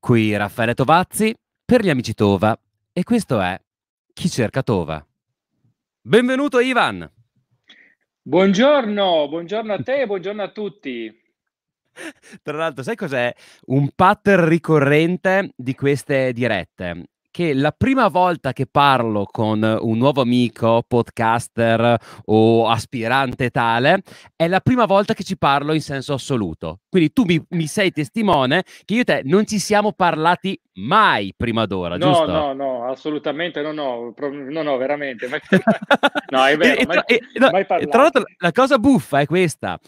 Qui Raffaele Tovazzi per gli amici Tova e questo è Chi cerca Tova. Benvenuto Ivan. Buongiorno, buongiorno a te e buongiorno a tutti. Tra l'altro, sai cos'è? Un pattern ricorrente di queste dirette che la prima volta che parlo con un nuovo amico, podcaster o aspirante tale, è la prima volta che ci parlo in senso assoluto. Quindi tu mi, mi sei testimone che io e te non ci siamo parlati mai prima d'ora, no, giusto? No, no, assolutamente, no, no, pro- no, no, veramente. no, è vero, e, mai, e, no, mai tra l'altro la cosa buffa è questa,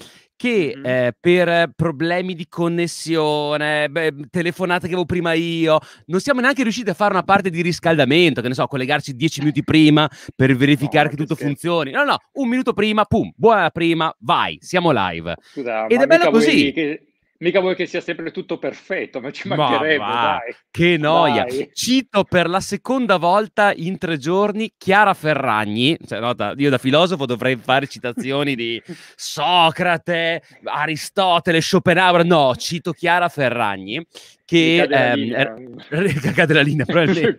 che mm-hmm. eh, per problemi di connessione, beh, telefonate che avevo prima io, non siamo neanche riusciti a fare una parte di riscaldamento, che ne so, collegarci dieci eh. minuti prima per verificare no, che tutto scherzo. funzioni. No, no, un minuto prima, pum, buona prima, vai, siamo live. Scusa, Ed è bello così. Che mica vuoi che sia sempre tutto perfetto, ma ci mancherebbe, ma, ma, dai. Che noia. Dai. Cito per la seconda volta in tre giorni Chiara Ferragni, cioè, no, da, io da filosofo dovrei fare citazioni di Socrate, Aristotele, Schopenhauer, no, cito Chiara Ferragni, che ehm, er, cagate la linea, che,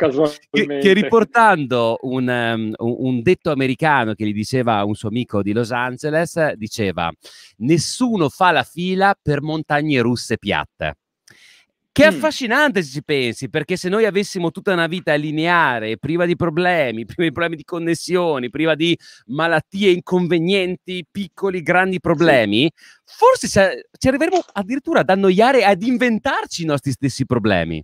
che, riportando un, um, un, detto americano che gli diceva un suo amico di Los Angeles, diceva nessuno fa la fila per montagne russe piatte. Che affascinante se ci pensi, perché se noi avessimo tutta una vita lineare, priva di problemi, priva di problemi di connessioni, priva di malattie inconvenienti, piccoli, grandi problemi, forse ci arriveremmo addirittura ad annoiare, ad inventarci i nostri stessi problemi.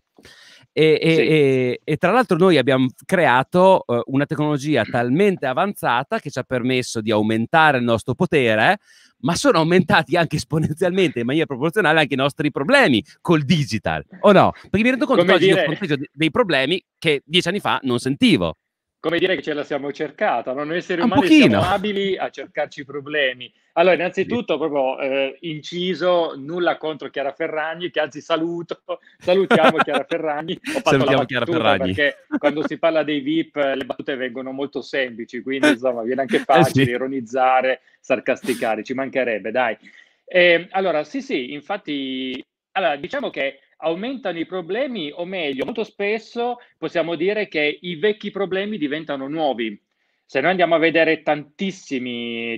E, sì. e, e, tra l'altro noi abbiamo creato uh, una tecnologia mm. talmente avanzata che ci ha permesso di aumentare il nostro potere, ma sono aumentati anche esponenzialmente in maniera proporzionale anche i nostri problemi col digital, o no? Perché mi rendo conto Come che dire... oggi io fronteggio dei problemi che dieci anni fa non sentivo come dire che ce la siamo cercata, non essere esseri umani siamo abili a cercarci problemi. Allora, innanzitutto, proprio eh, inciso, nulla contro Chiara Ferragni, che anzi saluto, salutiamo Chiara Ferragni. Ho fatto Salutiamo Chiara Ferragni. Perché quando si parla dei VIP eh, le battute vengono molto semplici, quindi insomma viene anche facile eh sì. ironizzare, sarcasticare, ci mancherebbe, dai. Eh, allora, sì, sì, infatti, allora, diciamo che aumentano i problemi, o meglio, molto spesso possiamo dire che i vecchi problemi diventano nuovi. Se noi andiamo a vedere tantissime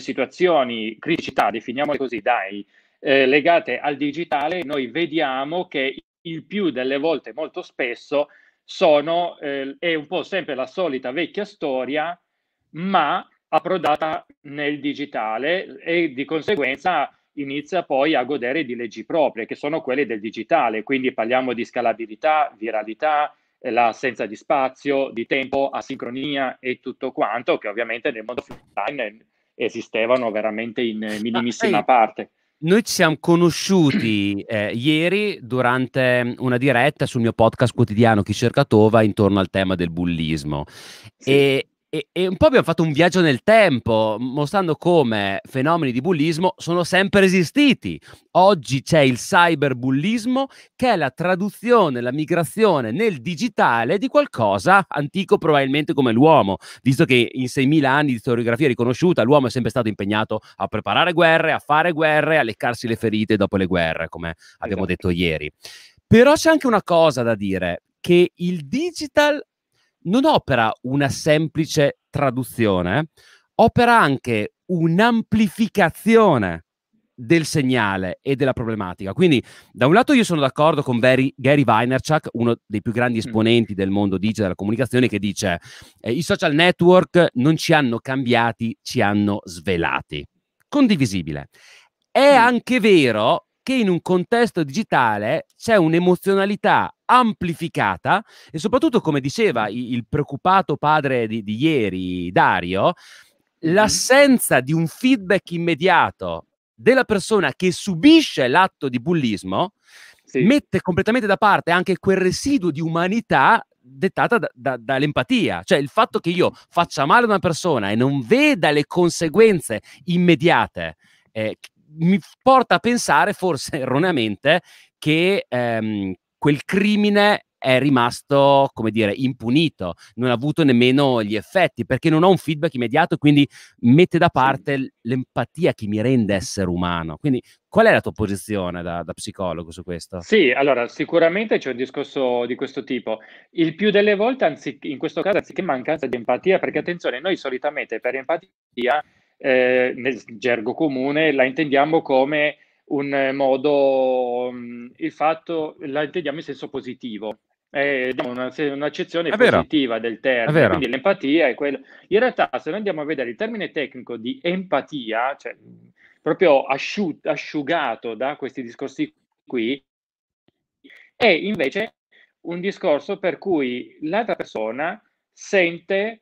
situazioni, criticità, definiamole così, dai, eh, legate al digitale, noi vediamo che il più delle volte, molto spesso, sono, eh, è un po' sempre la solita vecchia storia, ma approdata nel digitale e di conseguenza inizia poi a godere di leggi proprie, che sono quelle del digitale. Quindi parliamo di scalabilità, viralità, eh, l'assenza di spazio, di tempo, asincronia e tutto quanto, che ovviamente nel mondo offline esistevano veramente in eh, minimissima ah, parte. Noi ci siamo conosciuti eh, ieri durante una diretta sul mio podcast quotidiano Chi cerca Tova intorno al tema del bullismo. Sì. E, e, e, un po' abbiamo fatto un viaggio nel tempo, mostrando come fenomeni di bullismo sono sempre esistiti. Oggi c'è il cyberbullismo, che è la traduzione, la migrazione nel digitale di qualcosa antico probabilmente come l'uomo, visto che in 6.000 anni di storiografia riconosciuta l'uomo è sempre stato impegnato a preparare guerre, a fare guerre, a leccarsi le ferite dopo le guerre, come abbiamo esatto. detto ieri. Però c'è anche una cosa da dire, che il digital non opera una semplice traduzione, opera anche un'amplificazione del segnale e della problematica. Quindi, da un lato, io sono d'accordo con Barry, Gary Vaynerchuk, uno dei più grandi esponenti del mondo digital della comunicazione, che dice: eh, I social network non ci hanno cambiati, ci hanno svelati. Condivisibile. È anche vero che in un contesto digitale c'è un'emozionalità amplificata e soprattutto, come diceva il preoccupato padre di, di ieri, Dario, l'assenza di un feedback immediato della persona che subisce l'atto di bullismo sì. mette completamente da parte anche quel residuo di umanità dettata da, da, dall'empatia, cioè il fatto che io faccia male a una persona e non veda le conseguenze immediate eh, mi porta a pensare, forse erroneamente, che ehm, quel crimine è rimasto, come dire, impunito, non ha avuto nemmeno gli effetti, perché non ho un feedback immediato, quindi mette da parte sì. l'empatia che mi rende essere umano. Quindi qual è la tua posizione da, da psicologo su questo? Sì, allora sicuramente c'è un discorso di questo tipo. Il più delle volte, anzi, in questo caso, anziché mancanza di empatia, perché attenzione, noi solitamente per empatia eh, nel gergo comune la intendiamo come un modo, mm, il fatto, la intendiamo in senso positivo. È eh, una, un'accezione è positiva del termine, quindi l'empatia è quello. In realtà, se noi andiamo a vedere il termine tecnico di empatia, cioè mm, proprio asciu- asciugato da questi discorsi qui, è invece un discorso per cui l'altra persona sente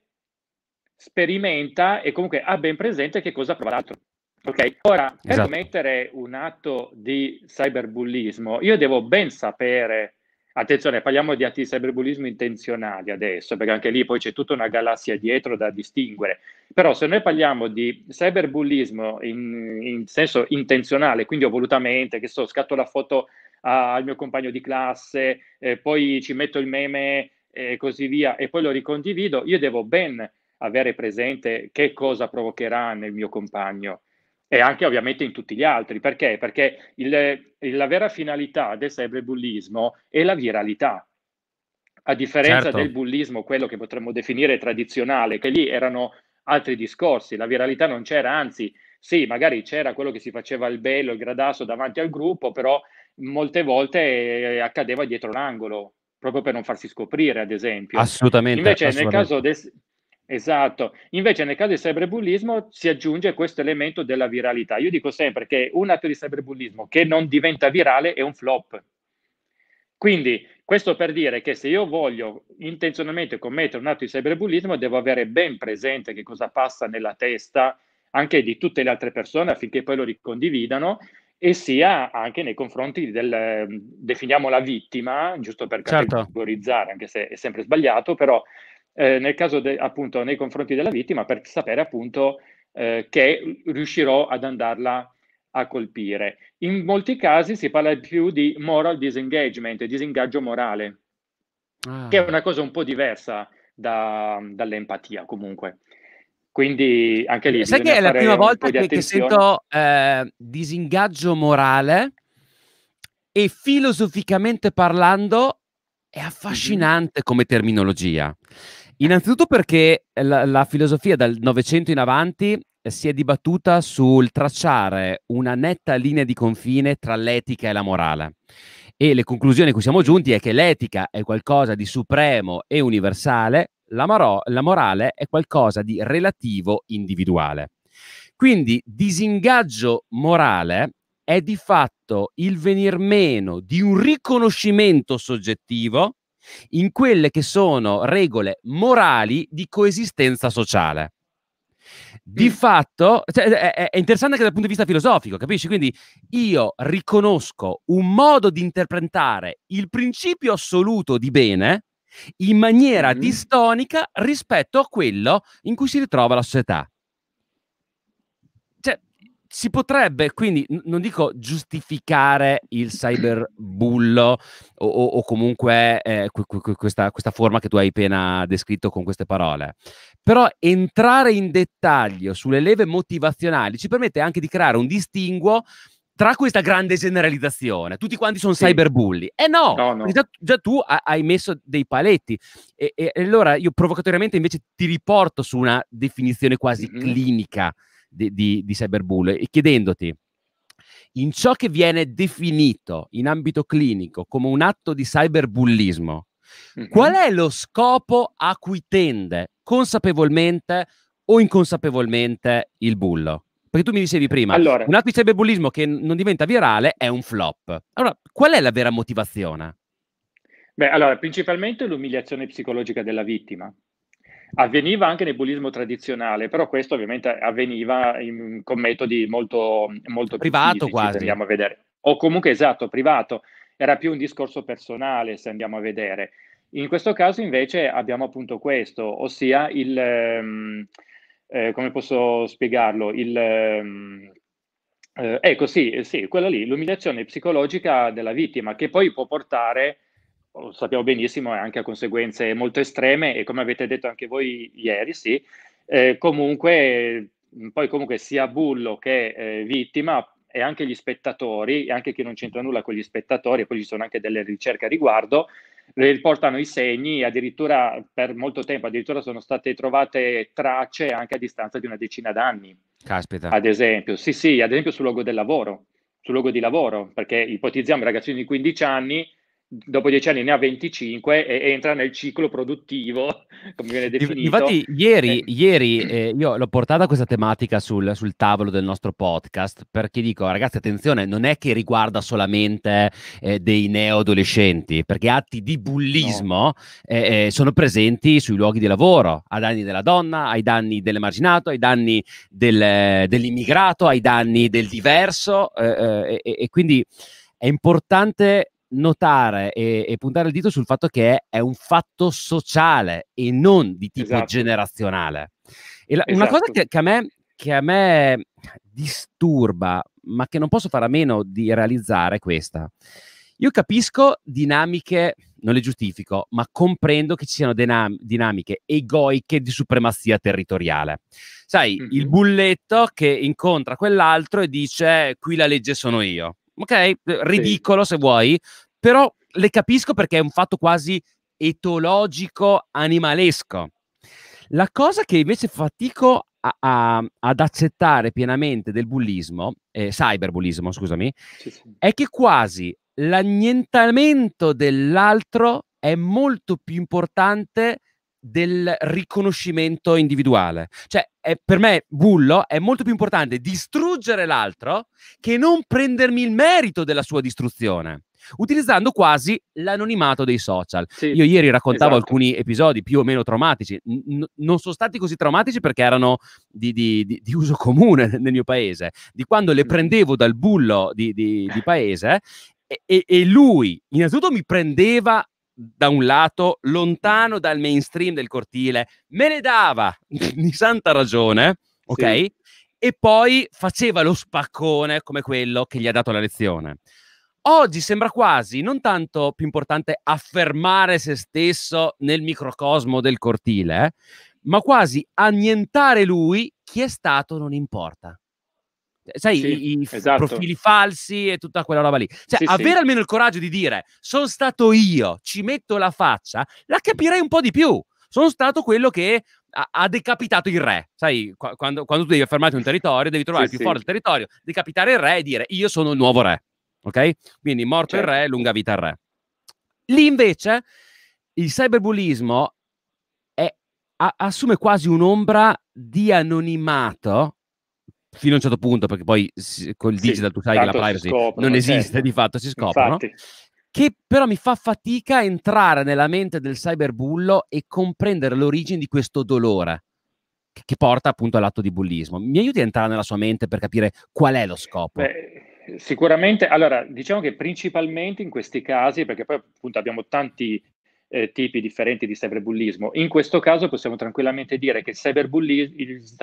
sperimenta e comunque ha ben presente che cosa ha provato. Ok, ora per esatto. commettere un atto di cyberbullismo, io devo ben sapere. Attenzione, parliamo di atti di cyberbullismo intenzionali adesso, perché anche lì poi c'è tutta una galassia dietro da distinguere. Però se noi parliamo di cyberbullismo in, in senso intenzionale, quindi ho volutamente, che so, scatto la foto a, al mio compagno di classe, eh, poi ci metto il meme eh, e eh, così via, e poi lo ricondivido, io devo ben avere presente che cosa provocherà nel mio compagno e anche ovviamente in tutti gli altri. Perché? Perché il, la vera finalità del cyberbullismo è la viralità. A differenza certo. del bullismo, quello che potremmo definire tradizionale, che lì erano altri discorsi, la viralità non c'era, anzi, sì, magari c'era quello che si faceva il bello, il gradasso davanti al gruppo, però molte volte eh, accadeva dietro l'angolo, proprio per non farsi scoprire, ad esempio. Assolutamente. Invece assolutamente. nel caso del Esatto, invece nel caso del cyberbullismo si aggiunge questo elemento della viralità. Io dico sempre che un atto di cyberbullismo che non diventa virale è un flop. Quindi questo per dire che se io voglio intenzionalmente commettere un atto di cyberbullismo devo avere ben presente che cosa passa nella testa anche di tutte le altre persone affinché poi lo ricondividano e sia anche nei confronti del, ehm, definiamo la vittima, giusto per certo. categorizzare, anche se è sempre sbagliato, però eh, nel caso de, appunto nei confronti della vittima per sapere appunto eh, che riuscirò ad andarla a colpire. In molti casi si parla più di moral disengagement, disingaggio morale, ah. che è ah. una cosa un po' diversa da, dall'empatia comunque. Quindi anche lì... Sai che è la prima volta che, che, sento eh, disingaggio morale e filosoficamente parlando è affascinante come terminologia. Eh. Innanzitutto perché eh, la, la filosofia dal Novecento in avanti eh, si è dibattuta sul tracciare una netta linea di confine tra l'etica e la morale. E le conclusioni a cui siamo giunti è che l'etica è qualcosa di supremo e universale, la, maro- la morale è qualcosa di relativo individuale. Quindi disingaggio morale è di fatto il venir meno di un riconoscimento soggettivo in quelle che sono regole morali di coesistenza sociale. Di mm. fatto, cioè, è, è, interessante anche dal punto di vista filosofico, capisci? Quindi io riconosco un modo di interpretare il principio assoluto di bene in maniera mm. distonica rispetto a quello in cui si ritrova la società si potrebbe quindi, non dico giustificare il cyberbullo o, o comunque eh, qu- qu- questa, questa, forma che tu hai appena descritto con queste parole, però entrare in dettaglio sulle leve motivazionali ci permette anche di creare un distinguo tra questa grande generalizzazione, tutti quanti sono sì. cyberbulli. Eh no, no, no. Già, già, tu hai messo dei paletti. E, e, allora io provocatoriamente invece ti riporto su una definizione quasi mm-hmm. clinica di, di, di cyberbullo, chiedendoti in ciò che viene definito in ambito clinico come un atto di cyberbullismo, mm-hmm. qual è lo scopo a cui tende consapevolmente o inconsapevolmente il bullo? Perché tu mi dicevi prima, allora, un atto di cyberbullismo che non diventa virale è un flop. Allora, qual è la vera motivazione? Beh, allora, principalmente l'umiliazione psicologica della vittima, Avveniva anche nel bullismo tradizionale, però questo ovviamente avveniva in, con metodi molto, molto privati, quasi. Andiamo a vedere. O comunque esatto, privato, era più un discorso personale se andiamo a vedere. In questo caso invece abbiamo appunto questo, ossia il, ehm, eh, come posso spiegarlo, il, ehm, eh, ecco sì, sì, quella lì, l'umiliazione psicologica della vittima che poi può portare lo sappiamo benissimo, è anche a conseguenze molto estreme e come avete detto anche voi ieri, sì, eh, comunque, poi comunque sia Bullo che eh, vittima e anche gli spettatori, e anche chi non c'entra nulla con gli spettatori, e poi ci sono anche delle ricerche a riguardo, riportano i segni, addirittura per molto tempo, addirittura sono state trovate tracce anche a distanza di una decina d'anni. Caspita. Ad esempio, sì, sì, ad esempio sul luogo del lavoro, sul luogo di lavoro, perché ipotizziamo ragazzini di 15 anni dopo dieci anni ne ha 25 e entra nel ciclo produttivo, come viene definito. Infatti ieri, eh. ieri eh, io l'ho portata questa tematica sul, sul, tavolo del nostro podcast perché dico ragazzi attenzione, non è che riguarda solamente eh, dei neoadolescenti, perché atti di bullismo no. Eh, eh, sono presenti sui luoghi di lavoro, a danni della donna, ai danni dell'emarginato, ai danni del, dell'immigrato, ai danni del diverso eh, e quindi è importante notare e, e, puntare il dito sul fatto che è, è un fatto sociale e non di tipo esatto. generazionale. E la, esatto. Una cosa esatto. che, che, a me, che a me disturba, ma che non posso fare a meno di realizzare, è questa. Io capisco dinamiche, non le giustifico, ma comprendo che ci siano dinam- dinamiche egoiche di supremazia territoriale. Sai, mm-hmm. il bulletto che incontra quell'altro e dice qui la legge sono io ok, eh, ridicolo sì. se vuoi, però le capisco perché è un fatto quasi etologico, animalesco. La cosa che invece fatico a, a, ad accettare pienamente del bullismo, eh, cyberbullismo, scusami, sì, sì. è che quasi l'annientamento dell'altro è molto più importante del riconoscimento individuale. Cioè, è, per me, Bullo, è molto più importante distruggere l'altro che non prendermi il merito della sua distruzione, utilizzando quasi l'anonimato dei social. Sì, Io ieri raccontavo esatto. alcuni episodi più o meno traumatici, N- non sono stati così traumatici perché erano di, di, di, di, uso comune nel mio paese, di quando le mm. prendevo dal bullo di paese e, e, lui innanzitutto mi prendeva da un lato, lontano dal mainstream del cortile, me ne dava di santa ragione, ok? Sì. E poi faceva lo spaccone come quello che gli ha dato la lezione. Oggi sembra quasi non tanto più importante affermare se stesso nel microcosmo del cortile, ma quasi annientare lui, chi è stato non importa sai, sì, i, esatto. profili falsi e tutta quella roba lì. Cioè, sì, avere sì. almeno il coraggio di dire sono stato io, ci metto la faccia, la capirei un po' di più. Sono stato quello che ha decapitato il re. Sai, quando, quando tu devi affermarti un territorio, devi trovare il più forte del territorio, decapitare il re e dire io sono il nuovo re. Ok? Quindi morto certo. il re, lunga vita il re. Lì invece il cyberbullismo è, a, assume quasi un'ombra di anonimato fino a un certo punto, perché poi col sì, digital tu sai che la privacy scoprono, non esiste, certo. di fatto si scoprono. Che però mi fa fatica a entrare nella mente del cyberbullo e comprendere l'origine di questo dolore che, che porta appunto all'atto di bullismo. Mi aiuti a entrare nella sua mente per capire qual è lo scopo? Beh, sicuramente, allora diciamo che principalmente in questi casi, perché poi appunto abbiamo tanti eh, tipi differenti di cyberbullismo. In questo caso possiamo tranquillamente dire che il,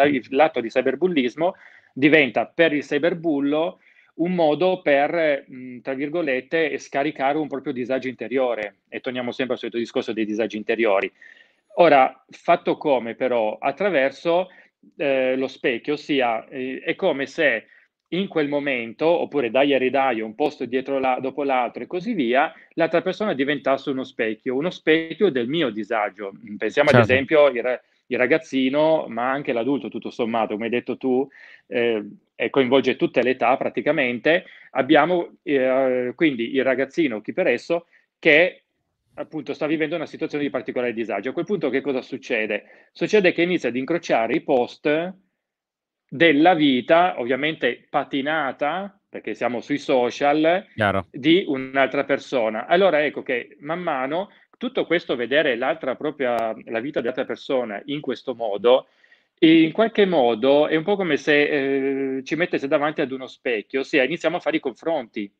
il, l'atto di cyberbullismo diventa per il cyberbullo un modo per, mh, mm, tra virgolette, scaricare un proprio disagio interiore. E torniamo sempre al solito discorso dei disagi interiori. Ora, fatto come però? Attraverso eh, lo specchio, ossia eh, è come se in quel momento, oppure dai a ridai un posto dietro la, dopo l'altro e così via, l'altra persona diventasse uno specchio, uno specchio del mio disagio. Mm, pensiamo certo. ad esempio il, il, ragazzino, ma anche l'adulto, tutto sommato, come hai detto tu, eh, coinvolge tutte le età praticamente. Abbiamo eh, quindi il ragazzino, chi per esso, che appunto sta vivendo una situazione di particolare disagio. A quel punto che cosa succede? Succede che inizia ad incrociare i post della vita, ovviamente patinata, perché siamo sui social, Chiaro. di un'altra persona. Allora ecco che man mano tutto questo vedere l'altra propria, la vita dell'altra persona in questo modo, in qualche modo è un po' come se eh, ci mettesse davanti ad uno specchio, ossia iniziamo a fare i confronti.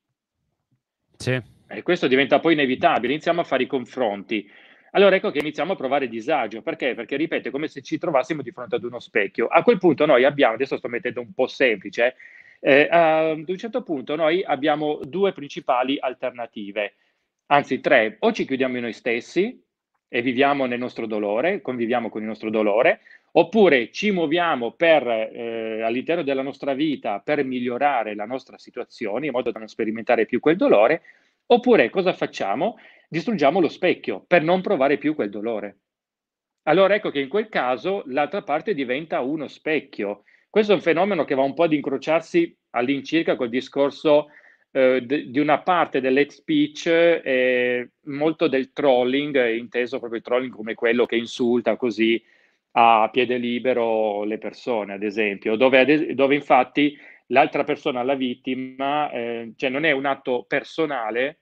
Sì. E questo diventa poi inevitabile, iniziamo a fare i confronti allora ecco che iniziamo a provare disagio. Perché? Perché, ripeto, è come se ci trovassimo di fronte ad uno specchio. A quel punto noi abbiamo, adesso sto mettendo un po' semplice, eh, eh, ad un certo punto noi abbiamo due principali alternative, anzi tre. O ci chiudiamo in noi stessi e viviamo nel nostro dolore, conviviamo con il nostro dolore, oppure ci muoviamo per, eh, all'interno della nostra vita per migliorare la nostra situazione in modo da non sperimentare più quel dolore, oppure cosa facciamo? distruggiamo lo specchio per non provare più quel dolore. Allora ecco che in quel caso l'altra parte diventa uno specchio. Questo è un fenomeno che va un po' ad incrociarsi all'incirca col discorso eh, di una parte dell'hate speech eh, molto del trolling, eh, inteso proprio il trolling come quello che insulta così a piede libero le persone, ad esempio, dove, ad es- dove infatti l'altra persona, la vittima, eh, cioè non è un atto personale,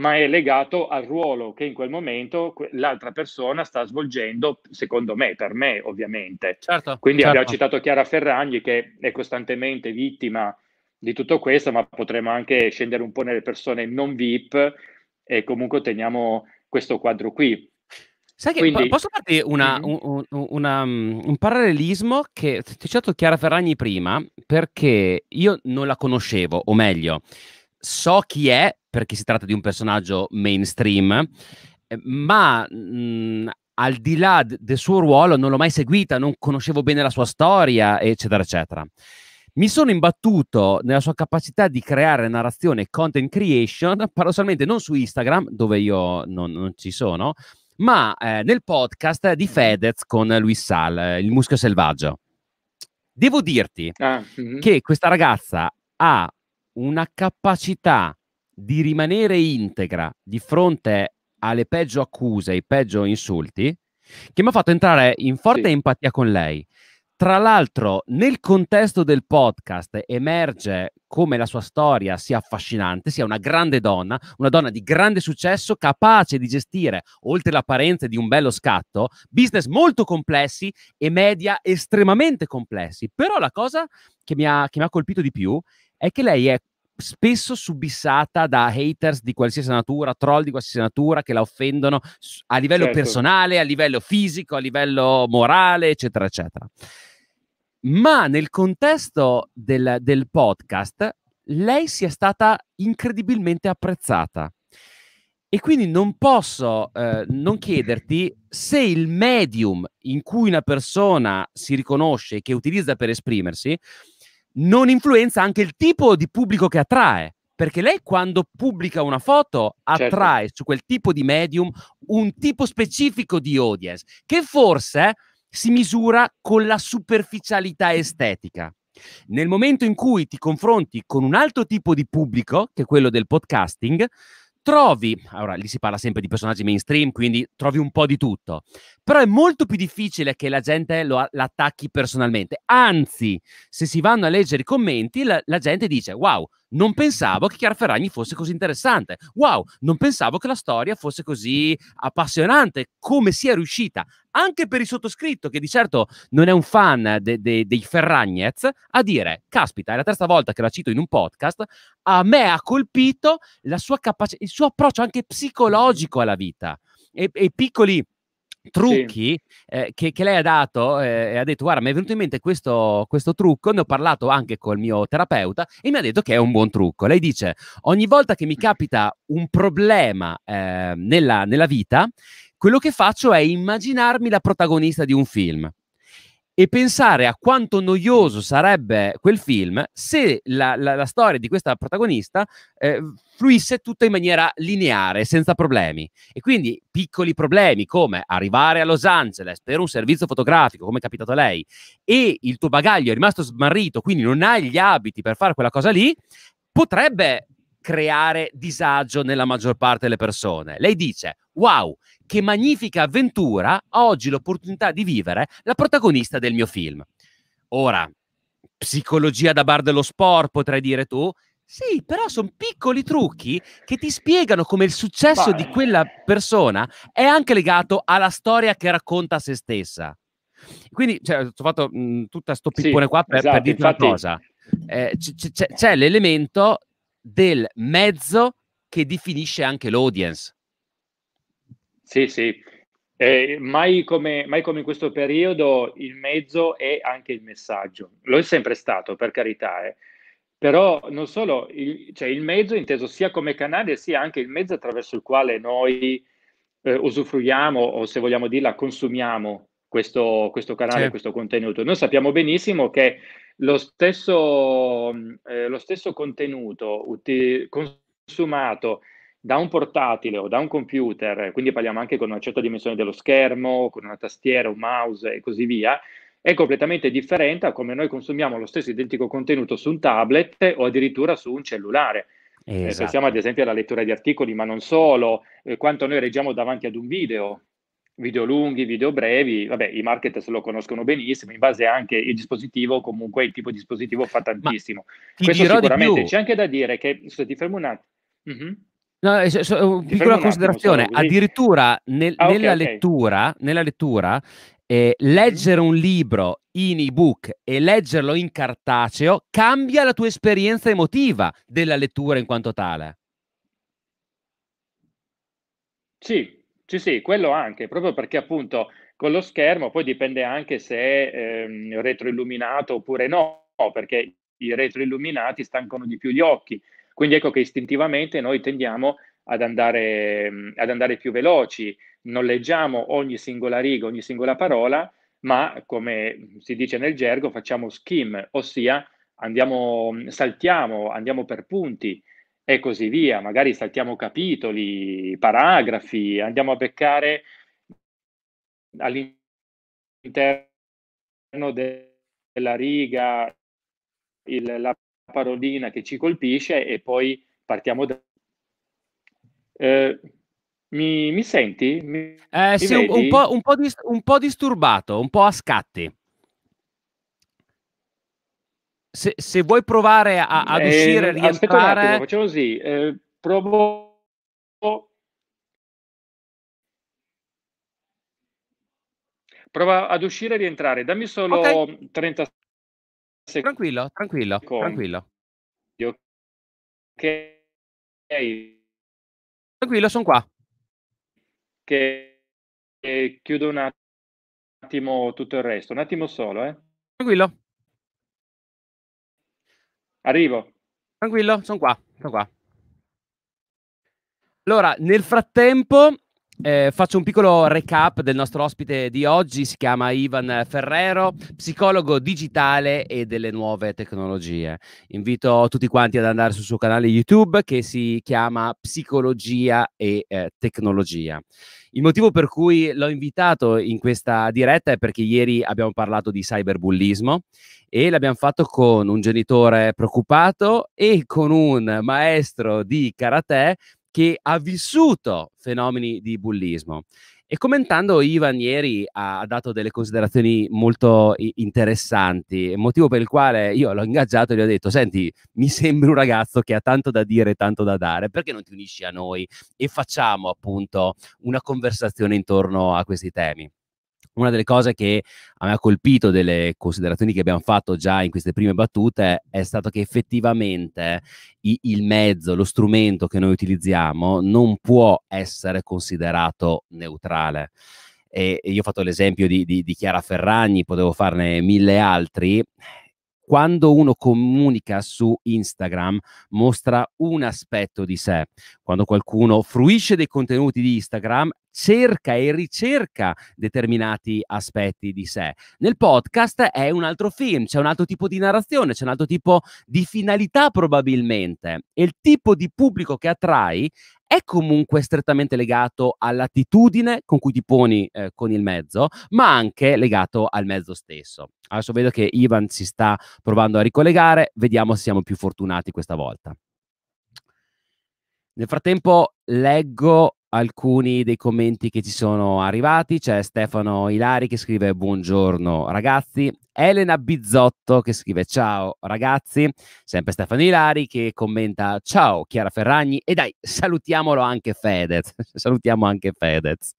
ma è legato al ruolo che in quel momento l'altra persona sta svolgendo, secondo me, per me ovviamente. Certo, Quindi certo. abbiamo citato Chiara Ferragni che è costantemente vittima di tutto questo, ma potremmo anche scendere un po' nelle persone non VIP e comunque teniamo questo quadro qui. Sai che Quindi... posso farti una, mm-hmm. un, un, una, mm, un, parallelismo che ti ho citato Chiara Ferragni prima perché io non la conoscevo, o meglio, so chi è, perché si tratta di un personaggio mainstream, eh, ma mh, mm, al di là del suo ruolo non l'ho mai seguita, non conoscevo bene la sua storia, eccetera, eccetera. Mi sono imbattuto nella sua capacità di creare narrazione e content creation, paradossalmente non su Instagram, dove io non, non ci sono, ma eh, nel podcast di mm-hmm. Fedez con Luis Sal, eh, Il Muschio Selvaggio. Devo dirti ah, uh-huh. che questa ragazza ha una capacità di rimanere integra di fronte alle peggio accuse, ai peggio insulti, che mi ha fatto entrare in forte sì. empatia con lei. Tra l'altro, nel contesto del podcast emerge come la sua storia sia affascinante, sia una grande donna, una donna di grande successo, capace di gestire, oltre l'apparenza di un bello scatto, business molto complessi e media estremamente complessi. Però la cosa che mi ha, che mi ha colpito di più è che lei è spesso subissata da haters di qualsiasi natura, troll di qualsiasi natura che la offendono a livello certo. personale, a livello fisico, a livello morale, eccetera, eccetera. Ma nel contesto del, del podcast, lei sia stata incredibilmente apprezzata. E quindi non posso eh, non chiederti se il medium in cui una persona si riconosce e che utilizza per esprimersi non influenza anche il tipo di pubblico che attrae. Perché lei quando pubblica una foto certo. attrae certo. su quel tipo di medium un tipo specifico di audience che forse si misura con la superficialità estetica. Nel momento in cui ti confronti con un altro tipo di pubblico, che è quello del podcasting, trovi, allora lì si parla sempre di personaggi mainstream, quindi trovi un po' di tutto, però è molto più difficile che la gente lo l'attacchi personalmente. Anzi, se si vanno a leggere i commenti, la, la gente dice, wow, non pensavo che Chiara Ferragni fosse così interessante. Wow, non pensavo che la storia fosse così appassionante come sia riuscita, anche per il sottoscritto, che di certo non è un fan de- de- dei Ferragnez, a dire, caspita, è la terza volta che la cito in un podcast, a me ha colpito la sua capac- il suo approccio anche psicologico alla vita e, e piccoli trucchi sì. eh, che, che, lei ha dato eh, e ha detto guarda mi è venuto in mente questo, questo, trucco, ne ho parlato anche col mio terapeuta e mi ha detto che è un buon trucco. Lei dice ogni volta che mi mm. capita un problema eh, nella, nella vita, quello che faccio è immaginarmi la protagonista di un film e pensare a quanto noioso sarebbe quel film se la, la, la storia di questa protagonista eh, fluisse tutta in maniera lineare, senza problemi. E quindi piccoli problemi come arrivare a Los Angeles per un servizio fotografico, come è capitato a lei, e il tuo bagaglio è rimasto smarrito, quindi non hai gli abiti per fare quella cosa lì, potrebbe creare disagio nella maggior parte delle persone. Lei dice, wow, che magnifica avventura, ho oggi l'opportunità di vivere la protagonista del mio film. Ora, psicologia da bar dello sport, potrai dire tu, sì, però sono piccoli trucchi che ti spiegano come il successo di quella persona è anche legato alla storia che racconta se stessa. Quindi, cioè, ho fatto mh, mhmm, tutta sto pippone sì, qua per, esatto, per dirti infatti... una cosa. Eh, c'è, l'elemento del mezzo che definisce anche l'audience. Sì, sì. Eh, mai, come, mai, come, in questo periodo il mezzo è anche il messaggio. Lo è sempre stato, per carità. Eh. Però non solo, il, cioè il mezzo inteso sia come canale, sia anche il mezzo attraverso il quale noi eh, usufruiamo o se vogliamo dirla consumiamo questo, questo canale, sì. questo contenuto. Noi sappiamo benissimo che lo stesso, mm, eh, lo stesso contenuto uti- consumato da un portatile o da un computer, quindi parliamo anche con una certa dimensione dello schermo, con una tastiera, un mouse e così via, è completamente differente a come noi consumiamo lo stesso identico contenuto su un tablet o addirittura su un cellulare. Esatto. Eh, pensiamo esatto. ad esempio alla lettura di articoli, ma non solo, eh, quanto noi reggiamo davanti ad un video, video lunghi, video brevi, vabbè, i marketers lo conoscono benissimo, in base anche il dispositivo, comunque il tipo di dispositivo fa tantissimo. Questo sicuramente c'è anche da dire che, se ti fermo un attimo. Mm-hmm. No, eh, so, so, piccola attimo, considerazione, addirittura nel, ah, nella, okay. Lettura, nella lettura eh, leggere un libro in ebook e leggerlo in cartaceo cambia la tua esperienza emotiva della lettura in quanto tale. Sì, sì, sì, quello anche, proprio perché appunto con lo schermo poi dipende anche se è ehm, retroilluminato oppure no, perché i retroilluminati stancano di più gli occhi. Quindi ecco che istintivamente noi tendiamo ad andare, mhmm, ad andare più veloci, non leggiamo ogni singola riga, ogni singola parola, ma come si dice nel gergo facciamo skim, ossia andiamo, mhmm, saltiamo, andiamo per punti e così via. Magari saltiamo capitoli, paragrafi, andiamo a beccare all'interno della riga il, la parolina che ci colpisce e poi partiamo da... Eh, mi, mi, senti? Mi, eh, mi sì, un, po', un, po dis- un po' disturbato, un po' a scatti se, se vuoi provare a, ad eh, uscire, eh, rientrare... Mm, aspetta un attimo, facciamo così, eh, provo... Prova ad uscire e rientrare, dammi solo okay. 30 secondi. Tranquillo, tranquillo, secondi. tranquillo. Ok. Tranquillo, sono qua. Che, eh, che chiudo un attimo tutto il resto, un attimo solo, eh. Tranquillo. Arrivo. Tranquillo, sono qua, sono qua. Allora, nel frattempo eh, faccio un piccolo recap del nostro ospite di oggi, si chiama Ivan Ferrero, psicologo digitale e delle nuove tecnologie. Invito tutti quanti ad andare sul suo canale YouTube che si chiama Psicologia e eh, Tecnologia. Il motivo per cui l'ho invitato in questa diretta è perché ieri abbiamo parlato di cyberbullismo e l'abbiamo fatto con un genitore preoccupato e con un maestro di karate che ha vissuto fenomeni di bullismo. E commentando, Ivan ieri ha dato delle considerazioni molto interessanti, motivo per il quale io l'ho ingaggiato e gli ho detto, senti, mi sembri un ragazzo che ha tanto da dire e tanto da dare, perché non ti unisci a noi e facciamo appunto una conversazione intorno a questi temi? una delle cose che a me ha colpito delle considerazioni che abbiamo fatto già in queste prime battute è stato che effettivamente il mezzo, lo strumento che noi utilizziamo non può essere considerato neutrale. E io ho fatto l'esempio di, di, di Chiara Ferragni, potevo farne mille altri quando uno comunica su Instagram mostra un aspetto di sé. Quando qualcuno fruisce dei contenuti di Instagram cerca e ricerca determinati aspetti di sé. Nel podcast è un altro film, c'è un altro tipo di narrazione, c'è un altro tipo di finalità probabilmente e il tipo di pubblico che attrai è comunque strettamente legato all'attitudine con cui ti poni eh, con il mezzo, ma anche legato al mezzo stesso. Adesso vedo che Ivan si sta provando a ricollegare, vediamo se siamo più fortunati questa volta. Nel frattempo leggo alcuni dei commenti che ci sono arrivati. C'è Stefano Ilari che scrive buongiorno ragazzi, Elena Bizzotto che scrive ciao ragazzi, sempre Stefano Ilari che commenta ciao Chiara Ferragni e dai salutiamolo anche Fedez, salutiamo anche Fedez.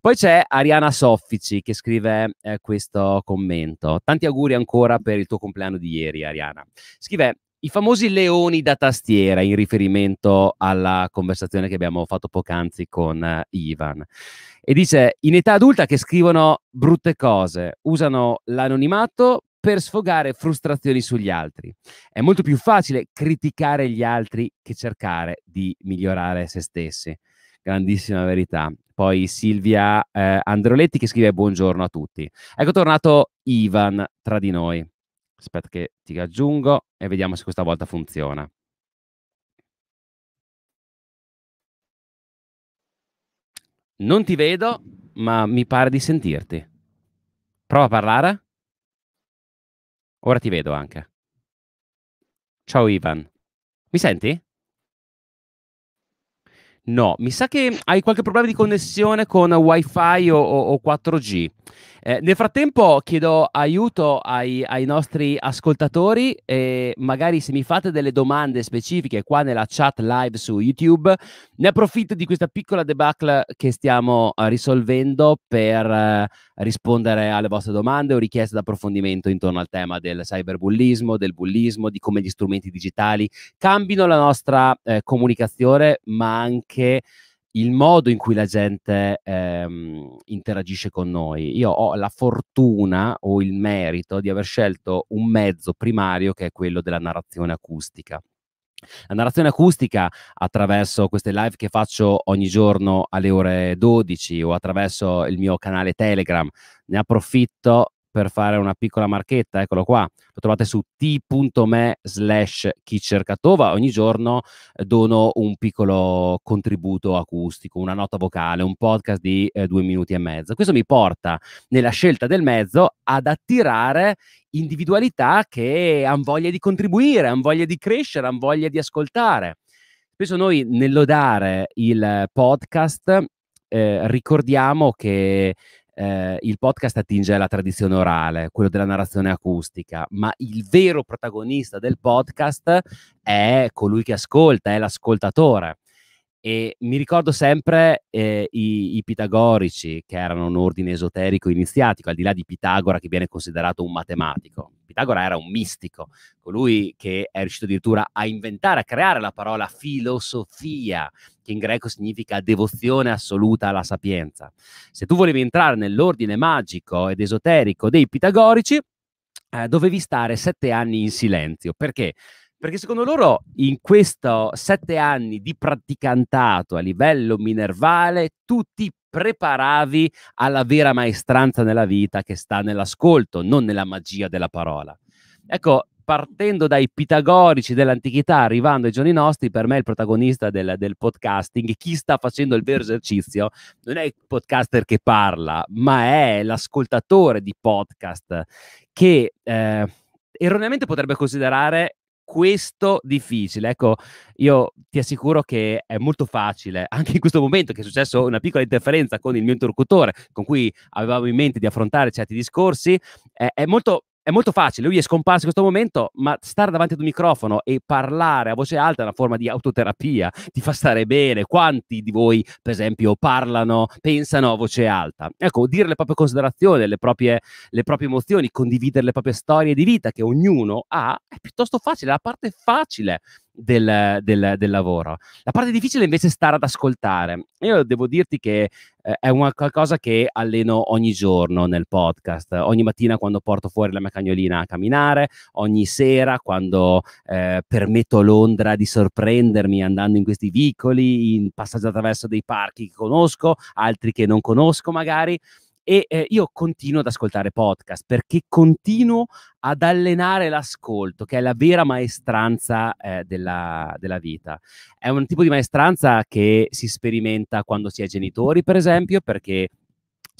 Poi c'è Ariana Soffici che scrive eh, questo commento. Tanti auguri ancora per il tuo compleanno di ieri Ariana. Scrive i famosi leoni da tastiera in riferimento alla conversazione che abbiamo fatto poc'anzi con eh, Ivan. E dice, in età adulta che scrivono brutte cose, usano l'anonimato per sfogare frustrazioni sugli altri. È molto più facile criticare gli altri che cercare di migliorare se stessi. Grandissima verità. Poi Silvia eh, Androletti che scrive buongiorno a tutti. Ecco tornato Ivan tra di noi. Aspetta che ti raggiungo e vediamo se questa volta funziona. Non ti vedo, ma mi pare di sentirti. Prova a parlare. Ora ti vedo anche. Ciao Ivan. Mi senti? No, mi sa che hai qualche problema di connessione con WiFi o, o, o 4G. Eh, nel frattempo chiedo aiuto ai, ai nostri ascoltatori e magari se mi fate delle domande specifiche qua nella chat live su YouTube, ne approfitto di questa piccola debacle che stiamo eh, risolvendo per uh, rispondere alle vostre domande o richieste d'approfondimento intorno al tema del cyberbullismo, del bullismo, di come gli strumenti digitali cambino la nostra eh, comunicazione, ma anche il modo in cui la gente ehm, interagisce con noi. Io ho la fortuna o il merito di aver scelto un mezzo primario che è quello della narrazione acustica. La narrazione acustica attraverso queste live che faccio ogni giorno alle ore 12 o attraverso il mio canale Telegram, ne approfitto per fare una piccola marchetta, eccolo qua, lo trovate su t.me slash chicercatova, ogni giorno eh, dono un piccolo contributo acustico, una nota vocale, un podcast di eh, due minuti e mezzo. Questo mi porta nella scelta del mezzo ad attirare individualità che hanno voglia di contribuire, hanno voglia di crescere, hanno voglia di ascoltare. Spesso noi nell'odare il podcast eh, ricordiamo che eh, il podcast attinge alla tradizione orale, quello della narrazione acustica, ma il vero protagonista del podcast è colui che ascolta, è l'ascoltatore. E mi ricordo sempre eh, i, i, pitagorici, che erano un ordine esoterico iniziatico, al di là di Pitagora, che viene considerato un matematico. Pitagora era un mistico, colui che è riuscito addirittura a inventare, a creare la parola filosofia, che in greco significa devozione assoluta alla sapienza. Se tu volevi entrare nell'ordine magico ed esoterico dei pitagorici, eh, dovevi stare sette anni in silenzio. Perché? Perché secondo loro in questi sette anni di praticantato a livello minervale tutti i preparavi alla vera maestranza nella vita che sta nell'ascolto, non nella magia della parola. Ecco, partendo dai pitagorici dell'antichità, arrivando ai giorni nostri, per me il protagonista del, del, podcasting, chi sta facendo il vero esercizio, non è il podcaster che parla, ma è l'ascoltatore di podcast che eh, erroneamente potrebbe considerare questo difficile. Ecco, io ti assicuro che è molto facile, anche in questo momento che è successo una piccola interferenza con il mio interlocutore con cui avevamo in mente di affrontare certi discorsi, eh, è molto è molto facile, lui è scomparso in questo momento, ma stare davanti ad un microfono e parlare a voce alta è una forma di autoterapia, ti fa stare bene. Quanti di voi, per esempio, parlano, pensano a voce alta? Ecco, dire le proprie considerazioni, le proprie, le proprie emozioni, condividere le proprie storie di vita che ognuno ha, è piuttosto facile, è la parte facile del, del, del, lavoro. La parte difficile invece è stare ad ascoltare. Io devo dirti che eh, è una qualcosa che alleno ogni giorno nel podcast, ogni mattina quando porto fuori la mia cagnolina a camminare, ogni sera quando eh, permetto a Londra di sorprendermi andando in questi vicoli, in passaggio attraverso dei parchi che conosco, altri che non conosco magari. E eh, io continuo ad ascoltare podcast perché continuo ad allenare l'ascolto, che è la vera maestranza eh, della, della, vita. È un tipo di maestranza che si sperimenta quando si è genitori, per esempio, perché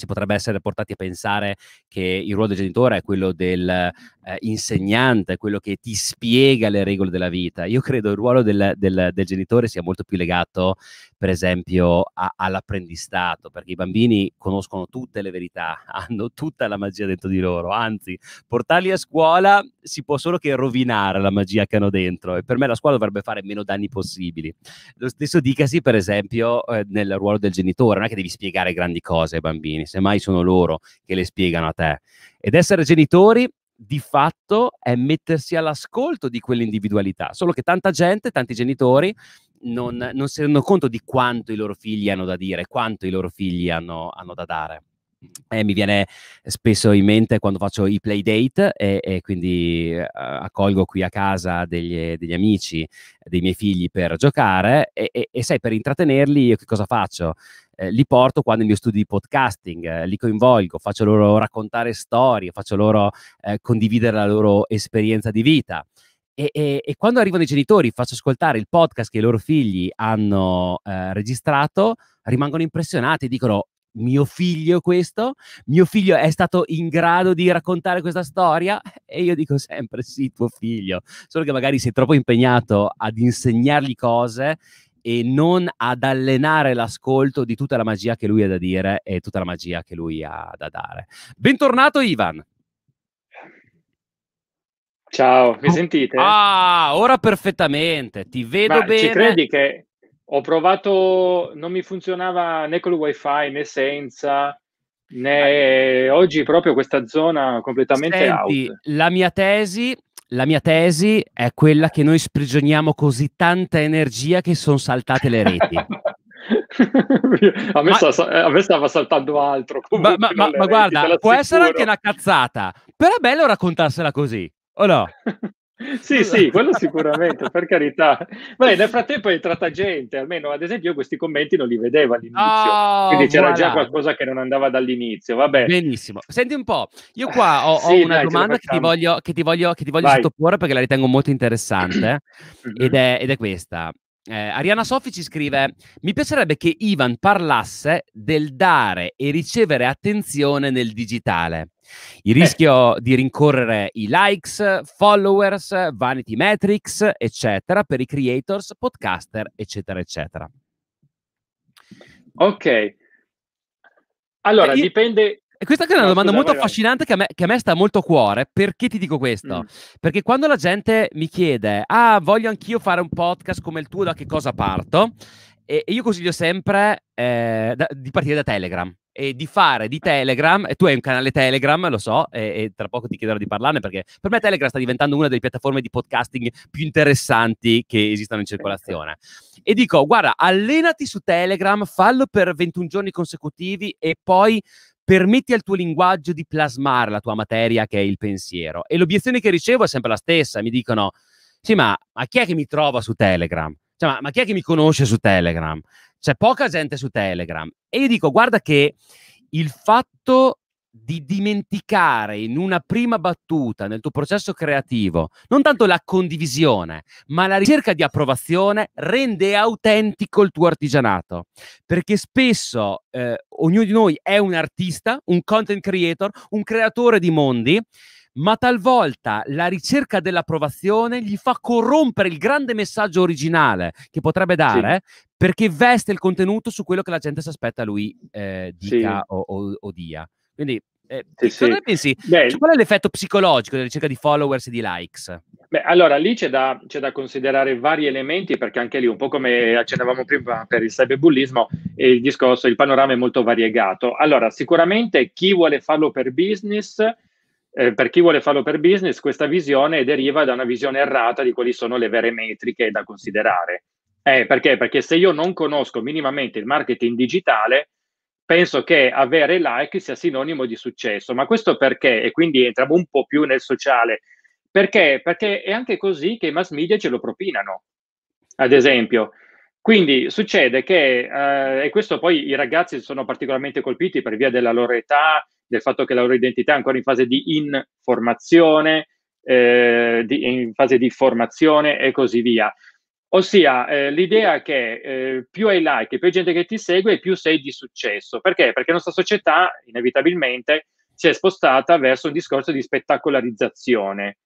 si potrebbe essere portati a pensare che il ruolo del genitore è quello dell'insegnante, eh, quello che ti spiega le regole della vita. Io credo il ruolo del, del, del genitore sia molto più legato per esempio a, all'apprendistato, perché i bambini conoscono tutte le verità, hanno tutta la magia dentro di loro, anzi portarli a scuola si può solo che rovinare la magia che hanno dentro e per me la scuola dovrebbe fare meno danni possibili. Lo stesso dicasi per esempio eh, nel ruolo del genitore, non è che devi spiegare grandi cose ai bambini, semmai sono loro che le spiegano a te. Ed essere genitori di fatto è mettersi all'ascolto di quell'individualità, solo che tanta gente, tanti genitori non, non, si rendono conto di quanto i loro figli hanno da dire, quanto i loro figli hanno, hanno da dare. Eh, mi viene spesso in mente quando faccio i playdate e, e quindi eh, accolgo qui a casa degli, degli, amici, dei miei figli per giocare e, e, e sai, per intrattenerli io che cosa faccio? Eh, li porto qua nel mio studio di podcasting, eh, li coinvolgo, faccio loro raccontare storie, faccio loro eh, condividere la loro esperienza di vita. E, e, e, quando arrivano i genitori, faccio ascoltare il podcast che i loro figli hanno eh, registrato, rimangono impressionati e dicono mio figlio questo, mio figlio è stato in grado di raccontare questa storia e io dico sempre sì, tuo figlio, solo che magari sei troppo impegnato ad insegnargli cose e non ad allenare l'ascolto di tutta la magia che lui ha da dire e tutta la magia che lui ha da dare. Bentornato Ivan. Ciao, mi oh, sentite? Ah, ora perfettamente, ti vedo Ma bene. Ci credi che ho provato, non mi funzionava né col wifi né senza, né ah. oggi proprio questa zona completamente Senti, out. La mia tesi la mia tesi è quella che noi sprigioniamo così tanta energia che sono saltate le reti. a, me ma, sta, eh, a, me stava saltando altro. Ma, ma, ma guarda, può essere anche una cazzata, però è bello raccontarsela così. O no? sì, sì, quello sicuramente, per carità. Ma nel frattempo è entrata gente, almeno ad esempio io questi commenti non li vedevo all'inizio, oh, quindi c'era voilà. già qualcosa che non andava dall'inizio, vabbè. Benissimo. Senti un po', io eh, qua ho, ho una dai, domanda che ti voglio, che ti voglio, che ti voglio sottoporre perché la ritengo molto interessante mm-hmm. ed, è, ed è questa. Eh, Ariana Sofi ci scrive: Mi piacerebbe che Ivan parlasse del dare e ricevere attenzione nel digitale. Il eh. rischio eh. di rincorrere i likes, followers, vanity metrics, eccetera, per i creators, podcaster, eccetera, eccetera. Ok. Allora, eh, io... dipende, e questa è una no, domanda molto affascinante Che, a me, che a, me, sta molto a cuore. Perché ti dico questo? Mm. Perché quando la gente mi chiede, ah, voglio anch'io fare un podcast come il tuo, da che cosa parto? E, e io consiglio sempre eh, da, di partire da Telegram e di fare di Telegram, e tu hai un canale Telegram, lo so, e, e, tra poco ti chiederò di parlarne perché per me Telegram sta diventando una delle piattaforme di podcasting più interessanti che esistano in circolazione. E dico, guarda, allenati su Telegram, fallo per 21 giorni consecutivi e poi permetti al tuo linguaggio di plasmare la tua materia che è il pensiero. E l'obiezione che ricevo è sempre la stessa, mi dicono, sì ma, ma chi è che mi trova su Telegram? Cioè, ma, ma chi è che mi conosce su Telegram? C'è poca gente su Telegram. E io dico, guarda che il fatto di dimenticare in una prima battuta nel tuo processo creativo non tanto la condivisione, ma la ricerca di approvazione rende autentico il tuo artigianato. Perché spesso eh, ognuno di noi è un artista, un content creator, un creatore di mondi. Ma talvolta la ricerca dell'approvazione gli fa corrompere il grande messaggio originale che potrebbe dare sì. perché veste il contenuto su quello che la gente si aspetta lui eh, dica sì. o, o, o dia. Quindi, eh, sì, sì. pensi? Beh, cioè, qual è l'effetto psicologico della ricerca di followers e di likes? Beh, allora lì c'è da, c'è da, considerare vari elementi perché anche lì, un po' come accennavamo prima per il cyberbullismo, il discorso, il panorama è molto variegato. Allora, sicuramente chi vuole farlo per business, eh, per chi vuole farlo per business, questa visione deriva da una visione errata di quali sono le vere metriche da considerare. Eh, perché? Perché se io non conosco minimamente il marketing digitale, penso che avere like sia sinonimo di successo, ma questo perché, e quindi entriamo un po' più nel sociale, perché? Perché è anche così che i mass media ce lo propinano, ad esempio. Quindi succede che, eh, e questo poi i ragazzi sono particolarmente colpiti per via della loro età, del fatto che la loro identità è ancora in fase di informazione, eh, di, in fase di formazione e così via. Ossia, eh, l'idea che eh, più hai like, più gente che ti segue, più sei di successo. Perché? Perché la nostra società, inevitabilmente, si è spostata verso un discorso di spettacolarizzazione.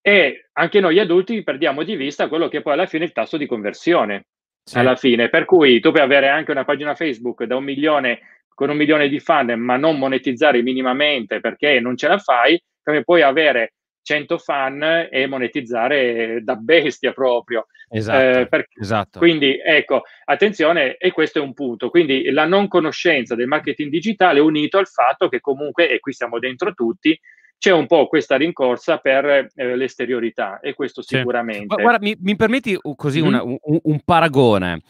E anche noi adulti perdiamo di vista quello che poi alla fine è il tasso di conversione. Sì. Alla fine, per cui tu puoi avere anche una pagina Facebook da un milione con un milione di fan, ma non monetizzare minimamente perché non ce la fai, come puoi avere 100 fan e monetizzare da bestia proprio. Esatto, eh, per, esatto, Quindi ecco, attenzione, e questo è un punto. Quindi la non conoscenza del marketing digitale unito al fatto che comunque, e qui siamo dentro tutti, c'è un po' questa rincorsa per eh, l'esteriorità e questo sicuramente. Sì. Ma, guarda, mi, mi, permetti uh, così mm-hmm. una, un, un paragone.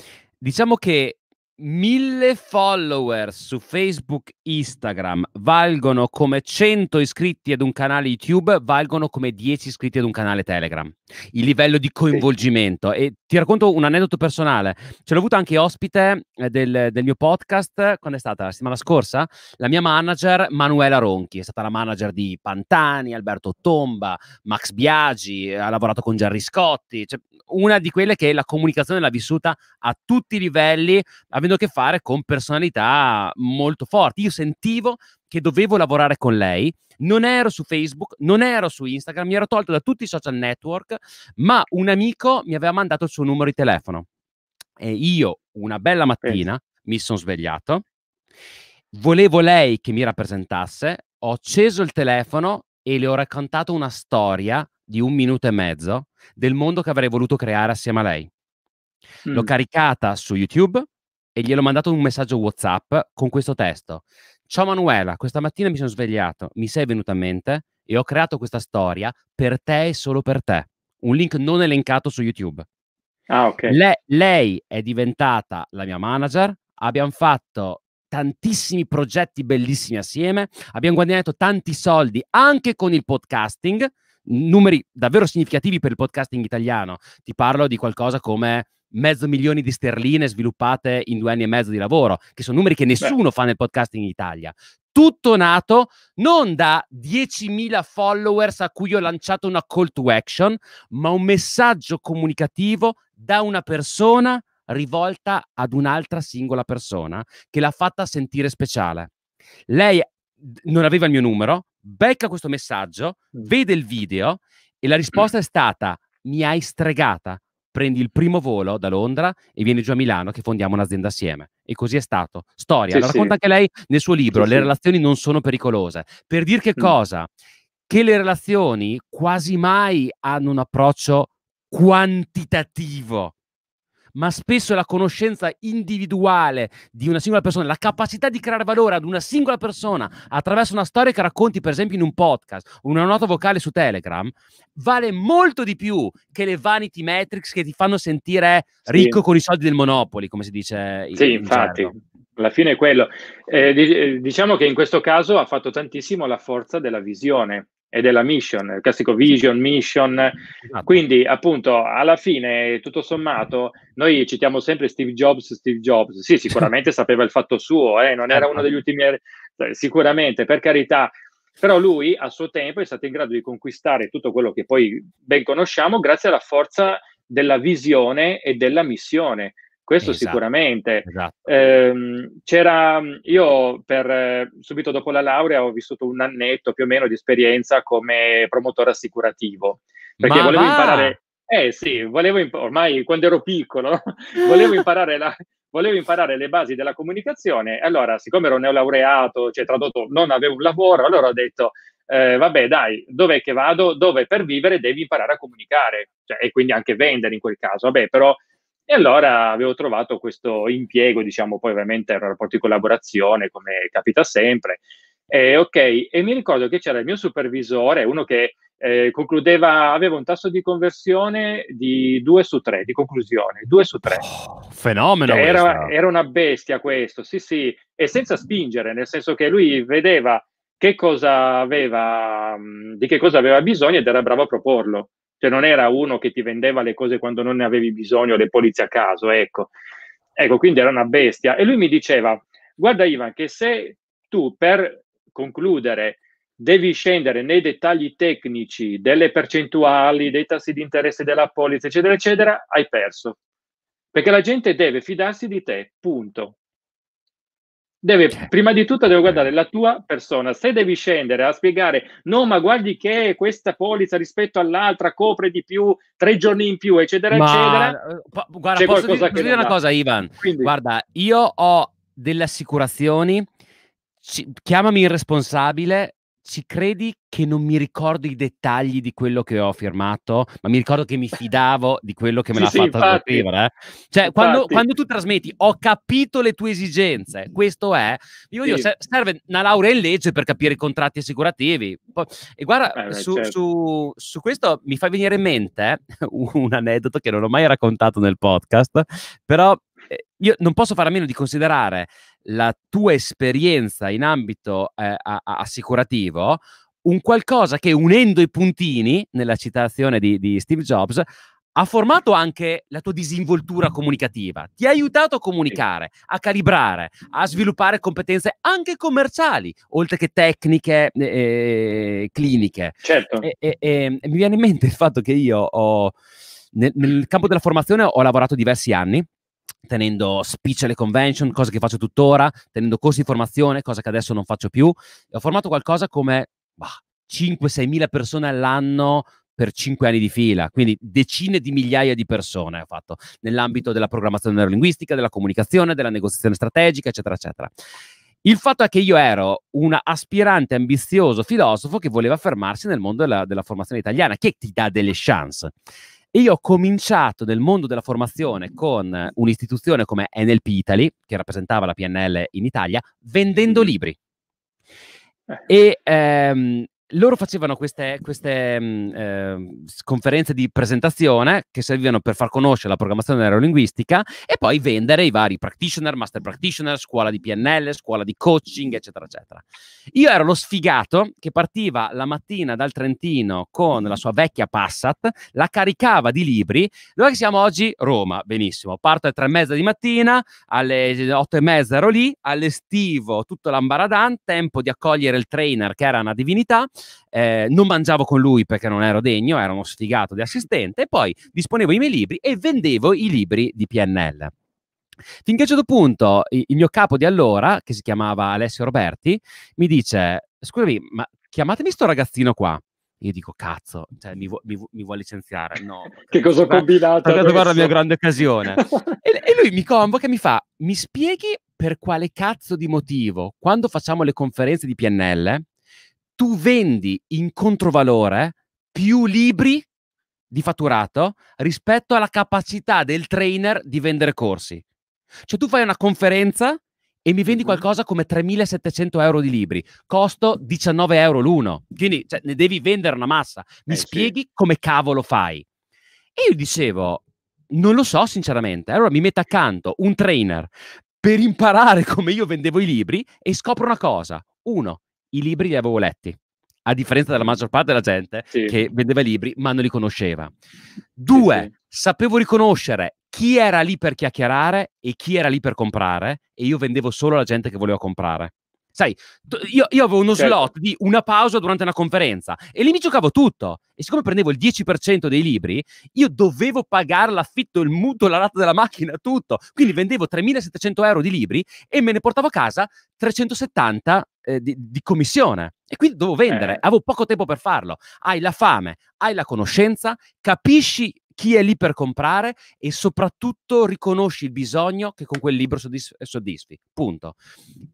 Diciamo che Mille follower su Facebook, Instagram valgono come 100 iscritti ad un canale YouTube, valgono come 10 iscritti ad un canale Telegram. Il livello di coinvolgimento. E ti racconto un aneddoto personale. Ce l'ho avuto anche ospite eh, del, del mio podcast, quando è stata? La settimana scorsa? La mia manager Manuela Ronchi, è stata la manager di Pantani, Alberto Tomba, Max Biagi, eh, ha lavorato con Gerry Scotti, cioè una di quelle che la comunicazione l'ha vissuta a tutti i livelli Avendo avendo a che fare con personalità molto forti. Io sentivo che dovevo lavorare con lei, non ero su Facebook, non ero su Instagram, mi ero tolto da tutti i social network, ma un amico mi aveva mandato il suo numero di telefono. E io, una bella mattina, sì. mi sono svegliato, volevo lei che mi rappresentasse, ho acceso il telefono e le ho raccontato una storia di un minuto e mezzo del mondo che avrei voluto creare assieme a lei. Mm. L'ho caricata su YouTube, e gliel'ho mandato un messaggio WhatsApp con questo testo. Ciao Manuela, questa mattina mi sono svegliato, mi sei venuta a mente e ho creato questa storia per te e solo per te. Un link non elencato su YouTube. Ah, ok. Le- lei è diventata la mia manager, abbiamo fatto tantissimi progetti bellissimi assieme, abbiamo guadagnato tanti soldi anche con il podcasting, numeri davvero significativi per il podcasting italiano. Ti parlo di qualcosa come mezzo milione di sterline sviluppate in due anni e mezzo di lavoro, che sono numeri che nessuno Beh. fa nel podcasting in Italia. Tutto nato non da 10.000 followers a cui ho lanciato una call to action, ma un messaggio comunicativo da una persona rivolta ad un'altra singola persona che l'ha fatta sentire speciale. Lei non aveva il mio numero, becca questo messaggio, mm. vede il video e la risposta mm. è stata mi hai stregata, prendi il primo volo da Londra e vieni giù a Milano che fondiamo un'azienda assieme. E così è stato. Storia. Sì, la racconta sì. anche lei nel suo libro, sì, Le relazioni non sono pericolose. Per dire che mm. cosa? Che le relazioni quasi mai hanno un approccio quantitativo ma spesso la conoscenza individuale di una singola persona, la capacità di creare valore ad una singola persona attraverso una storia che racconti, per esempio, in un podcast o una nota vocale su Telegram, vale molto di più che le vanity metrics che ti fanno sentire ricco sì. con i soldi del Monopoli, come si dice. In Sì, in infatti. Gergo. Alla fine è quello. Eh, eh, diciamo che in questo caso ha fatto tantissimo la forza della visione, e della mission, il classico vision, mission. Esatto. Quindi, appunto, alla fine, tutto sommato, noi citiamo sempre Steve Jobs, Steve Jobs. Sì, sicuramente sapeva il fatto suo, eh, non era uno degli esatto. ultimi, er-, cioè, sicuramente, per carità. Però lui, a suo tempo, è stato in grado di conquistare tutto quello che poi ben conosciamo grazie alla forza della visione e della missione. Questo esatto, sicuramente. Esatto. Eh, c'era, io per, subito dopo la laurea ho vissuto un annetto più o meno di esperienza come promotore assicurativo, perché Ma volevo va. imparare... Eh sì, volevo imp- ormai quando ero piccolo, volevo imparare la, volevo imparare le basi della comunicazione. Allora, siccome ero neolaureato, cioè tradotto, non avevo un lavoro, allora ho detto, eh, vabbè dai, dov'è che vado? Dove per vivere devi imparare a comunicare, cioè, e quindi anche vendere in quel caso. Vabbè, però e allora avevo trovato questo impiego, diciamo, poi ovviamente era un rapporto di collaborazione, come capita sempre. Eh, ok, e mi ricordo che c'era il mio supervisore, uno che eh, concludeva, aveva un tasso di conversione di 2 su 3, di conclusione, 2 su 3. Oh, fenomeno. Cioè, era, era, una bestia questo, sì sì, e senza spingere, nel senso che lui vedeva che cosa aveva, di che cosa aveva bisogno ed era bravo a proporlo cioè non era uno che ti vendeva le cose quando non ne avevi bisogno, le polizze a caso, ecco. Ecco, quindi era una bestia. E lui mi diceva, guarda Ivan, che se tu per concludere devi scendere nei dettagli tecnici delle percentuali, dei tassi di interesse della polizia, eccetera, eccetera, hai perso. Perché la gente deve fidarsi di te, punto. Deve, cioè. prima di tutto devo guardare la tua persona. Se devi scendere a spiegare no, ma guardi che questa polizza rispetto all'altra copre di più, tre giorni in più, eccetera, ma, eccetera. Eh, po- guarda, posso dire, posso dire una va. cosa, Ivan? Quindi. Guarda, io ho delle assicurazioni, ci, chiamami responsabile, ci credi che non mi ricordo i dettagli di quello che ho firmato, ma mi ricordo che mi fidavo di quello che me sì, l'ha sì, fatta scrivere. Eh? Cioè, quando, quando, tu trasmetti, ho capito le tue esigenze, questo è, io sì. dico, serve una laurea in legge per capire i contratti assicurativi. E guarda, eh, su, certo. su, su, questo mi fa venire in mente un aneddoto che non ho mai raccontato nel podcast, però eh, io non posso fare a meno di considerare la tua esperienza in ambito eh, assicurativo, un qualcosa che unendo i puntini, nella citazione di, di Steve Jobs, ha formato anche la tua disinvoltura comunicativa, ti ha aiutato a comunicare, a calibrare, a sviluppare competenze anche commerciali, oltre che tecniche eh, eh, cliniche. Certo. E, e, e, mi viene in mente il fatto che io ho, nel, nel campo della formazione ho lavorato diversi anni tenendo speech alle convention, cosa che faccio tuttora, tenendo corsi di formazione, cosa che adesso non faccio più. E Ho formato qualcosa come bah, 5-6 mila persone all'anno per 5 anni di fila, quindi decine di migliaia di persone ho fatto nell'ambito della programmazione neurolinguistica, della comunicazione, della negoziazione strategica, eccetera, eccetera. Il fatto è che io ero un aspirante ambizioso filosofo che voleva affermarsi nel mondo della, della formazione italiana, che ti dà delle chance. Io ho cominciato nel mondo della formazione con un'istituzione come NLP Italy, che rappresentava la PNL in Italia, vendendo mm. libri. Eh. E ehm, loro facevano queste, queste mh, mm, eh, conferenze di presentazione che servivano per far conoscere la programmazione neurolinguistica e poi vendere i vari practitioner, master practitioner, scuola di PNL, scuola di coaching, eccetera, eccetera. Io ero lo sfigato che partiva la mattina dal Trentino con la sua vecchia Passat, la caricava di libri. Dove siamo oggi? Roma, benissimo. Parto alle tre e mezza di mattina, alle otto e mezza ero lì, allestivo tutto l'ambaradan, tempo di accogliere il trainer che era una divinità eh, non mangiavo con lui perché non ero degno, ero uno sfigato di assistente, e poi disponevo i miei libri e vendevo i libri di PNL. Finché a un certo punto il mio capo di allora, che si chiamava Alessio Roberti, mi dice: Scusami, ma chiamatemi sto ragazzino qua. Io dico, cazzo, cioè, mi, vu- mi, vu- mi, vuole licenziare? No. che cosa ho combinato? Guarda, guarda la mia grande occasione. e, e lui mi convoca e mi fa, mi spieghi per quale cazzo di motivo, quando facciamo le conferenze di PNL, tu vendi in controvalore più libri di fatturato rispetto alla capacità del trainer di vendere corsi. Cioè tu fai una conferenza e mi vendi qualcosa come 3.700 euro di libri, costo 19 euro l'uno, quindi cioè, ne devi vendere una massa. Mi eh, spieghi sì. come cavolo fai? E io dicevo, non lo so sinceramente, allora mi metto accanto un trainer per imparare come io vendevo i libri e scopro una cosa. Uno, i libri li avevo letti, a differenza della maggior parte della gente sì. che vendeva libri ma non li conosceva. Due, sì, sì. sapevo riconoscere chi era lì per chiacchierare e chi era lì per comprare e io vendevo solo la gente che voleva comprare sai, io, io avevo uno certo. slot di una pausa durante una conferenza e lì mi giocavo tutto. E siccome prendevo il 10% dei libri, io dovevo pagare l'affitto, il mutuo, la rata della macchina, tutto. Quindi vendevo 3.700 euro di libri e me ne portavo a casa 370 eh, di, di, commissione. E quindi dovevo vendere, eh. avevo poco tempo per farlo. Hai la fame, hai la conoscenza, capisci chi è lì per comprare e soprattutto riconosci il bisogno che con quel libro soddisf- soddisfi. Punto.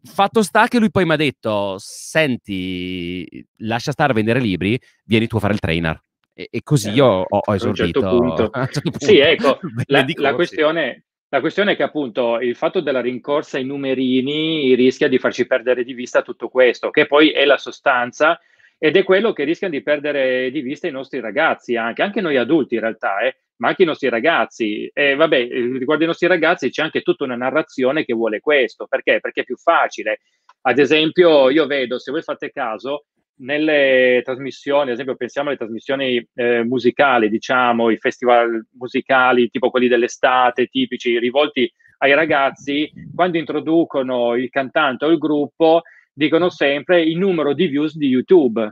Fatto sta che lui poi mi ha detto, senti, lascia stare a vendere libri, vieni tu a fare il trainer. E, e così eh, io ho, ho esaurito. A un, certo un certo punto. Sì, ecco, la, la, questione, la questione è che appunto il fatto della rincorsa ai numerini rischia di farci perdere di vista tutto questo, che poi è la sostanza ed è quello che rischiano di perdere di vista i nostri ragazzi, anche, anche noi adulti in realtà, eh, ma anche i nostri ragazzi. E vabbè, eh, riguardo i nostri ragazzi c'è anche tutta una narrazione che vuole questo, perché? Perché è più facile. Ad esempio, io vedo, se voi fate caso, nelle trasmissioni, ad esempio pensiamo alle trasmissioni eh, musicali, diciamo, i festival musicali, tipo quelli dell'estate, tipici, rivolti ai ragazzi, quando introducono il cantante o il gruppo, dicono sempre il numero di views di YouTube,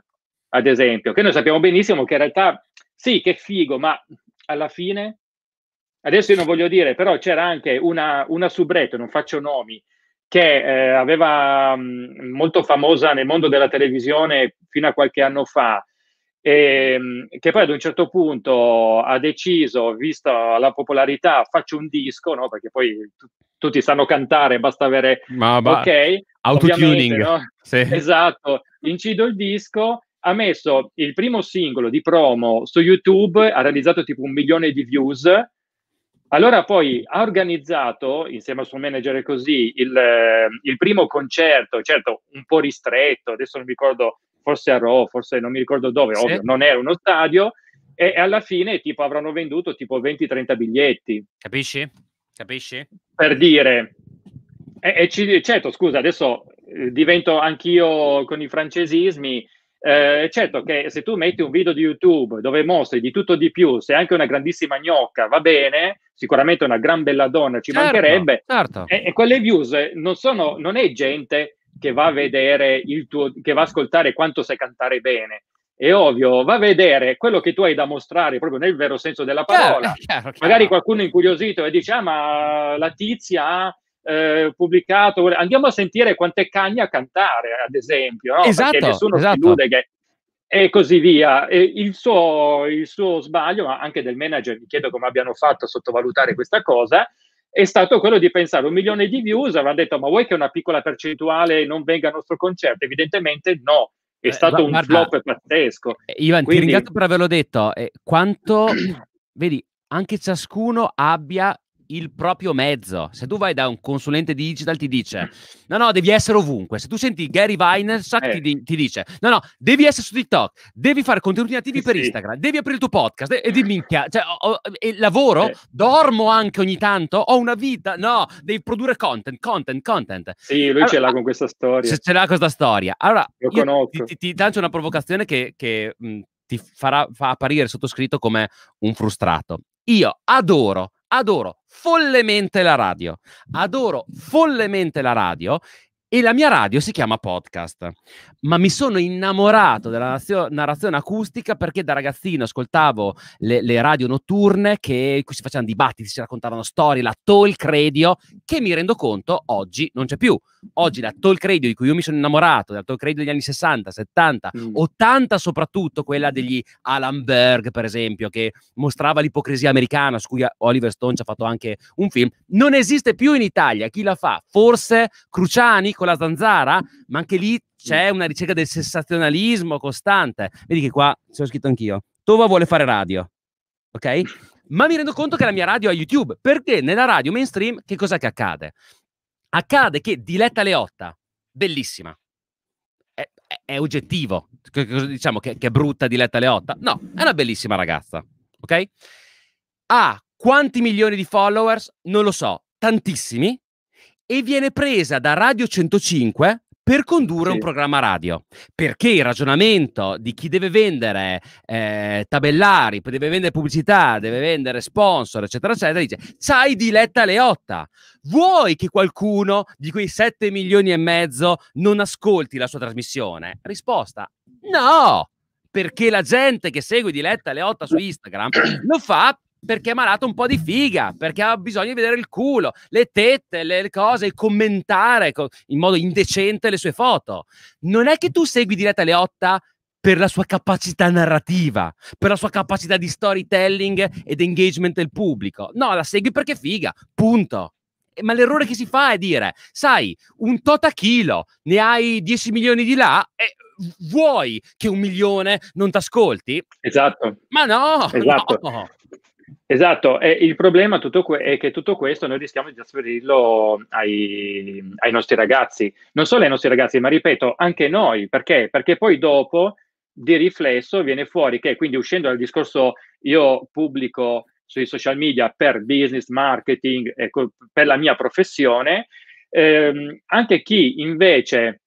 ad esempio, che noi sappiamo benissimo che in realtà sì, che figo, ma alla fine, adesso io non voglio dire, però c'era anche una, una subrete, non faccio nomi, che eh, aveva mh, mm, molto famosa nel mondo della televisione fino a qualche anno fa, e, ehm, che poi ad un certo punto ha deciso, vista la popolarità, faccio un disco, no? perché poi t- tutti sanno cantare, basta avere... Ma, ok, autotuning. No? Sì. Esatto, incido il disco, ha messo il primo singolo di promo su YouTube, ha realizzato tipo un milione di views, allora poi ha organizzato, insieme al suo manager così, il, il, primo concerto, certo un po' ristretto, adesso non mi ricordo forse a Raw, forse non mi ricordo dove, sì. ovvio, non era uno stadio, e alla fine tipo avranno venduto tipo 20-30 biglietti. Capisci? Capisci? Per dire, e, e ci, certo, scusa, adesso eh, divento anch'io con i francesismi. Eh, certo che se tu metti un video di YouTube dove mostri di tutto di più, sei anche una grandissima gnocca, va bene, sicuramente una gran bella donna, ci certo, mancherebbe, certo. E, e, quelle views non sono, non è gente che va a vedere il tuo, che va a ascoltare quanto sai cantare bene. È ovvio, va a vedere quello che tu hai da mostrare proprio nel vero senso della parola. Chiaro, eh, chiaro, chiaro. Magari qualcuno è incuriosito e dice: Ah, ma la tizia ha eh, pubblicato. Andiamo a sentire quante cagna a cantare, ad esempio, no? esatto, perché nessuno esatto. si illude che e così via. E il, suo, il, suo, sbaglio, ma anche del manager, mi chiedo come abbiano fatto a sottovalutare questa cosa, è stato quello di pensare un milione di views, avrà detto ma vuoi che una piccola percentuale non venga al nostro concerto? Evidentemente no, è eh, stato eh, guarda, un flop pazzesco. Eh, Ivan, Quindi... ti ringrazio per averlo detto, eh, quanto, vedi, anche ciascuno abbia il proprio mezzo. Se tu vai da un consulente digital ti dice no no devi essere ovunque. Se tu senti Gary Vaynerchuk eh. ti, ti, dice no no devi essere su TikTok, devi fare contenuti nativi sì, per sì. Instagram, devi aprire il tuo podcast e, dimmi, di cioè, ho, e lavoro, eh. dormo anche ogni tanto, ho una vita, no, devi produrre content, content, content. Sì, lui allora, ce l'ha ah, con questa storia. Se ce l'ha con questa storia. Allora, ti, ti, ti, lancio una provocazione che, che mh, ti farà fa apparire sottoscritto come un frustrato. Io adoro, adoro follemente la radio. Adoro follemente la radio e la mia radio si chiama podcast. Ma mi sono innamorato della nazio- narrazione acustica perché da ragazzino ascoltavo le, le radio notturne che, in cui si facevano dibattiti, si raccontavano storie, la talk radio, che mi rendo conto oggi non c'è più oggi la talk radio di cui io mi sono innamorato, la talk radio degli anni 60, 70, mm. 80 soprattutto, quella degli Alan Berg per esempio, che mostrava l'ipocrisia americana, su cui Oliver Stone ci ha fatto anche un film, non esiste più in Italia. Chi la fa? Forse Cruciani con la zanzara? Ma anche lì mm. c'è una ricerca del sensazionalismo costante. Vedi che qua ce l'ho scritto anch'io. Tova vuole fare radio, ok? Ma mi rendo conto che la mia radio è YouTube, perché nella radio mainstream che cosa che accade? accade che Diletta Leotta, bellissima, è, è, è oggettivo, diciamo che, che, è brutta Diletta Leotta, no, è una bellissima ragazza, ok? Ha quanti milioni di followers? Non lo so, tantissimi, e viene presa da Radio 105 per condurre sì. un programma radio, perché il ragionamento di chi deve vendere eh, tabellari, deve vendere pubblicità, deve vendere sponsor, eccetera, eccetera, dice, sai Diletta Leotta, vuoi che qualcuno di quei 7 milioni e mezzo non ascolti la sua trasmissione? Risposta, no, perché la gente che segue Diletta Leotta su Instagram lo fa perché è malato un po' di figa, perché ha bisogno di vedere il culo, le tette, le, cose, e commentare in modo indecente le sue foto. Non è che tu segui diretta Leotta per la sua capacità narrativa, per la sua capacità di storytelling ed engagement del pubblico. No, la segui perché è figa, punto. Eh, ma l'errore che si fa è dire, sai, un tot a chilo, ne hai 10 milioni di là e eh, vuoi che un milione non ti ascolti? Esatto. Ma no, esatto. no. Esatto, e il problema que- è che tutto questo noi rischiamo di trasferirlo ai, ai, nostri ragazzi, non solo ai nostri ragazzi, ma ripeto, anche noi, perché? Perché poi dopo di riflesso viene fuori che quindi uscendo dal discorso io pubblico sui social media per business, marketing, ecco, per la mia professione, ehm, anche chi invece,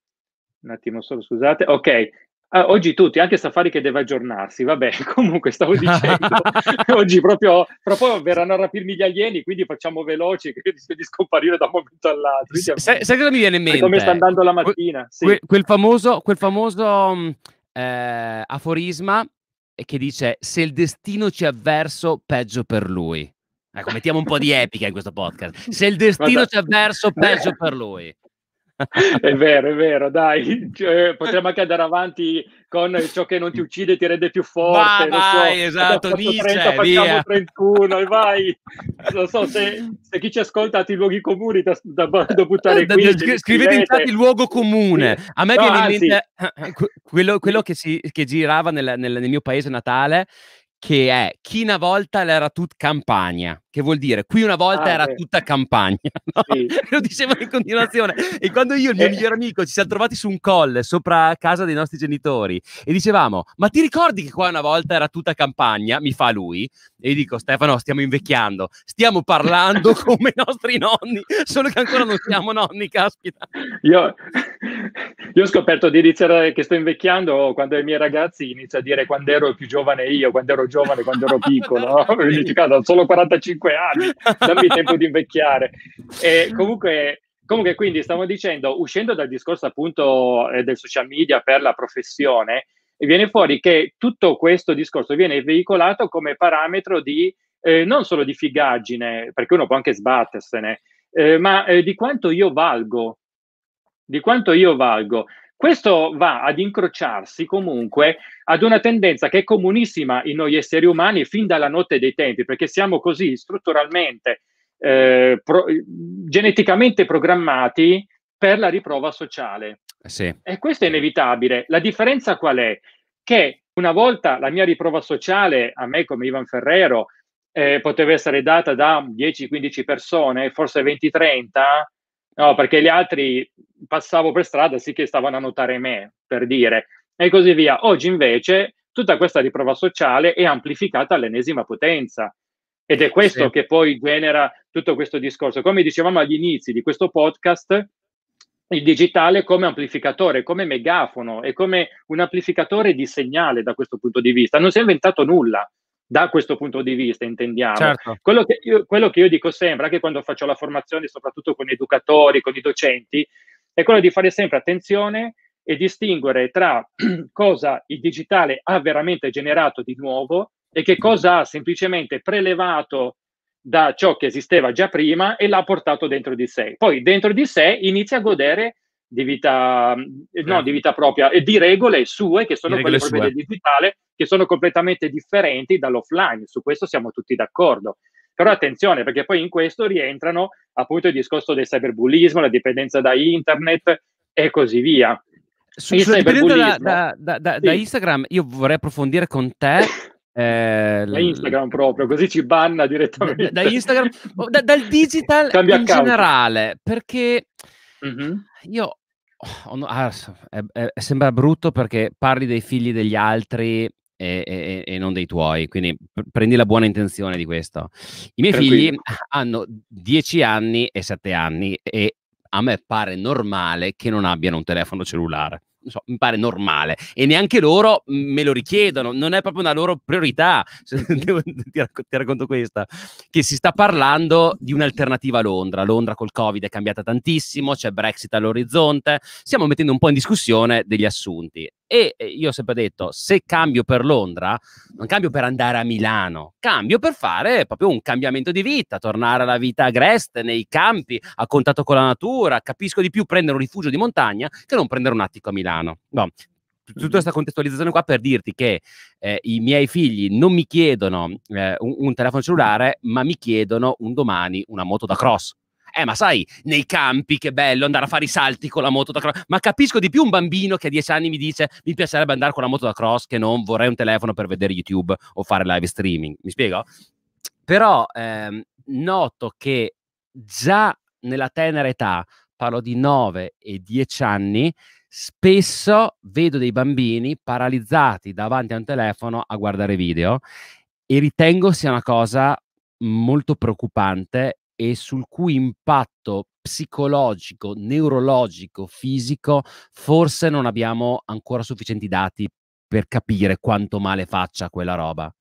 un attimo solo scusate, ok, Ah, oggi tutti, anche Safari che deve aggiornarsi, vabbè, comunque stavo dicendo, oggi proprio, proprio, verranno a rapirmi gli alieni, quindi facciamo veloci, che rischio di scomparire da un momento all'altro. S- sai, sai cosa mi viene in mente? Come sta andando la mattina. Que- sì. quel, quel, famoso, quel famoso mm, eh, aforisma eh, che dice, se il destino ci è avverso, peggio per lui. Ecco, mettiamo un po' di epica in questo podcast. Se il destino Guarda. ci è avverso, peggio per lui è vero, è vero, dai, cioè, potremmo anche andare avanti con ciò che non ti uccide ti rende più forte. Va, vai, so, esatto, Nietzsche, 30, via. 31 e vai. Non so se, se chi ci ascolta ha i luoghi comuni da, da, da eh, buttare eh, qui. scrivete in chat il luogo comune. A me no, viene anzi. in mente eh, quello, quello che, si, che girava nel, nel, nel mio paese natale che è chi una volta era tutta campagna, che vuol dire qui una volta ah, era eh. tutta campagna, no? sì. lo dicevano in continuazione. E quando io e il mio eh. migliore amico ci siamo trovati su un colle sopra casa dei nostri genitori e dicevamo, ma ti ricordi che qua una volta era tutta campagna? Mi fa lui e gli dico, Stefano, stiamo invecchiando, stiamo parlando come i nostri nonni, solo che ancora non siamo nonni, caspita. Io, io ho scoperto di iniziare che sto invecchiando quando i miei ragazzi iniziano a dire quando ero più giovane io, quando ero giovane quando ero piccolo, ho solo 45 anni, dammi tempo di invecchiare. E comunque, comunque, quindi stavo dicendo, uscendo dal discorso appunto eh, del social media per la professione, viene fuori che tutto questo discorso viene veicolato come parametro di eh, non solo di figaggine, perché uno può anche sbattersene, eh, ma eh, di quanto io valgo. Di quanto io valgo. Questo va ad incrociarsi comunque ad una tendenza che è comunissima in noi esseri umani fin dalla notte dei tempi, perché siamo così strutturalmente, eh, pro- geneticamente programmati per la riprova sociale. Eh, sì. E questo è inevitabile. La differenza qual è? Che una volta la mia riprova sociale, a me come Ivan Ferrero, eh, poteva essere data da 10-15 persone, forse 20-30, no, perché gli altri passavo per strada sì che stavano a notare me, per dire, e così via. Oggi invece tutta questa riprova sociale è amplificata all'ennesima potenza. Ed è questo sì. che poi genera tutto questo discorso. Come dicevamo agli inizi di questo podcast, il digitale come amplificatore, come megafono e come un amplificatore di segnale da questo punto di vista. Non si è inventato nulla da questo punto di vista, intendiamo. Certo. Quello, che io, quello che io dico sempre, anche quando faccio la formazione, soprattutto con educatori, con i docenti, è quello di fare sempre attenzione e distinguere tra cosa il digitale ha veramente generato di nuovo e che cosa ha semplicemente prelevato da ciò che esisteva già prima e l'ha portato dentro di sé. Poi dentro di sé inizia a godere di vita, eh. no, eh. di vita propria e di regole sue che sono quelle proprie del digitale, che sono completamente differenti dall'offline. Su questo siamo tutti d'accordo. Però attenzione, perché poi in questo rientrano appunto il discorso del cyberbullismo, la dipendenza da internet e così via. Su, sulla dipendenza da, da, da, sì. da Instagram, io vorrei approfondire con te Eh, da Instagram proprio, così ci banna direttamente. Da, da Instagram, da, dal digital Cambia in account. generale, perché mm-hmm. io... Oh, no, ah, è, è, sembra brutto perché parli dei figli degli altri e, e, e, non dei tuoi, quindi prendi la buona intenzione di questo. I miei Tranquillo. figli hanno 10 anni e 7 anni e a me pare normale che non abbiano un telefono cellulare. So, mi pare normale e neanche loro me lo richiedono, non è proprio una loro priorità. ti, racconto, ti, racconto questa: che si sta parlando di un'alternativa a Londra. Londra col Covid è cambiata tantissimo, c'è Brexit all'orizzonte. Stiamo mettendo un po' in discussione degli assunti. E io ho sempre detto, se cambio per Londra, non cambio per andare a Milano, cambio per fare proprio un cambiamento di vita, tornare alla vita agreste, nei campi, a contatto con la natura, capisco di più prendere un rifugio di montagna che non prendere un attico a Milano. No, tutta mm-hmm. questa contestualizzazione qua per dirti che eh, i miei figli non mi chiedono eh, un, un telefono cellulare, ma mi chiedono un domani una moto da cross eh ma sai, nei campi che bello andare a fare i salti con la moto da cross, ma capisco di più un bambino che a dieci anni mi dice mi piacerebbe andare con la moto da cross che non vorrei un telefono per vedere YouTube o fare live streaming, mi spiego? Però ehm, noto che già nella tenera età, parlo di 9 e 10 anni, spesso vedo dei bambini paralizzati davanti a un telefono a guardare video e ritengo sia una cosa molto preoccupante e sul cui impatto psicologico, neurologico, fisico, forse non abbiamo ancora sufficienti dati per capire quanto male faccia quella roba.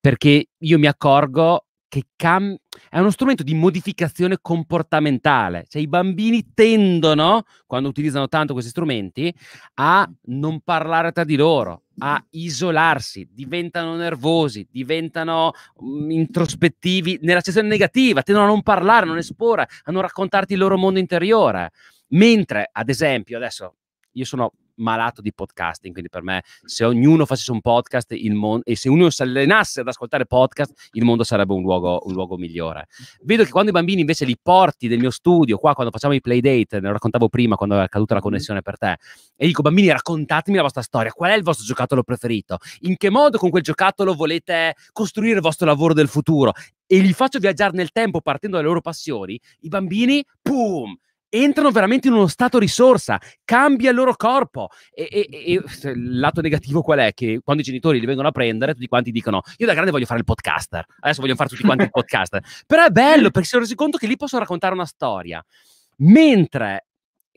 Perché io mi accorgo che cam- è uno strumento di modificazione comportamentale. Cioè, i bambini tendono, quando utilizzano tanto questi strumenti, a non parlare tra di loro, a isolarsi, diventano nervosi, diventano mh, mm, introspettivi nella sezione negativa, tendono a non parlare, a non esporre, a non raccontarti il loro mondo interiore. Mentre, ad esempio, adesso io sono malato di podcasting, quindi per me se ognuno facesse un podcast il mon- e se uno si allenasse ad ascoltare podcast, il mondo sarebbe un luogo, un luogo migliore. Vedo che quando i bambini invece li porti del mio studio, qua quando facciamo i playdate, ne raccontavo prima quando era caduta la connessione per te, e dico bambini raccontatemi la vostra storia, qual è il vostro giocattolo preferito, in che modo con quel giocattolo volete costruire il vostro lavoro del futuro e li faccio viaggiare nel tempo partendo dalle loro passioni, i bambini, boom! entrano veramente in uno stato risorsa, cambia il loro corpo. E, e, e, il lato negativo qual è? Che quando i genitori li vengono a prendere, tutti quanti dicono: Io da grande voglio fare il podcaster, adesso voglio fare tutti quanti il podcaster. Però è bello perché si sono resi conto che lì posso raccontare una storia. Mentre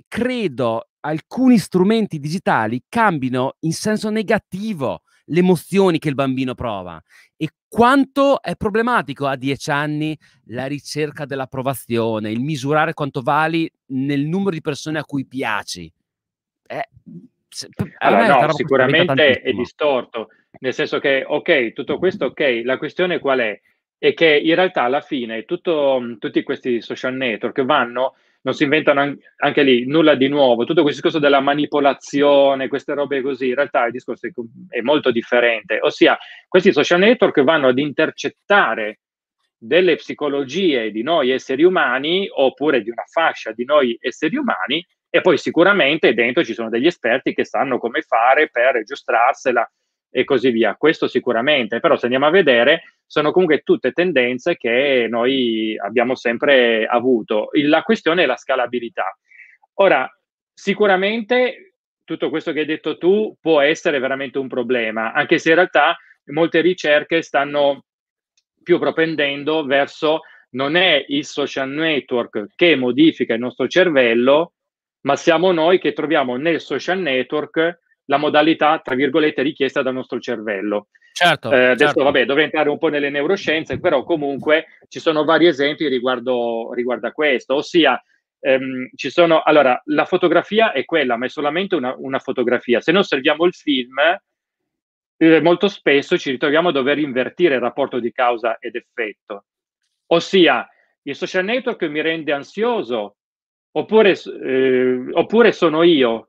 credo alcuni strumenti digitali cambino in senso negativo le emozioni che il bambino prova e quanto è problematico a dieci anni la ricerca dell'approvazione, il misurare quanto vali nel numero di persone a cui piaci. Eh, allora, no, sicuramente è distorto, nel senso che, ok, tutto questo, ok, la questione qual è? È che in realtà alla fine tutto, mhmm, tutti questi social network vanno non si inventano anche lì nulla di nuovo. Tutto questo discorso della manipolazione, queste robe così, in realtà il discorso è molto differente. Ossia, questi social network vanno ad intercettare delle psicologie di noi esseri umani oppure di una fascia di noi esseri umani e poi sicuramente dentro ci sono degli esperti che sanno come fare per registrarsela e così via. Questo sicuramente, però se andiamo a vedere, sono comunque tutte tendenze che noi abbiamo sempre avuto. La questione è la scalabilità. Ora, sicuramente tutto questo che hai detto tu può essere veramente un problema, anche se in realtà molte ricerche stanno più propendendo verso non è il social network che modifica il nostro cervello, ma siamo noi che troviamo nel social network la modalità, tra virgolette, richiesta dal nostro cervello. Certo, eh, adesso certo. vabbè, dovrei entrare un po' nelle neuroscienze, però comunque ci sono vari esempi riguardo, riguardo a questo, ossia ehm, ci sono, allora, la fotografia è quella, ma è solamente una, una fotografia. Se noi osserviamo il film, eh, molto spesso ci ritroviamo a dover invertire il rapporto di causa ed effetto. Ossia, il social network mi rende ansioso, oppure, eh, oppure sono io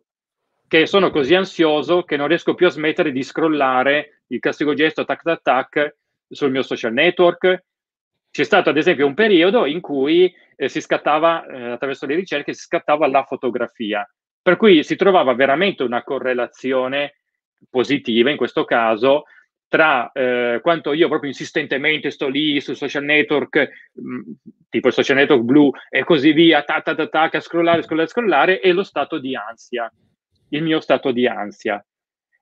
che sono così ansioso che non riesco più a smettere di scrollare il classico gesto tac tac tac sul mio social network. C'è stato ad esempio un periodo in cui eh, si scattava, eh, attraverso le ricerche, si scattava la fotografia, per cui si trovava veramente una correlazione positiva in questo caso tra eh, quanto io proprio insistentemente sto lì sul social network, mh, mm, tipo il social network blu e così via, tac, tac, tac, a scrollare, scrollare, scrollare, e lo stato di ansia il mio stato di ansia.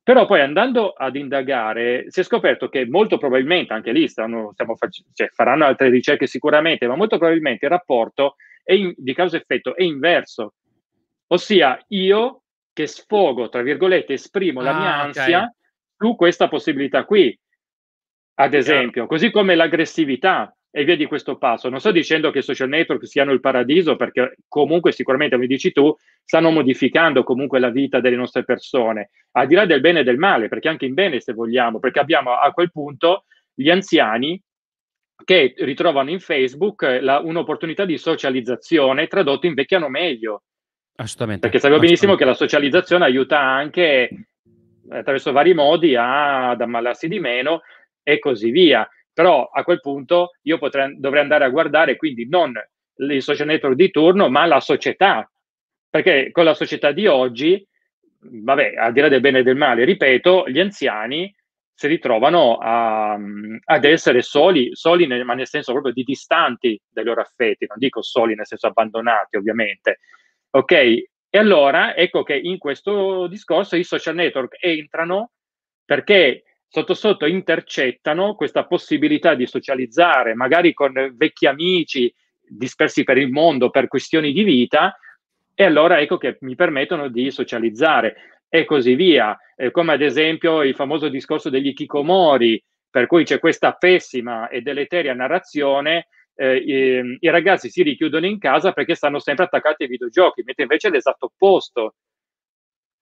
Però poi andando ad indagare si è scoperto che molto probabilmente, anche lì stanno, fac- cioè, faranno altre ricerche sicuramente, ma molto probabilmente il rapporto in- di causa-effetto è inverso. Ossia, io che sfogo, tra virgolette, esprimo ah, la mia ansia su questa possibilità qui, ad esempio, così come l'aggressività e via di questo passo. Non sto dicendo che i social network siano il paradiso, perché comunque sicuramente, come dici tu, stanno modificando comunque la vita delle nostre persone, al di là del bene e del male, perché anche in bene se vogliamo, perché abbiamo a quel punto gli anziani che ritrovano in Facebook eh, la, un'opportunità di socializzazione, tradotto invecchiano meglio. Assolutamente. Perché sappiamo benissimo che la socializzazione aiuta anche eh, attraverso vari modi ad ammalarsi di meno e così via però a quel punto io potrei, dovrei andare a guardare quindi non il social network di turno, ma la società, perché con la società di oggi, vabbè, al di là del bene e del male, ripeto, gli anziani si ritrovano a, ad essere soli, soli nel, ma nel senso proprio di distanti dai loro affetti, non dico soli nel senso abbandonati ovviamente, ok? E allora ecco che in questo discorso i social network entrano perché sotto sotto intercettano questa possibilità di socializzare, magari con vecchi amici dispersi per il mondo per questioni di vita, e allora ecco che mi permettono di socializzare e così via, eh, come ad esempio il famoso discorso degli chicomori, per cui c'è questa pessima e deleteria narrazione eh, i, ehm, i, ragazzi si richiudono in casa perché stanno sempre attaccati ai videogiochi, mentre invece è l'esatto opposto.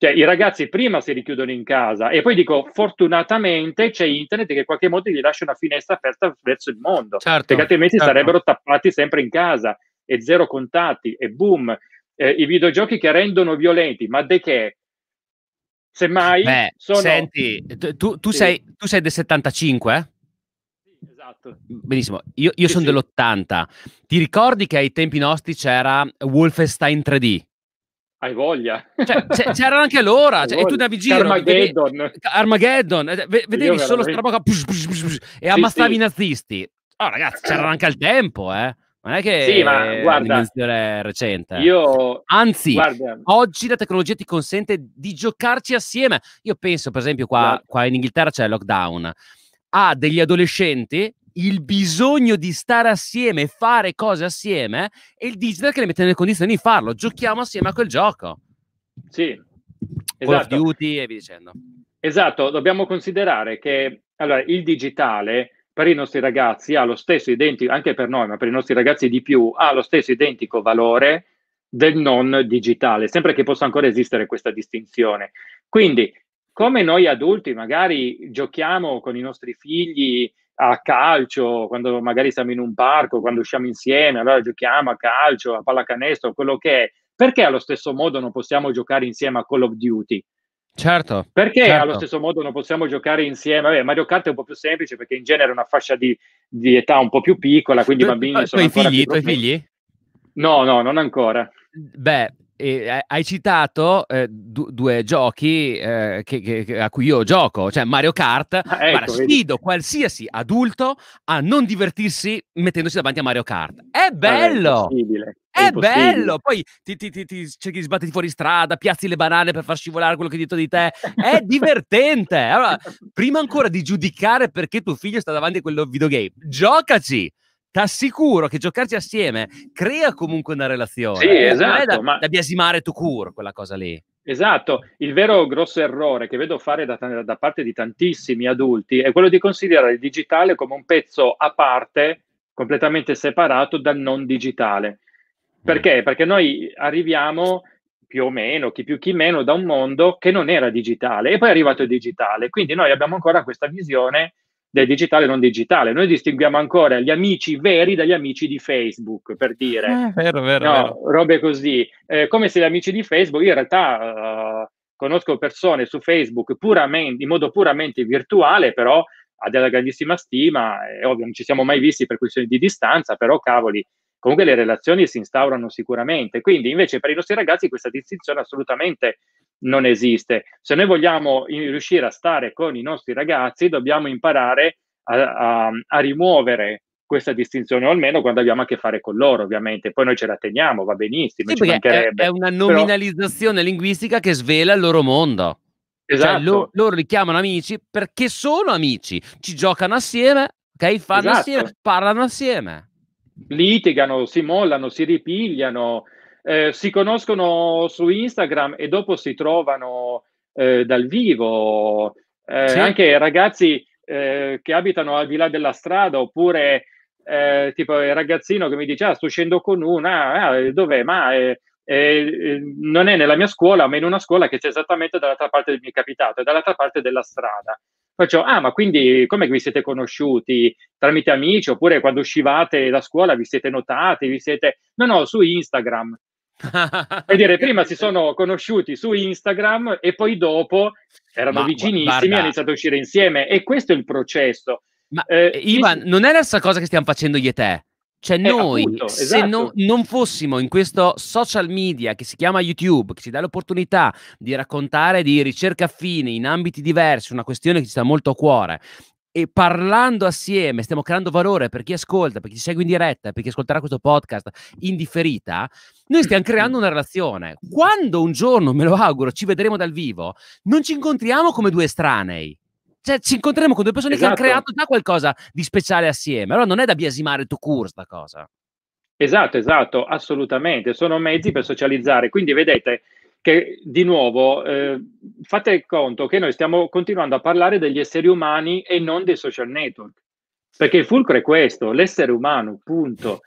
Cioè, i ragazzi prima si richiudono in casa e poi dico, fortunatamente c'è internet che in qualche modo gli lascia una finestra aperta verso il mondo, certo, perché altrimenti certo. sarebbero tappati sempre in casa e zero contatti e boom, eh, i videogiochi che rendono violenti, ma de che? Semmai... Beh, sono... Senti, tu, tu sì. sei, tu sei del 75? Eh? Esatto. Benissimo, io, io sì, sono sì. dell'80. Ti ricordi che ai tempi nostri c'era Wolfenstein 3D? Hai voglia. Cioè, c'era anche l'ora, cioè, e tu andavi giro. Armageddon. Eh, vedevi, Armageddon. Vedevi solo sta roba push, push, push, e ammazzavi sì, i nazisti. Oh, ragazzi, c'era anche il tempo, eh. Non è che sì, ma guarda, è recente. Io, Anzi, guarda, oggi la tecnologia ti consente di giocarci assieme. Io penso, per esempio, qua, esatto. qua in Inghilterra c'è il lockdown. A degli adolescenti il bisogno di stare assieme fare cose assieme e il digital che le mette nelle condizioni di farlo. Giochiamo assieme a quel gioco. Sì, esatto. Call of esatto. e via dicendo. Esatto, dobbiamo considerare che allora, il digitale per i nostri ragazzi ha lo stesso identico, anche per noi, ma per i nostri ragazzi di più, ha lo stesso identico valore del non digitale, sempre che possa ancora esistere questa distinzione. Quindi, come noi adulti magari giochiamo con i nostri figli a calcio, quando magari siamo in un parco, quando usciamo insieme, allora giochiamo a calcio, a pallacanestro, quello che è. Perché allo stesso modo non possiamo giocare insieme a Call of Duty? Certo. Perché certo. allo stesso modo non possiamo giocare insieme? Vabbè, Mario Kart è un po' più semplice perché in genere è una fascia di, di età un po' più piccola, quindi i bambini... Tu, sono i I tuoi figli? No, no, non ancora. Beh, e eh, hai citato eh, du- due giochi eh, che, che, a cui io gioco, cioè Mario Kart. Ah, ecco, guarda, sfido qualsiasi adulto a non divertirsi mettendosi davanti a Mario Kart. È bello! È, è, è bello! Poi ti, ti, ti, ti cerchi di sbatterti fuori strada, piazzi le banane per far scivolare quello che è dietro di te. È divertente! Allora, prima ancora di giudicare perché tuo figlio sta davanti a quel videogame, giocaci! ti assicuro che giocarci assieme crea comunque una relazione. Sì, esatto. Non è esatto, da, ma... da biasimare tu cure quella cosa lì. Esatto, il vero grosso errore che vedo fare da, da, parte di tantissimi adulti è quello di considerare il digitale come un pezzo a parte, completamente separato dal non digitale. Mm. Perché? Perché noi arriviamo più o meno, chi più chi meno, da un mondo che non era digitale e poi è arrivato il digitale. Quindi noi abbiamo ancora questa visione del digitale non digitale. Noi distinguiamo ancora gli amici veri dagli amici di Facebook, per dire. Eh, vero, vero, no, vero. robe così. Eh, come se gli amici di Facebook, io in realtà eh, conosco persone su Facebook puramente, in modo puramente virtuale, però ha della grandissima stima, è ovvio, non ci siamo mai visti per questioni di distanza, però cavoli, comunque le relazioni si instaurano sicuramente. Quindi invece per i nostri ragazzi questa distinzione assolutamente non esiste. Se noi vogliamo riuscire a stare con i nostri ragazzi, dobbiamo imparare a, a, a rimuovere questa distinzione, o almeno quando abbiamo a che fare con loro, ovviamente. Poi noi ce la teniamo, va benissimo. Sì, è, è, una nominalizzazione però... linguistica che svela il loro mondo. Esatto. Cioè, lo, esatto. loro li chiamano amici perché sono amici, ci giocano assieme, okay? fanno esatto. assieme, parlano assieme. Litigano, si mollano, si ripigliano, eh, si conoscono su Instagram e dopo si trovano eh, dal vivo. Eh, sì. Anche ragazzi eh, che abitano al di là della strada oppure eh, tipo il ragazzino che mi dice ah, sto uscendo con una, ah, eh, dov'è? Ma non è nella mia scuola, ma in una scuola che c'è esattamente dall'altra parte del mio capitato, è dall'altra parte della strada. Faccio, ah, ma quindi come vi siete conosciuti? Tramite amici oppure quando uscivate da scuola vi siete notati? Vi siete... No, no, su Instagram. Vuol dire, prima si sono conosciuti su Instagram e poi dopo erano Ma, vicinissimi guarda. hanno iniziato a uscire insieme. E questo è il processo. Ma eh, eh Ivan, sì. non è la stessa cosa che stiamo facendo io e te. Cioè, eh, noi, appunto, se esatto. no, non fossimo in questo social media che si chiama YouTube, che ci dà l'opportunità di raccontare di ricerca affine in ambiti diversi, una questione che ci sta molto a cuore, e parlando assieme stiamo creando valore per chi ascolta, per chi segue in diretta, per chi ascolterà questo podcast in differita, noi stiamo creando una relazione. Quando un giorno, me lo auguro, ci vedremo dal vivo, non ci incontriamo come due estranei. Cioè, ci incontreremo con due persone esatto. che hanno creato già qualcosa di speciale assieme. Allora non è da biasimare tu court sta cosa. Esatto, esatto, assolutamente. Sono mezzi per socializzare. Quindi vedete che di nuovo eh, fate conto che noi stiamo continuando a parlare degli esseri umani e non dei social network. Perché il fulcro è questo, l'essere umano, punto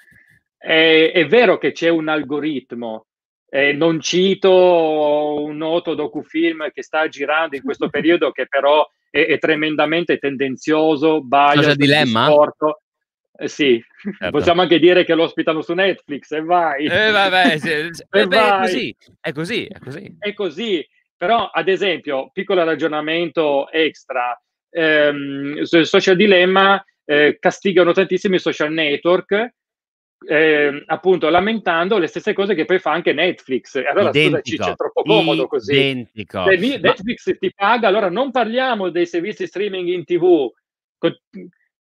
è, è vero che c'è un algoritmo, eh, non cito un noto docufilm che sta girando in questo periodo, che però è, è tremendamente tendenzioso, biased, dilemma? Distorto. Eh, sì, certo. possiamo anche dire che lo ospitano su Netflix e vai. Eh, vabbè, se, se, e eh, beh, vai. È, così, è così, è così. È così. Però, ad esempio, piccolo ragionamento extra, ehm, social dilemma eh, castigano tantissimi social network eh, appunto lamentando le stesse cose che poi fa anche Netflix. Allora identico, scusa, è troppo comodo così. Identico. Se Netflix Ma... ti paga, allora non parliamo dei servizi streaming in TV,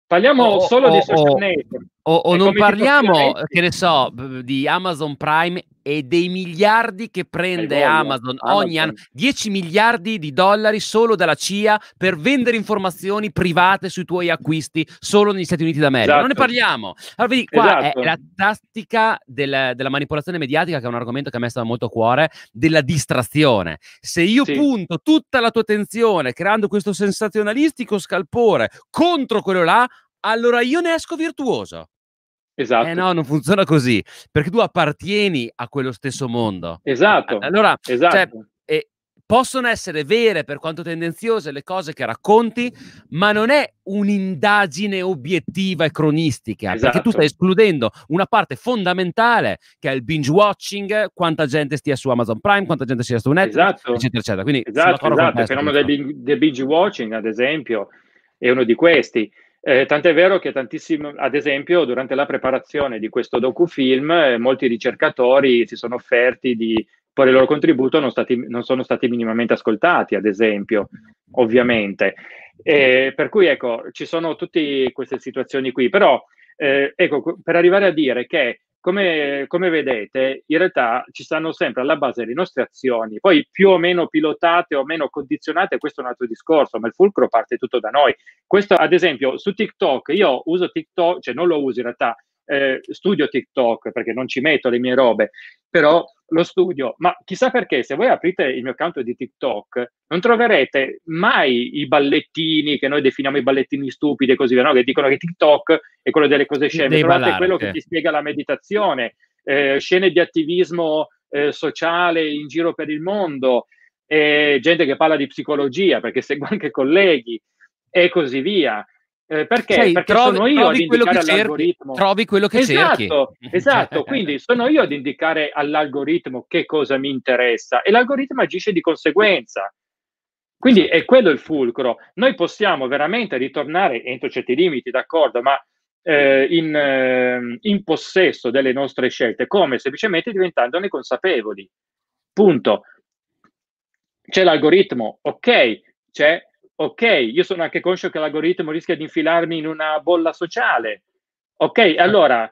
parliamo oh, solo oh, di social oh, network. O, o non parliamo, che ne so, di Amazon Prime e dei miliardi che prende Amazon, Amazon, ogni anno, 10 miliardi di dollari solo dalla CIA per vendere informazioni private sui tuoi acquisti solo negli Stati Uniti d'America. Esatto. Non ne esatto. parliamo. Allora, vedi, qua esatto. è, la tattica del, della manipolazione mediatica, che è un argomento che a me sta molto a cuore, della distrazione. Se io sì. punto tutta la tua attenzione creando questo sensazionalistico scalpore contro quello là, allora io ne esco virtuoso. Eh, esatto. Eh no, non funziona così, perché tu appartieni a quello stesso mondo. Esatto. Allora, cioè, esatto. Cioè, eh, possono essere vere per quanto tendenziose le cose che racconti, ma non è un'indagine obiettiva e cronistica, esatto. perché tu esatto. stai escludendo una parte fondamentale che è il binge watching, quanta gente stia su Amazon Prime, quanta gente sia su Netflix, esatto. eccetera, eccetera. Quindi, esatto, esatto. il fenomeno del binge watching, ad esempio, è uno di questi. Eh, tant'è vero che tantissimi, ad esempio, durante la preparazione di questo docufilm, eh, molti ricercatori si sono offerti di porre il loro contributo, non, stati, non sono stati minimamente ascoltati, ad esempio, ovviamente. Eh, per cui, ecco, ci sono tutte queste situazioni qui. Però, eh, ecco, per arrivare a dire che come, come, vedete, in realtà ci stanno sempre alla base le nostre azioni, poi più o meno pilotate o meno condizionate, questo è un altro discorso, ma il fulcro parte tutto da noi. Questo, ad esempio, su TikTok, io uso TikTok, cioè non lo uso in realtà, eh, studio TikTok perché non ci metto le mie robe, però lo studio, ma chissà perché se voi aprite il mio account di TikTok non troverete mai i ballettini che noi definiamo i ballettini stupidi e così via, no? che dicono che TikTok è quello delle cose sceme, Dei trovate ballarte. quello che ti spiega la meditazione, eh, scene di attivismo eh, sociale in giro per il mondo, eh, gente che parla di psicologia perché seguo anche colleghi e così via. Eh, perché? Cioè, perché trovi, sono io ad indicare all'algoritmo. Cerchi, trovi quello che esatto, cerchi. Esatto, cioè, cioè, cioè. quindi sono io ad indicare all'algoritmo che cosa mi interessa e l'algoritmo agisce di conseguenza. Quindi è quello il fulcro. Noi possiamo veramente ritornare entro certi limiti, d'accordo, ma eh, in, eh, in possesso delle nostre scelte, come semplicemente diventandone consapevoli. Punto. C'è l'algoritmo, ok, c'è ok, io sono anche conscio che l'algoritmo rischia di infilarmi in una bolla sociale. Ok, certo. allora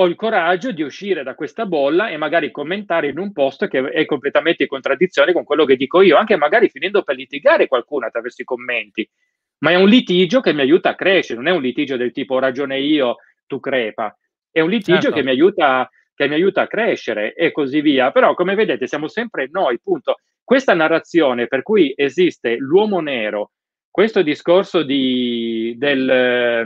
ho il coraggio di uscire da questa bolla e magari commentare in un post che è completamente in contraddizione con quello che dico io, anche magari finendo per litigare qualcuno attraverso i commenti. Ma è un litigio che mi aiuta a crescere, non è un litigio del tipo ragione io, tu crepa. È un litigio certo. che, mi aiuta, che mi aiuta a crescere e così via. Però, come vedete, siamo sempre noi, punto. Questa narrazione per cui esiste l'uomo nero, questo discorso di, del, eh,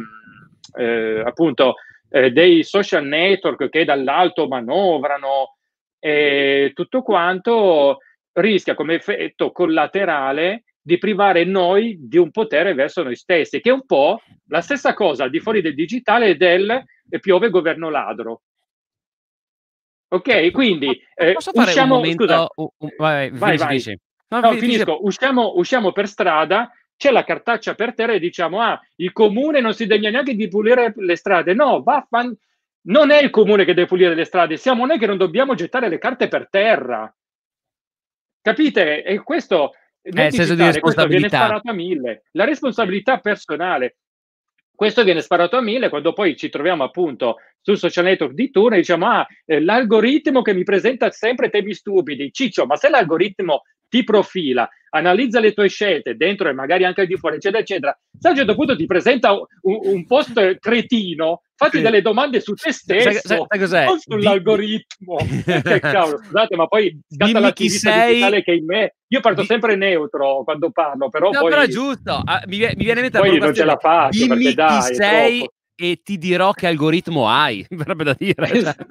eh, appunto, eh, dei social network che dall'alto manovrano eh, tutto quanto rischia come effetto collaterale di privare noi di un potere verso noi stessi, che è un po' la stessa cosa al di fuori del digitale e del piove governo ladro. Ok, eh, quindi eh, Posso fare usciamo, un scusa, uh, uh, vai, vai, vai, vai. No, no, finisco. Usciamo, usciamo per strada c'è la cartaccia per terra e diciamo, ah, il comune non si degna neanche di pulire le strade. No, vaffan... non è il comune che deve pulire le strade, siamo noi che non dobbiamo gettare le carte per terra. Capite? E questo... Nel eh, senso di responsabilità. Viene sparato a mille. La responsabilità personale. Questo viene sparato a mille quando poi ci troviamo appunto sul social network di turno e diciamo, ah, eh, l'algoritmo che mi presenta sempre temi stupidi. Ciccio, ma se l'algoritmo ti profila, analizza le tue scelte dentro e magari anche al di fuori, eccetera, eccetera. Se a un certo punto ti presenta un, un post cretino, fatti sì. delle domande su te stesso, sai, sai, sai non sull'algoritmo. che cavolo, scusate, ma poi scatta l'attività sei... digitale che in me. Io parto sempre neutro quando parlo, però no, poi... però giusto. Ah, mi, viene in mente... Poi non ce la faccio, dimmi perché dai, sei e ti dirò che algoritmo hai, verrebbe da dire. Cioè. Esatto.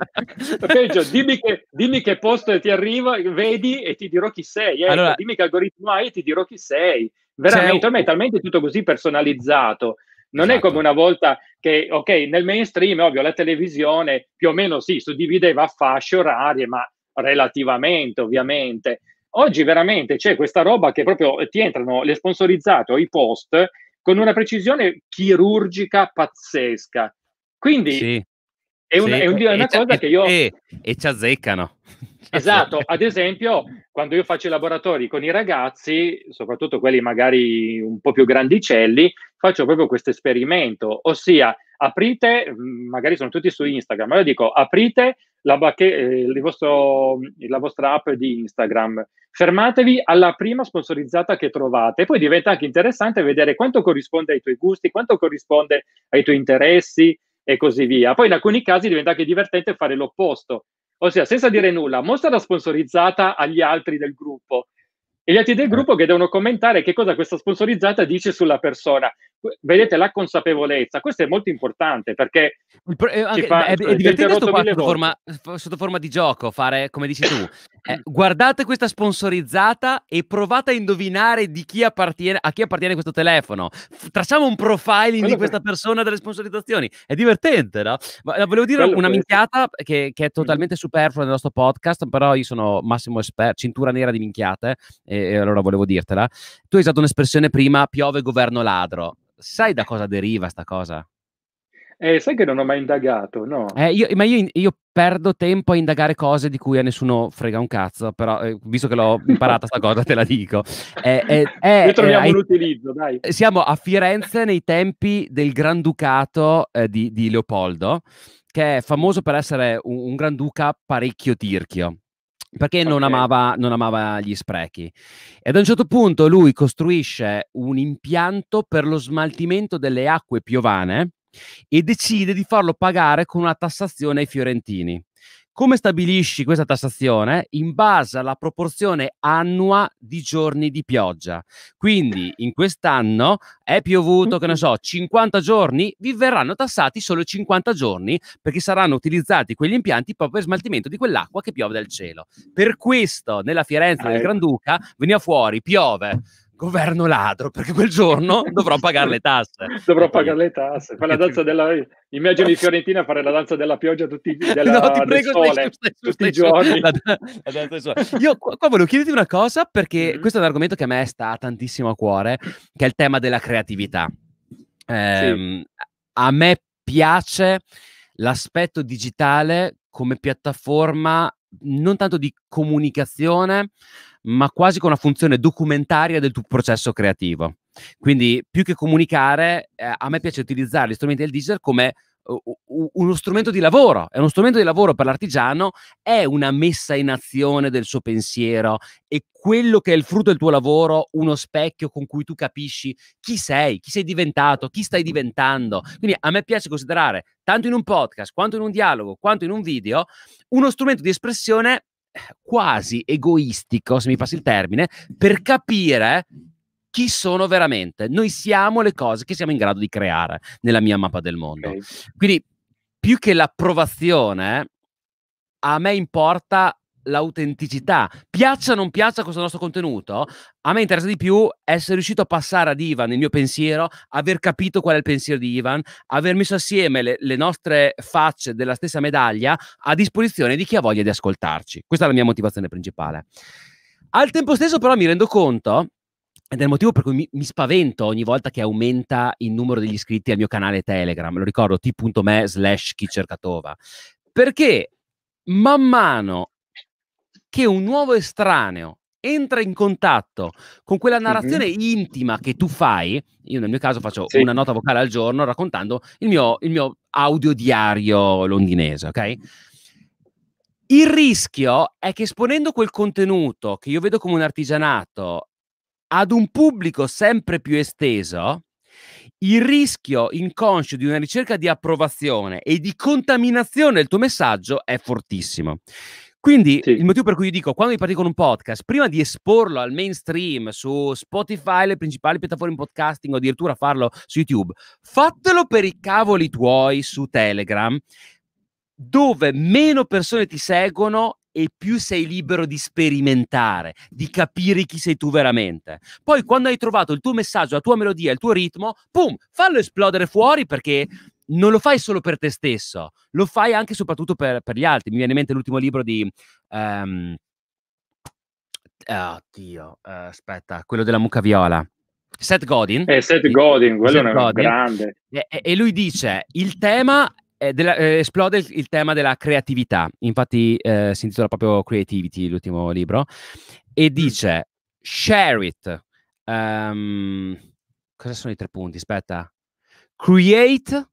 Peggio, dimmi che, dimmi che posto ti arriva, vedi e ti dirò chi sei. Eh? Allora, dimmi che algoritmo hai e ti dirò chi sei. Veramente, sei... è talmente tutto così personalizzato. Non esatto. è come una volta che, ok, nel mainstream, ovvio, la televisione più o meno si sì, suddivideva a fasce orarie, ma relativamente, ovviamente. Oggi veramente c'è questa roba che proprio ti entrano le sponsorizzate o i post con una precisione chirurgica pazzesca. Quindi sì, è, un, sì, è, un, è, una cosa che io... E, e ci azzeccano. Esatto, ad esempio quando io faccio i laboratori con i ragazzi, soprattutto quelli magari un po' più grandicelli, faccio proprio questo esperimento, ossia aprite, magari sono tutti su Instagram, ma io dico aprite la, bache- eh, vostro, la vostra app di Instagram. Fermatevi alla prima sponsorizzata che trovate, poi diventa anche interessante vedere quanto corrisponde ai tuoi gusti, quanto corrisponde ai tuoi interessi e così via. Poi in alcuni casi diventa anche divertente fare l'opposto, ossia senza dire nulla, mostra la sponsorizzata agli altri del gruppo e gli altri del eh. gruppo che devono commentare che cosa questa sponsorizzata dice sulla persona vedete la consapevolezza, questo è molto importante perché pro- eh, anche, fa, è, è divertente questo qua sotto forma, sotto forma, di gioco, fare come dici tu, eh, guardate questa sponsorizzata e provate a indovinare di chi appartiene, a chi appartiene questo telefono, tracciamo un profiling quello di questa che... persona delle sponsorizzazioni, è divertente, no? Ma, eh, volevo dire quello una che... minchiata che, che, è mm. totalmente superflua nel nostro podcast, però io sono massimo esperto, cintura nera di minchiate, e, e allora volevo dirtela, tu hai usato un'espressione prima, piove governo ladro, sai da cosa deriva sta cosa? Eh, sai che non ho mai indagato, no? Eh, io, ma io, io, perdo tempo a indagare cose di cui a nessuno frega un cazzo, però eh, visto che l'ho imparata sta cosa te la dico. Eh, eh, eh troviamo eh, l'utilizzo, dai. Siamo a Firenze nei tempi del Granducato eh, di, di, Leopoldo, che è famoso per essere un, un Granduca parecchio tirchio perché non, amava, non, amava, gli sprechi. E ad un certo punto lui costruisce un impianto per lo smaltimento delle acque piovane e decide di farlo pagare con una tassazione ai fiorentini. Come stabilisci questa tassazione? In base alla proporzione annua di giorni di pioggia. Quindi in quest'anno è piovuto, che ne so, 50 giorni, vi verranno tassati solo 50 giorni perché saranno utilizzati quegli impianti proprio per smaltimento di quell'acqua che piove dal cielo. Per questo nella Firenze del Granduca veniva fuori, piove, governo ladro, perché quel giorno dovrò pagare le tasse. dovrò pagare le tasse. Fare la danza della... Immagino Fiorentina fare la danza della pioggia tutti, i della, no, ti prego, sole, stai, stai, stai, tutti giorni. Io qua, qua, volevo chiederti una cosa, perché mm-hmm. questo è un argomento che a me sta tantissimo a cuore, che è il tema della creatività. Eh, sì. A me piace l'aspetto digitale come piattaforma non tanto di comunicazione, ma quasi con una funzione documentaria del tuo processo creativo. Quindi più che comunicare, eh, a me piace utilizzare gli strumenti del digital come uh, uno strumento di lavoro, è uno strumento di lavoro per l'artigiano, è una messa in azione del suo pensiero e quello che è il frutto del tuo lavoro, uno specchio con cui tu capisci chi sei, chi sei diventato, chi stai diventando. Quindi a me piace considerare, tanto in un podcast, quanto in un dialogo, quanto in un video, uno strumento di espressione quasi egoistico, se mi passi il termine, per capire chi sono veramente. Noi siamo le cose che siamo in grado di creare nella mia mappa del mondo. Okay. Quindi più che l'approvazione, a me importa l'autenticità. Piaccia o non piaccia questo nostro contenuto, a me interessa di più essere riuscito a passare ad Ivan il mio pensiero, aver capito qual è il pensiero di Ivan, aver messo assieme le, le nostre facce della stessa medaglia a disposizione di chi ha voglia di ascoltarci. Questa è la mia motivazione principale. Al tempo stesso però mi rendo conto ed è il motivo per cui mi, mi, spavento ogni volta che aumenta il numero degli iscritti al mio canale Telegram. Lo ricordo t.me slash chi cercatova. Perché man mano che un nuovo estraneo entra in contatto con quella narrazione mm-hmm. intima che tu fai, io nel mio caso faccio sì. una nota vocale al giorno raccontando il mio, il mio audio diario londinese, ok? Il rischio è che esponendo quel contenuto che io vedo come un artigianato ad un pubblico sempre più esteso, il rischio inconscio di una ricerca di approvazione e di contaminazione del tuo messaggio è fortissimo. Quindi sì. il motivo per cui io dico, quando mi partite con un podcast, prima di esporlo al mainstream su Spotify, le principali piattaforme podcasting o addirittura farlo su YouTube, fatelo per i cavoli tuoi su Telegram, dove meno persone ti seguono e più sei libero di sperimentare, di capire chi sei tu veramente. Poi quando hai trovato il tuo messaggio, la tua melodia, il tuo ritmo, pum, fallo esplodere fuori perché non lo fai solo per te stesso, lo fai anche e soprattutto per, per gli altri. Mi viene in mente l'ultimo libro di... Um, oddio, uh, aspetta, quello della mucca viola. Seth Godin. Eh, Seth Godin, quello Seth è un grande. E, e, lui dice, il tema... Eh, della, eh, esplode il, il, tema della creatività, infatti eh, si intitola proprio Creativity l'ultimo libro, e mm. dice share it. Um, cosa sono i tre punti? Aspetta. Create,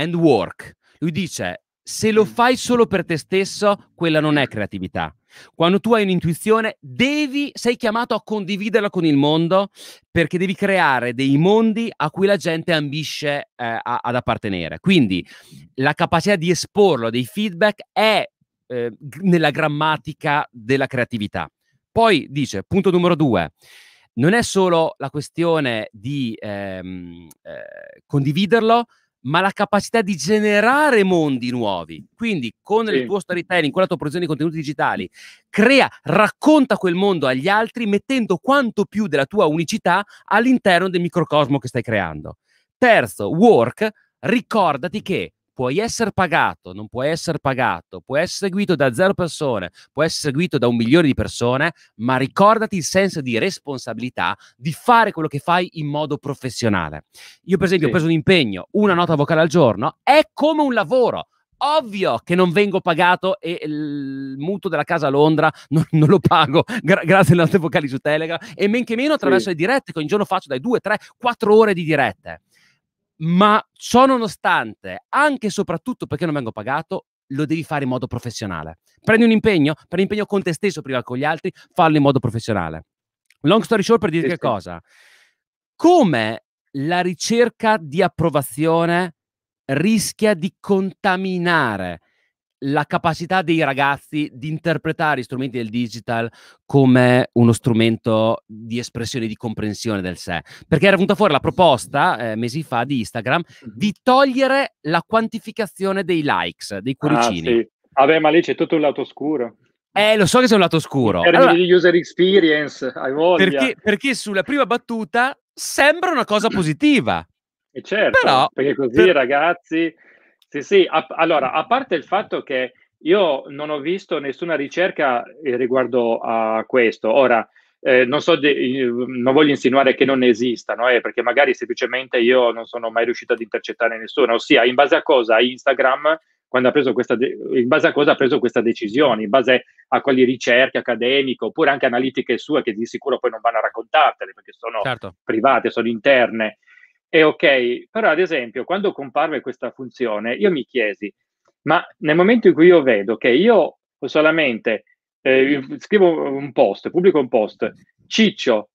and work. Lui dice, se lo mm. fai solo per te stesso, quella non è creatività. Quando tu hai un'intuizione, devi, sei chiamato a condividerla con il mondo perché devi creare dei mondi a cui la gente ambisce eh, a, ad appartenere. Quindi la capacità di esporlo, dei feedback, è eh, nella grammatica della creatività. Poi dice, punto numero due, non è solo la questione di ehm, eh, condividerlo, ma la capacità di generare mondi nuovi. Quindi con sì. il tuo storytelling, con la tua produzione di contenuti digitali, crea, racconta quel mondo agli altri mettendo quanto più della tua unicità all'interno del microcosmo che stai creando. Terzo, work, ricordati che puoi essere pagato, non puoi essere pagato, puoi essere seguito da zero persone, puoi essere seguito da un milione di persone, ma ricordati il senso di responsabilità di fare quello che fai in modo professionale. Io per esempio sì. ho preso un impegno, una nota vocale al giorno, è come un lavoro ovvio che non vengo pagato e il mutuo della casa a Londra non, non lo pago gra- grazie alle note vocali su Telegram e men che meno attraverso sì. le dirette che ogni giorno faccio dai 2, 3, 4 ore di dirette ma ciò nonostante, anche e soprattutto perché non vengo pagato, lo devi fare in modo professionale. Prendi un impegno, prendi un impegno con te stesso prima con gli altri, fallo in modo professionale. Long story short per dire sì, che sì. cosa? Come la ricerca di approvazione rischia di contaminare la capacità dei ragazzi di interpretare gli strumenti del digital come uno strumento di espressione di comprensione del sé. Perché era venuta fuori la proposta eh, mesi fa di Instagram di togliere la quantificazione dei likes, dei ah, cuoricini. Ah, sì. Vabbè, ma lì c'è tutto un lato scuro. Eh, lo so che c'è un lato scuro. In allora, di user experience, hai voglia. Perché, perché sulla prima battuta sembra una cosa positiva. E eh, certo, Però, perché così per... i ragazzi sì, sì, a, allora, a parte il fatto che io non ho visto nessuna ricerca eh, riguardo a questo. Ora, eh, non, so de- eh, non voglio insinuare che non esistano, eh, perché magari semplicemente io non sono mai riuscito ad intercettare nessuno. Ossia, in base a cosa Instagram, quando ha preso questa, de- in base a cosa ha preso questa decisione, in base a quali ricerche accademiche oppure anche analitiche sue, che di sicuro poi non vanno a raccontartele perché sono certo. private, sono interne è ok, però ad esempio quando comparve questa funzione io mi chiesi, ma nel momento in cui io vedo che io solamente eh, scrivo un post, pubblico un post, Ciccio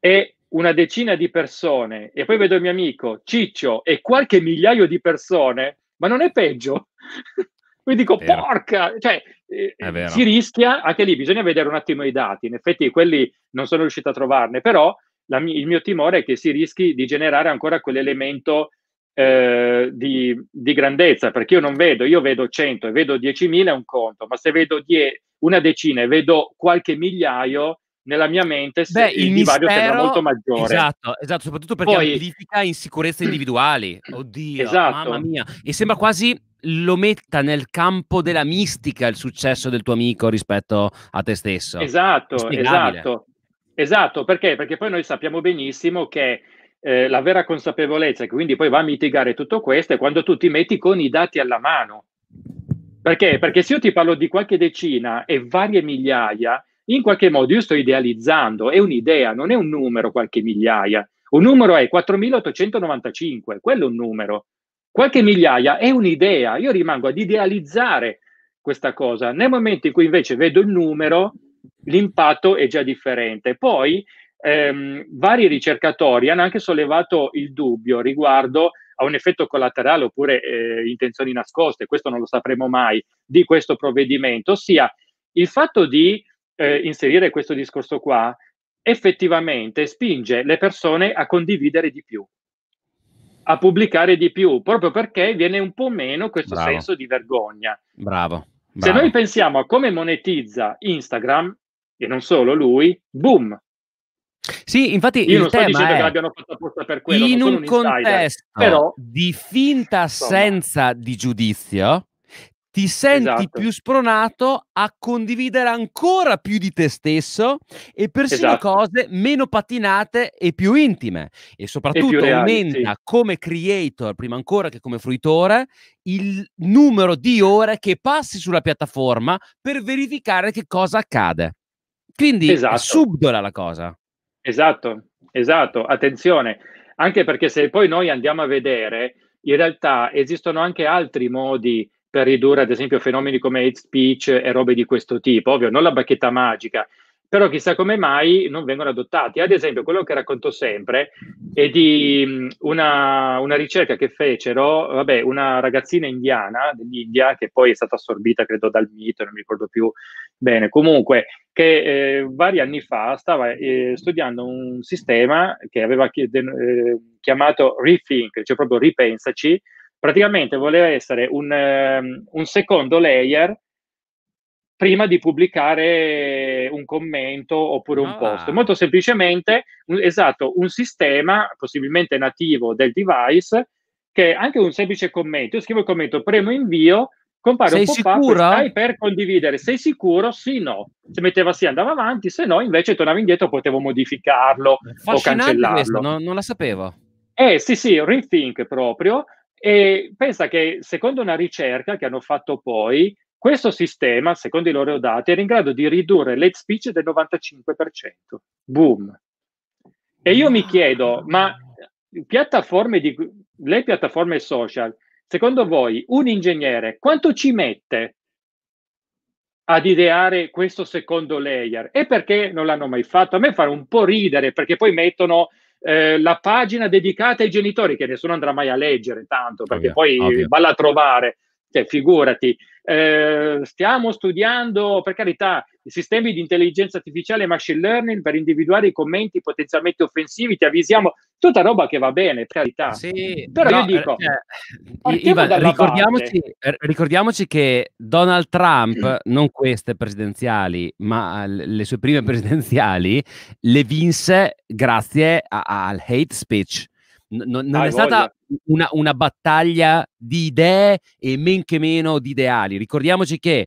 e una decina di persone e poi vedo il mio amico Ciccio e qualche migliaio di persone, ma non è peggio? Mi dico, porca, cioè, eh, si rischia, anche lì bisogna vedere un attimo i dati, in effetti quelli non sono riuscito a trovarne, però la, il mio timore è che si rischi di generare ancora quell'elemento eh, di, di, grandezza, perché io non vedo, io vedo 100 e vedo 10.000 è un conto, ma se vedo die, una decina e vedo qualche migliaio, nella mia mente Beh, il, il mistero, sembra molto maggiore. Esatto, esatto soprattutto perché Poi, amplifica insicurezze individuali. Oddio, esatto. mamma mia. E sembra quasi lo metta nel campo della mistica il successo del tuo amico rispetto a te stesso. Esatto, esatto. Esatto, perché? Perché poi noi sappiamo benissimo che eh, la vera consapevolezza che quindi poi va a mitigare tutto questo è quando tu ti metti con i dati alla mano. Perché? Perché se io ti parlo di qualche decina e varie migliaia, in qualche modo io sto idealizzando, è un'idea, non è un numero qualche migliaia. Un numero è 4895, quello è un numero. Qualche migliaia è un'idea, io rimango ad idealizzare questa cosa. Nel momento in cui invece vedo il numero, l'impatto è già differente. Poi ehm, vari ricercatori hanno anche sollevato il dubbio riguardo a un effetto collaterale oppure eh, intenzioni nascoste, questo non lo sapremo mai, di questo provvedimento, ossia il fatto di eh, inserire questo discorso qua effettivamente spinge le persone a condividere di più, a pubblicare di più, proprio perché viene un po' meno questo Bravo. senso di vergogna. Bravo. Se noi pensiamo a come monetizza Instagram, e non solo lui, boom. Sì, infatti Io non sto è, che l'abbiano fatto apposta per quello, in un, un contesto insider, però, di finta assenza so. di giudizio, ti senti esatto. più spronato a condividere ancora più di te stesso e persino esatto. cose meno patinate e più intime e soprattutto e reali, aumenta sì. come creator prima ancora che come fruitore il numero di ore che passi sulla piattaforma per verificare che cosa accade quindi esatto. subdola la cosa esatto esatto attenzione anche perché se poi noi andiamo a vedere in realtà esistono anche altri modi per ridurre ad esempio fenomeni come hate speech e robe di questo tipo, ovvio, non la bacchetta magica, però chissà come mai non vengono adottati. Ad esempio, quello che racconto sempre è di una, una ricerca che fecero, vabbè, una ragazzina indiana dell'India, che poi è stata assorbita, credo, dal mito, non mi ricordo più bene, comunque, che eh, vari anni fa stava eh, studiando un sistema che aveva eh, chiamato Rethink, cioè proprio ripensaci, Praticamente voleva essere un, um, un secondo layer prima di pubblicare un commento oppure un ah. post. Molto semplicemente, un, esatto, un sistema possibilmente nativo del device che anche un semplice commento, io scrivo il commento, premo invio, compare Sei un po' up stai per condividere. Sei sicuro? Sì, no. Se metteva sì andava avanti, se no invece tornava indietro, potevo modificarlo o cancellarlo. Questo, non, non la sapevo. Eh sì, sì, rethink proprio. E pensa che secondo una ricerca che hanno fatto poi, questo sistema, secondo i loro dati, era in grado di ridurre l'hate speech del 95%. Boom. E io mi chiedo, ma piattaforme di, le piattaforme social, secondo voi un ingegnere quanto ci mette ad ideare questo secondo layer? E perché non l'hanno mai fatto? A me fa un po' ridere perché poi mettono eh, la pagina dedicata ai genitori, che nessuno andrà mai a leggere tanto, perché Ovvio. poi balla a trovare, cioè, figurati. Eh, stiamo studiando, per carità, i sistemi di intelligenza artificiale e machine learning per individuare i commenti potenzialmente offensivi, ti avvisiamo, tutta roba che va bene, per carità. Sì, Però no, io dico, eh, cioè, Ivan, ricordiamoci, eh, ricordiamoci, che Donald Trump, mm. non queste presidenziali, ma eh, le sue prime presidenziali, le vinse grazie a, al hate speech non, non ah, è stata una, una battaglia di idee e men che meno di ideali. Ricordiamoci che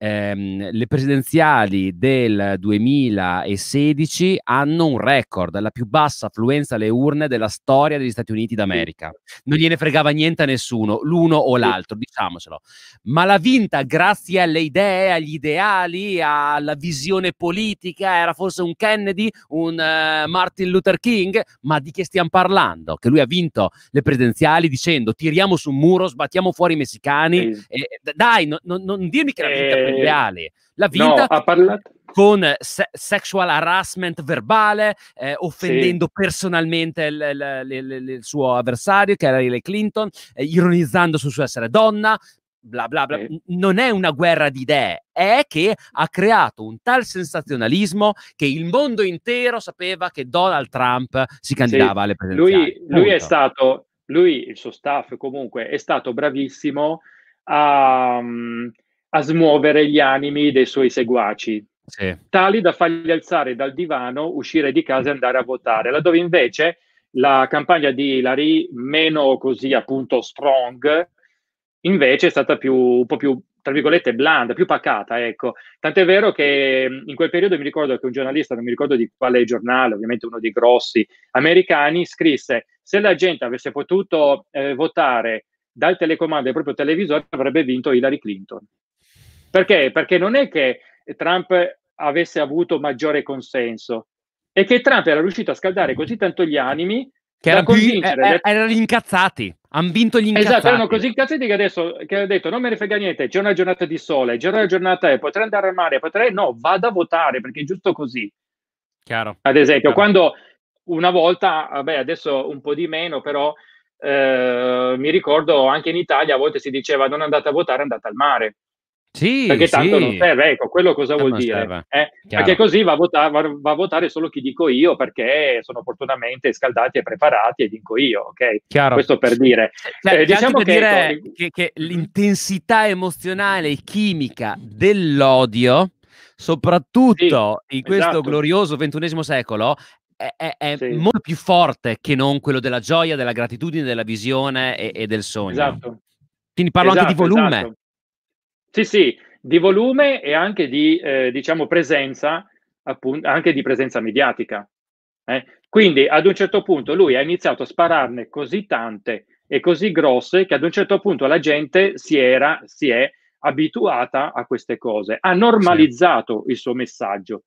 ehm, le presidenziali del 2016 hanno un record, la più bassa affluenza alle urne della storia degli Stati Uniti d'America. Non gliene fregava niente a nessuno, l'uno o l'altro, diciamocelo. Ma l'ha vinta grazie alle idee, agli ideali, alla visione politica, era forse un Kennedy, un uh, Martin Luther King, ma di che stiamo parlando? Che lui ha vinto le presidenziali dicendo tiriamo su un muro, sbattiamo fuori i messicani. Eh. E, dai, no, no, non dirmi che l'ha vinta eh eh, reale. La vita no, con se- sexual harassment verbale, eh, offendendo sì. personalmente il, il, il, il, suo avversario, che era Hillary Clinton, eh, ironizzando sul suo essere donna, bla bla bla. Sì. Non è una guerra di idee, è che ha creato un tal sensazionalismo che il mondo intero sapeva che Donald Trump si candidava sì. alle presidenziali. Lui, lui è stato, lui, il suo staff comunque, è stato bravissimo a... Um, a smuovere gli animi dei suoi seguaci, sì. tali da fargli alzare dal divano, uscire di casa e andare a votare, laddove invece la campagna di Hillary, meno così appunto strong, invece è stata più, un po' più, tra virgolette, blanda, più pacata, ecco. Tant'è vero che mm, in quel periodo mi ricordo che un giornalista, non mi ricordo di quale giornale, ovviamente uno dei grossi americani, scrisse se la gente avesse potuto eh, votare dal telecomando del proprio televisore avrebbe vinto Hillary Clinton. Perché? Perché non è che Trump avesse avuto maggiore consenso, è che Trump era riuscito a scaldare così tanto gli animi che erano, più, eh, esatto, erano incazzati, hanno vinto gli incazzati. Esatto, erano così incazzati che adesso che hanno detto non me ne frega niente, c'è una giornata di sole, c'è una giornata, eh, potrei andare al mare, potrei no, vado a votare perché è giusto così. Chiaro. Ad esempio, Chiaro. quando una volta, vabbè, adesso un po' di meno, però eh, mi ricordo anche in Italia a volte si diceva non andate a votare, andate al mare. Sì, perché tanto sì. non serve, ecco, quello cosa vuol non dire? Eh, perché così va a, votare, va a, votare, solo chi dico io perché sono opportunamente scaldati e preparati e dico io, ok? Chiaro. Questo per dire. Cioè, eh, diciamo per che, dire con... Ecco, che, che l'intensità emozionale e chimica dell'odio, soprattutto sì, in questo esatto. glorioso ventunesimo secolo, è, è sì. molto più forte che non quello della gioia, della gratitudine, della visione e, e del sogno. Esatto. Quindi parlo esatto, anche di esatto, volume. Esatto. Sì, sì, di volume e anche di, eh, diciamo, presenza, appunto, anche di presenza mediatica. Eh? Quindi ad un certo punto lui ha iniziato a spararne così tante e così grosse che ad un certo punto la gente si, era, si è abituata a queste cose, ha normalizzato sì. il suo messaggio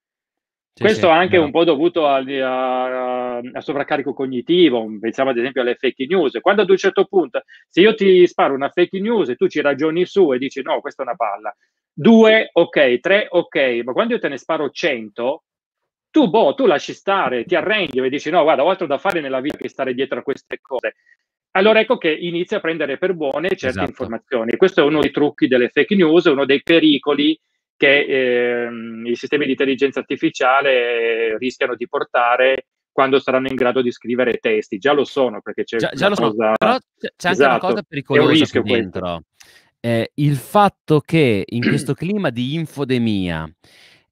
questo sì, anche no. un po' dovuto al, a, eh, a, sovraccarico cognitivo, pensiamo ad esempio alle fake news. Quando ad un certo punto, se io ti sparo una fake news e tu ci ragioni su e dici no, questa è una palla, due, ok, tre, ok, ma quando io te ne sparo cento, tu, boh, tu lasci stare, ti arrendi e dici no, guarda, ho altro da fare nella vita che stare dietro a queste cose. Allora ecco che inizia a prendere per buone certe esatto. informazioni. Questo è uno dei trucchi delle fake news, uno dei pericoli che eh, i sistemi di intelligenza artificiale eh, rischiano di portare quando saranno in grado di scrivere testi. Già lo sono, perché c'è, già, già lo sono, cosa... però c'è anche esatto. una cosa pericolosa qui un rischio dentro. Eh, il fatto che in questo clima di infodemia,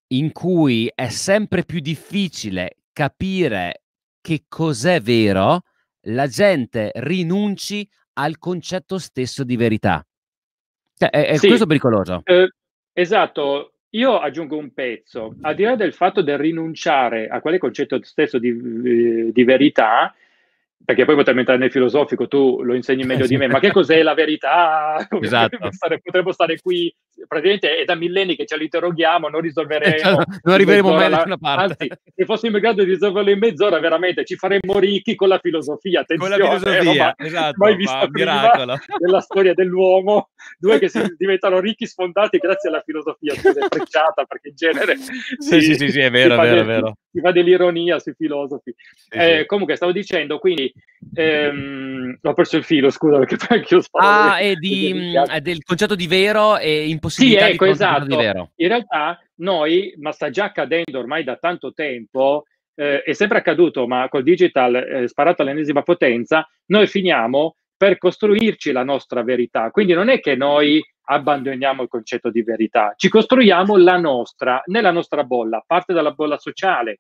in cui è sempre più difficile capire che cos'è vero, la gente rinunci al concetto stesso di verità. Cioè, è, è sì. questo pericoloso? Eh, Esatto, io aggiungo un pezzo, al di là del fatto del rinunciare a quel concetto stesso di, eh, di verità, perché poi potremmo entrare nel filosofico, tu lo insegni eh, meglio di me, ma che cos'è la verità? Esatto. Potremmo stare qui, praticamente è da millenni che ce l'interroghiamo, non risolveremo. Cioè, non arriveremo mai da nessuna parte. Anzi, se fossimo in grado di risolverlo in mezz'ora, veramente ci faremmo ricchi con la filosofia, attenzione. Con la filosofia, eh, esatto. Mai vista prima della storia dell'uomo, due che si diventano ricchi sfondati grazie alla filosofia, scusa, è frecciata, perché in genere... Sì, si, sì, sì, sì, è vero, è vero, è vero si fa dell'ironia sui filosofi. Sì, eh, Comunque, stavo dicendo, quindi ehm, ho perso il filo, scusa, perché anche io sparo. Ah, è di, mm, del concetto di vero e impossibilità sì, ecco, di esatto. di vero. In realtà noi, ma sta già accadendo ormai da tanto tempo, eh, è sempre accaduto, ma col digital eh, sparato all'ennesima potenza, noi finiamo per costruirci la nostra verità. Quindi non è che noi abbandoniamo il concetto di verità, ci costruiamo la nostra, nella nostra bolla, parte dalla bolla sociale,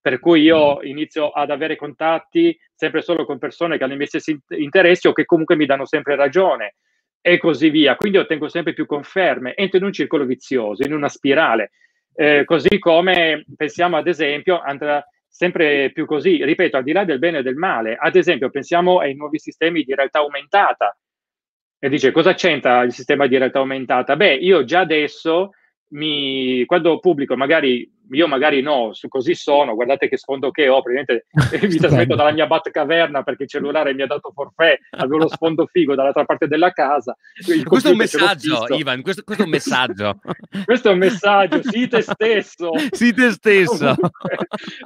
per cui io mm. inizio ad avere contatti sempre solo con persone che hanno i miei stessi interessi o che comunque mi danno sempre ragione e così via. Quindi ottengo sempre più conferme, entro in un circolo vizioso, in una spirale. Eh, così come pensiamo ad esempio, andrà sempre più così, ripeto, al di là del bene e del male, ad esempio pensiamo ai nuovi sistemi di realtà aumentata, e dice, cosa c'entra il sistema di realtà aumentata? Beh, io già adesso, mi, quando pubblico, magari io magari no, su così sono, guardate che sfondo che ho, praticamente mi trasmetto dalla mia Batcaverna perché il cellulare mi ha dato forfè, avevo lo sfondo figo dall'altra parte della casa. Questo è un messaggio, Ivan, questo, questo, è un messaggio. questo è un messaggio, sii te stesso. Sii te stesso.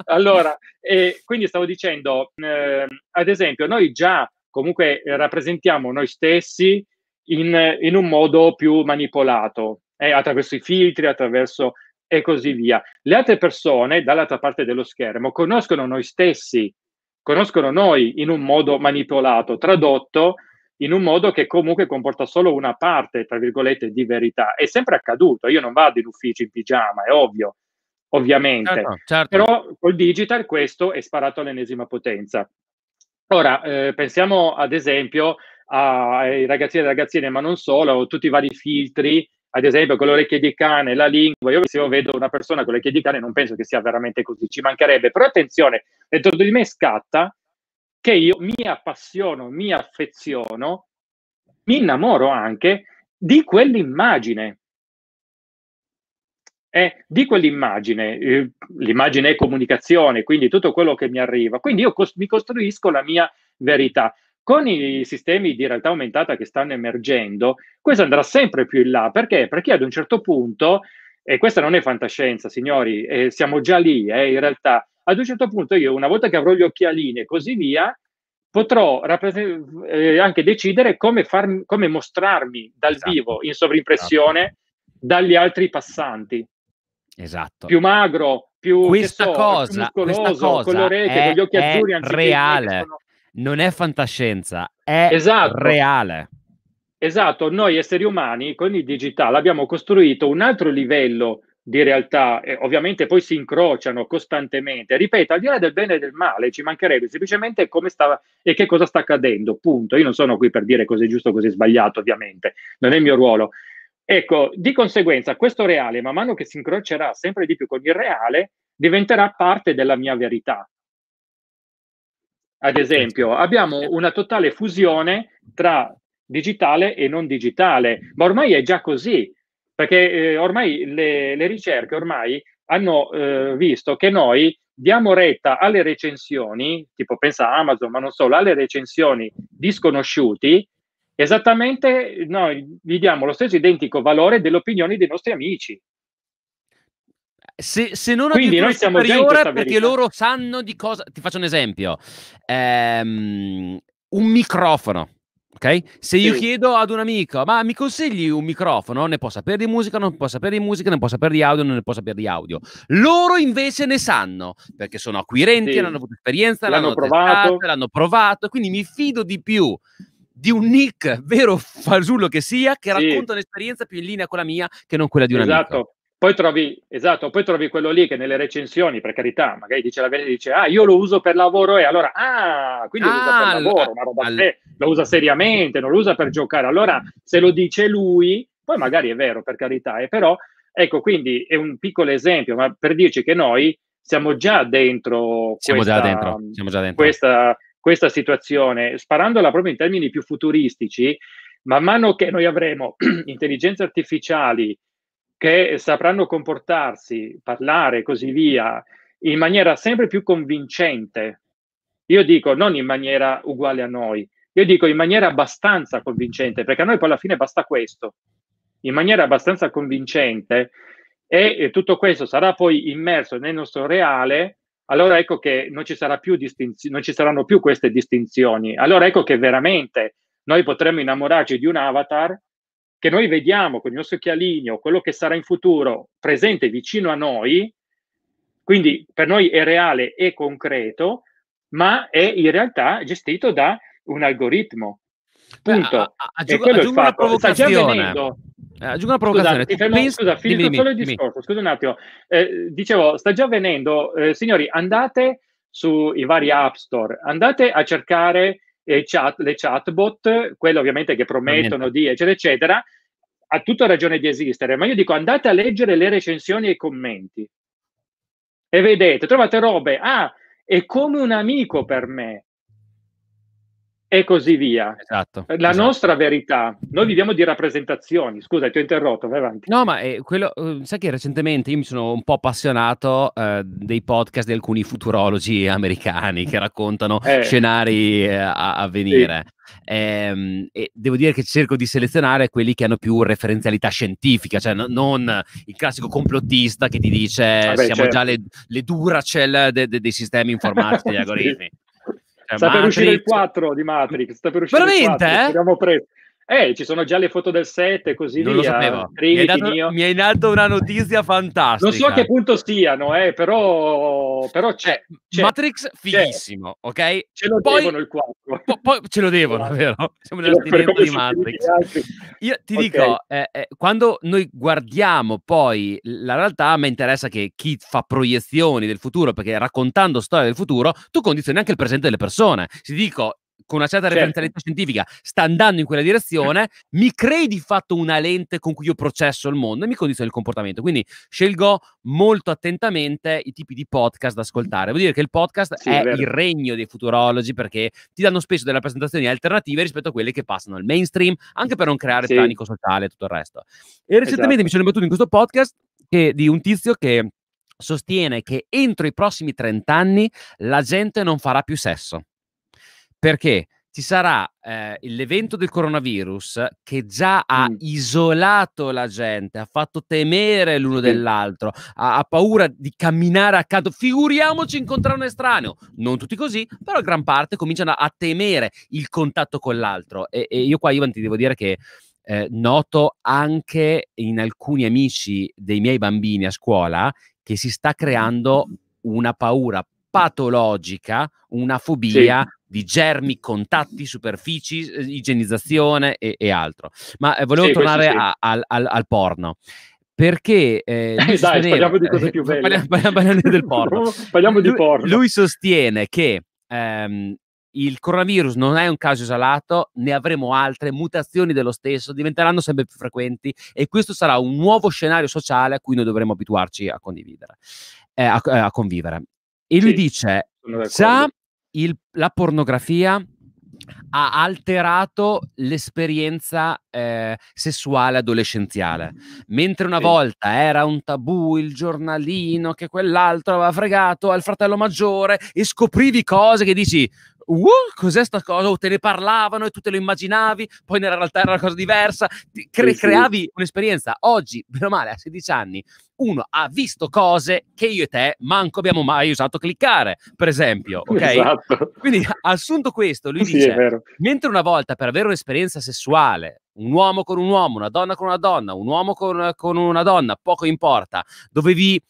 allora, e quindi stavo dicendo, eh, ad esempio, noi già comunque eh, rappresentiamo noi stessi in, eh, in un modo più manipolato, eh, attraverso i filtri, attraverso e così via. Le altre persone, dall'altra parte dello schermo, conoscono noi stessi, conoscono noi in un modo manipolato, tradotto in un modo che comunque comporta solo una parte, tra virgolette, di verità. È sempre accaduto, io non vado in ufficio in pigiama, è ovvio, ovviamente. Certo, certo. Però col digital questo è sparato all'ennesima potenza. Ora, eh, pensiamo ad esempio ai ragazzini e ragazzine, ma non solo, tutti i vari filtri, ad esempio con le orecchie di cane, la lingua. Io se io vedo una persona con le orecchie di cane non penso che sia veramente così, ci mancherebbe. Però attenzione, dentro di me scatta che io mi appassiono, mi affeziono, mi innamoro anche di quell'immagine eh, di quell'immagine, eh, l'immagine è comunicazione, quindi tutto quello che mi arriva, quindi io cos- mi costruisco la mia verità. Con i sistemi di realtà aumentata che stanno emergendo, questo andrà sempre più in là, perché? Perché ad un certo punto, e questa non è fantascienza, signori, eh, siamo già lì, eh, in realtà, ad un certo punto io, una volta che avrò gli occhialini e così via, potrò rappres- eh, anche decidere come, farmi, come mostrarmi dal esatto. vivo, in sovrimpressione, esatto. dagli altri passanti. Esatto. Più magro, più, questa so, cosa, più questa cosa con le orecchie, è, con gli occhi azzurri. È reale, sono... non è fantascienza, è esatto. reale. Esatto, noi esseri umani con il digitale abbiamo costruito un altro livello di realtà, eh, ovviamente poi si incrociano costantemente. Ripeto, al di là del bene e del male, ci mancherebbe semplicemente come sta e che cosa sta accadendo, punto. Io non sono qui per dire cosa è giusto, cosa è sbagliato, ovviamente, non è il mio ruolo. Ecco, di conseguenza questo reale, man mano che si incrocerà sempre di più con il reale, diventerà parte della mia verità. Ad esempio, abbiamo una totale fusione tra digitale e non digitale, ma ormai è già così, perché eh, ormai le, le, ricerche ormai hanno eh, visto che noi diamo retta alle recensioni, tipo pensa Amazon, ma non solo, alle recensioni di sconosciuti, Esattamente, noi gli diamo lo stesso identico valore delle opinioni dei nostri amici. Se, se non Quindi noi siamo superiore perché loro sanno di cosa... Ti faccio un esempio. Ehm, un microfono. Okay? Se io sì. chiedo ad un amico, ma mi consigli un microfono? Ne può sapere di musica, non può sapere di musica, ne può sapere di audio, non ne può sapere di audio. Loro invece ne sanno, perché sono acquirenti, sì. hanno avuto esperienza, l'hanno, l'hanno provato. Testata, l'hanno provato, quindi mi fido di più di un Nick, vero fasullo che sia, che sì. racconta un'esperienza più in linea con la mia che non quella di un esatto. amico. Poi trovi, esatto, poi trovi quello lì che nelle recensioni, per carità, magari dice la verità, dice ah io lo uso per lavoro e allora ah, quindi lo usa ah, per lavoro, una ah, roba all... lo usa seriamente, non lo usa per giocare. Allora se lo dice lui, poi magari è vero, per carità, e eh, però ecco, quindi è un piccolo esempio, ma per dirci che noi siamo già dentro, siamo questa, già dentro, siamo già dentro. questa questa situazione, sparandola proprio in termini più futuristici, man mano che noi avremo intelligenze artificiali che sapranno comportarsi, parlare e così via in maniera sempre più convincente, io dico non in maniera uguale a noi, io dico in maniera abbastanza convincente, perché a noi poi alla fine basta questo, in maniera abbastanza convincente e, e tutto questo sarà poi immerso nel nostro reale allora ecco che non ci, più distinzi- non ci saranno più queste distinzioni. Allora ecco che veramente noi potremmo innamorarci di un avatar che noi vediamo con il nostro occhialino, quello che sarà in futuro presente vicino a noi, quindi per noi è reale e concreto, ma è in realtà gestito da un algoritmo. Punto. Beh, aggiungo, aggiungo una provocazione. Sta già avvenendo. Eh, aggiungo una provocazione. Scusa, ti fermo, Penso... scusa finisco dimmi, solo il discorso. Scusa un attimo. Eh, dicevo, sta già venendo Eh, signori, andate sui vari app store, andate a cercare eh, chat, le chatbot, quelle ovviamente che promettono di eccetera, eccetera. Ha tutta ragione di esistere, ma io dico andate a leggere le recensioni e i commenti e vedete, trovate robe. Ah, è come un amico per me e così via. Esatto. Eh, la esatto. nostra verità, noi viviamo di rappresentazioni. Scusa, ti ho interrotto, vai avanti. No, ma eh, quello, eh, sai che recentemente io mi sono un po' appassionato eh, dei podcast di alcuni futurologi americani che raccontano eh. scenari a, venire. Sì. Ehm, e devo dire che cerco di selezionare quelli che hanno più referenzialità scientifica, cioè no, non il classico complottista che ti dice Vabbè, ah, siamo certo. già le, le duracell de, de, dei sistemi informatici, e degli algoritmi. Sì. Cioè, sta Matrix... per uscire il 4 di Matrix. Sta per uscire Veramente? Il 4. Eh? Siamo presto. Eh, ci sono già le foto del set e così non via. Lo sapevo. mi, hai dato, mi, hai dato, una notizia fantastica. Non so a che punto stiano, eh, però, però c'è, c'è, Matrix, fighissimo, c'è. ok? Ce lo poi, devono il 4. Po- poi ce lo devono, vero? Siamo cioè, nella stiletta di Matrix. Io ti okay. dico, eh, eh, quando noi guardiamo poi la realtà, a me interessa che chi fa proiezioni del futuro, perché raccontando storie del futuro, tu condizioni anche il presente delle persone. Ti dico, con una certa certo. scientifica sta andando in quella eh. direzione, mi crei di fatto una lente con cui io processo il mondo e mi condiziona il comportamento. Quindi scelgo molto attentamente i tipi di podcast da ascoltare. Vuol dire che il podcast sì, è, è il regno dei futurologi perché ti danno spesso delle presentazioni alternative rispetto a quelle che passano al mainstream, anche per non creare sì. panico sociale e tutto il resto. E recentemente esatto. mi sono imbattuto in questo podcast che, di un tizio che sostiene che entro i prossimi 30 anni la gente non farà più sesso perché ci sarà eh, l'evento del coronavirus che già ha mm. isolato la gente, ha fatto temere l'uno sì. dell'altro, ha, ha, paura di camminare accanto. Figuriamoci incontrare un estraneo. Non tutti così, però gran parte cominciano a, a temere il contatto con l'altro. E, e, io qua, Ivan, ti devo dire che eh, noto anche in alcuni amici dei miei bambini a scuola che si sta creando una paura patologica una fobia sì. di germi, contatti, superfici, eh, igienizzazione e, e altro. Ma eh, volevo sì, tornare sì. a, al, al, al porno perché eh, eh, dai, parliamo di cose più belle parliamo, parliamo, parliamo del porno parliamo di porno lui sostiene che ehm, il coronavirus non è un caso isolato, ne avremo altre, mutazioni dello stesso diventeranno sempre più frequenti e questo sarà un nuovo scenario sociale a cui noi dovremo abituarci a condividere, eh, a, eh, a, convivere. E lui sì, dice, già il, la pornografia ha alterato l'esperienza eh, sessuale adolescenziale. Mentre una sì. volta era un tabù il giornalino che quell'altro aveva fregato al fratello maggiore e scoprivi cose che dici uh, cos'è sta cosa? O oh, te ne parlavano e tu te lo immaginavi, poi nella realtà era una cosa diversa, cre- creavi un'esperienza. Oggi, meno male, a 16 anni, uno ha visto cose che io e te manco abbiamo mai usato cliccare, per esempio. Ok? Esatto. Quindi, assunto questo, lui sì, dice, mentre una volta per avere un'esperienza sessuale, un uomo con un uomo, una donna con una donna, un uomo con, con una donna, poco importa, dovevi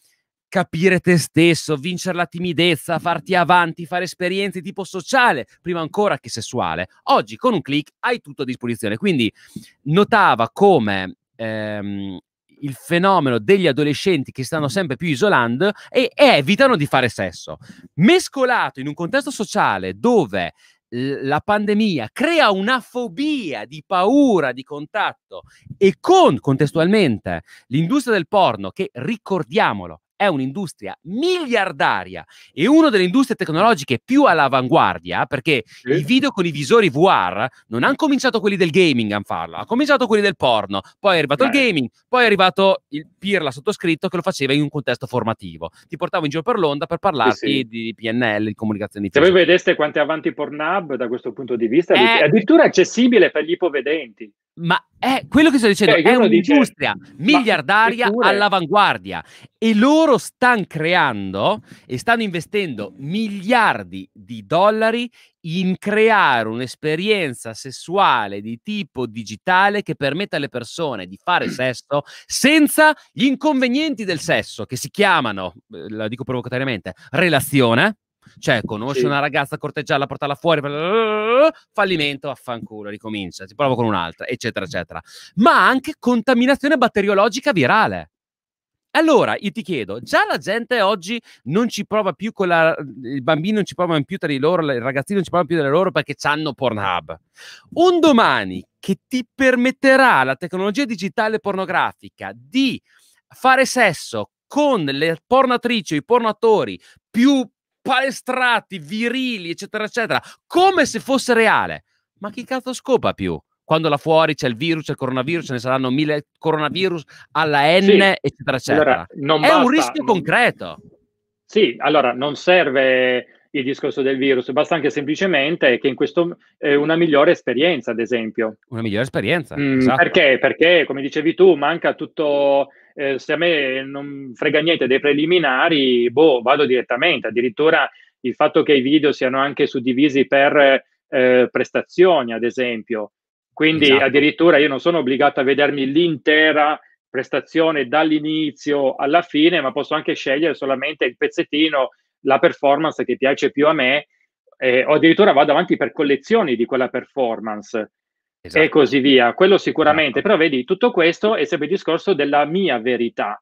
capire te stesso, vincere la timidezza, farti avanti, fare esperienze tipo sociale, prima ancora che sessuale. Oggi con un clic hai tutto a disposizione. Quindi notava come ehm, il fenomeno degli adolescenti che stanno sempre più isolando e evitano di fare sesso. Mescolato in un contesto sociale dove la pandemia crea una fobia di paura di contatto e con contestualmente l'industria del porno che ricordiamolo è un'industria miliardaria e una delle industrie tecnologiche più all'avanguardia perché sì. i video con i visori VR non hanno cominciato quelli del gaming a farlo, hanno cominciato quelli del porno, poi è arrivato Beh. il gaming, poi è arrivato il Pirla sottoscritto che lo faceva in un contesto formativo. Ti portavo in giro per Londra per parlarti sì, sì. di PNL, di comunicazione. Se voi vedeste quanto è avanti Pornhub da questo punto di vista, è eh. addirittura accessibile per gli ipovedenti. Ma è quello che sto dicendo, cioè, è un'industria dice, miliardaria all'avanguardia e loro stanno creando e stanno investendo miliardi di dollari in creare un'esperienza sessuale di tipo digitale che permetta alle persone di fare mm. sesso senza gli inconvenienti del sesso che si chiamano, eh, lo dico provocatoriamente, relazione cioè, conosce sì. una ragazza, corteggiarla, portarla fuori, fallimento, affanculo, ricomincia, si prova con un'altra, eccetera, eccetera. Ma anche contaminazione batteriologica virale. Allora, io ti chiedo, già la gente oggi non ci prova più con la... i bambini non ci provano più tra di loro, i ragazzini non ci provano più tra di loro perché hanno Pornhub. Un domani che ti permetterà la tecnologia digitale pornografica di fare sesso con le pornatrici o i pornatori più palestrati, virili, eccetera, eccetera, come se fosse reale. Ma chi cazzo scopa più? Quando là fuori c'è il virus, c'è il coronavirus, ce ne saranno mille coronavirus alla N, sì. eccetera, eccetera. Allora, È basta, un rischio non... concreto. Sì, allora non serve il discorso del virus, basta anche semplicemente che in questo eh, una migliore esperienza, ad esempio. Una migliore esperienza. Mm, esatto. Perché? Perché, come dicevi tu, manca tutto eh, se a me non frega niente dei preliminari, boh, vado direttamente. Addirittura il fatto che i video siano anche suddivisi per eh, prestazioni, ad esempio. Quindi esatto. addirittura io non sono obbligato a vedermi l'intera prestazione dall'inizio alla fine, ma posso anche scegliere solamente il pezzettino, la performance che piace più a me, eh, o addirittura vado avanti per collezioni di quella performance esatto. e così via. Quello sicuramente, esatto. però vedi, tutto questo è sempre il discorso della mia verità.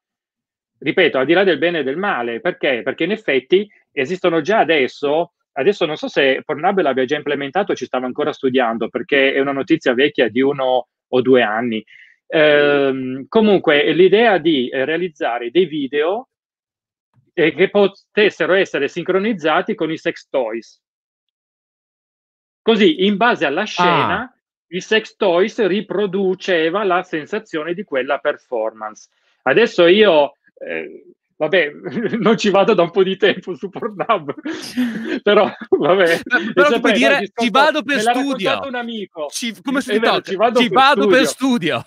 Ripeto, al di là del bene e del male, perché? Perché in effetti esistono già adesso, adesso non so se Pornhub l'abbia già implementato, ci stava ancora studiando, perché è una notizia vecchia di uno o due anni. Ehm, comunque, l'idea di eh, realizzare dei video eh, che potessero essere sincronizzati con i sex toys. Così, in base alla scena, ah il sex toys riproduceva la sensazione di quella performance. Adesso io, eh, vabbè, non ci vado da un po' di tempo su Pornhub, però vabbè. Ma, però puoi dire, no, ci vado per studio. un amico. Ci, come si vero, ci vado, ci per, vado studio. per studio.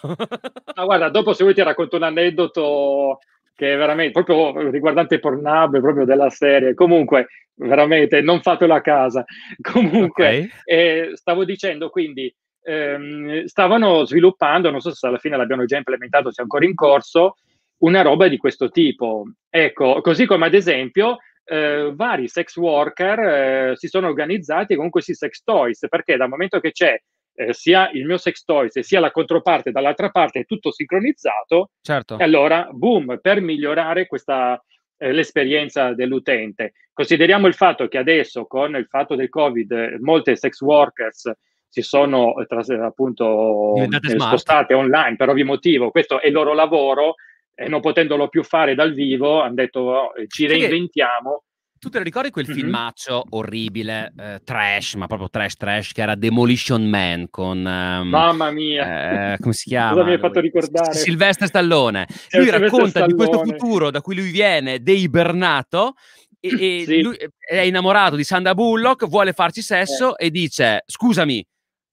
ah, guarda, dopo se vuoi ti racconto un aneddoto che è veramente proprio riguardante Pornhub, proprio della serie. Comunque, veramente, non fatelo a casa. Comunque, okay. eh, stavo dicendo quindi ehm, stavano sviluppando, non so se alla fine l'abbiano già implementato, se è ancora in corso, una roba di questo tipo. Ecco, così come ad esempio eh, vari sex worker eh, si sono organizzati con questi sex toys, perché dal momento che c'è eh, sia il mio sex toys e sia la controparte dall'altra parte è tutto sincronizzato, certo. e allora, boom, per migliorare questa, eh, l'esperienza dell'utente. Consideriamo il fatto che adesso, con il fatto del Covid, eh, molte sex workers si sono eh, tras- appunto eh, spostate online per ovvi motivi. questo è il loro lavoro e non potendolo più fare dal vivo hanno detto oh, eh, ci reinventiamo. Tu te lo ricordi quel mm-hmm. filmaccio orribile, eh, trash, ma proprio trash trash, che era Demolition Man con... Um, Mamma mia! Eh, come si chiama? Cosa mi hai fatto ricordare? Silvestre Stallone. Sì, lui racconta Stallone. di questo futuro da cui lui viene, deibernato, e, e sì. lui eh, è innamorato di Sandra Bullock, vuole farci sesso eh. e dice, scusami,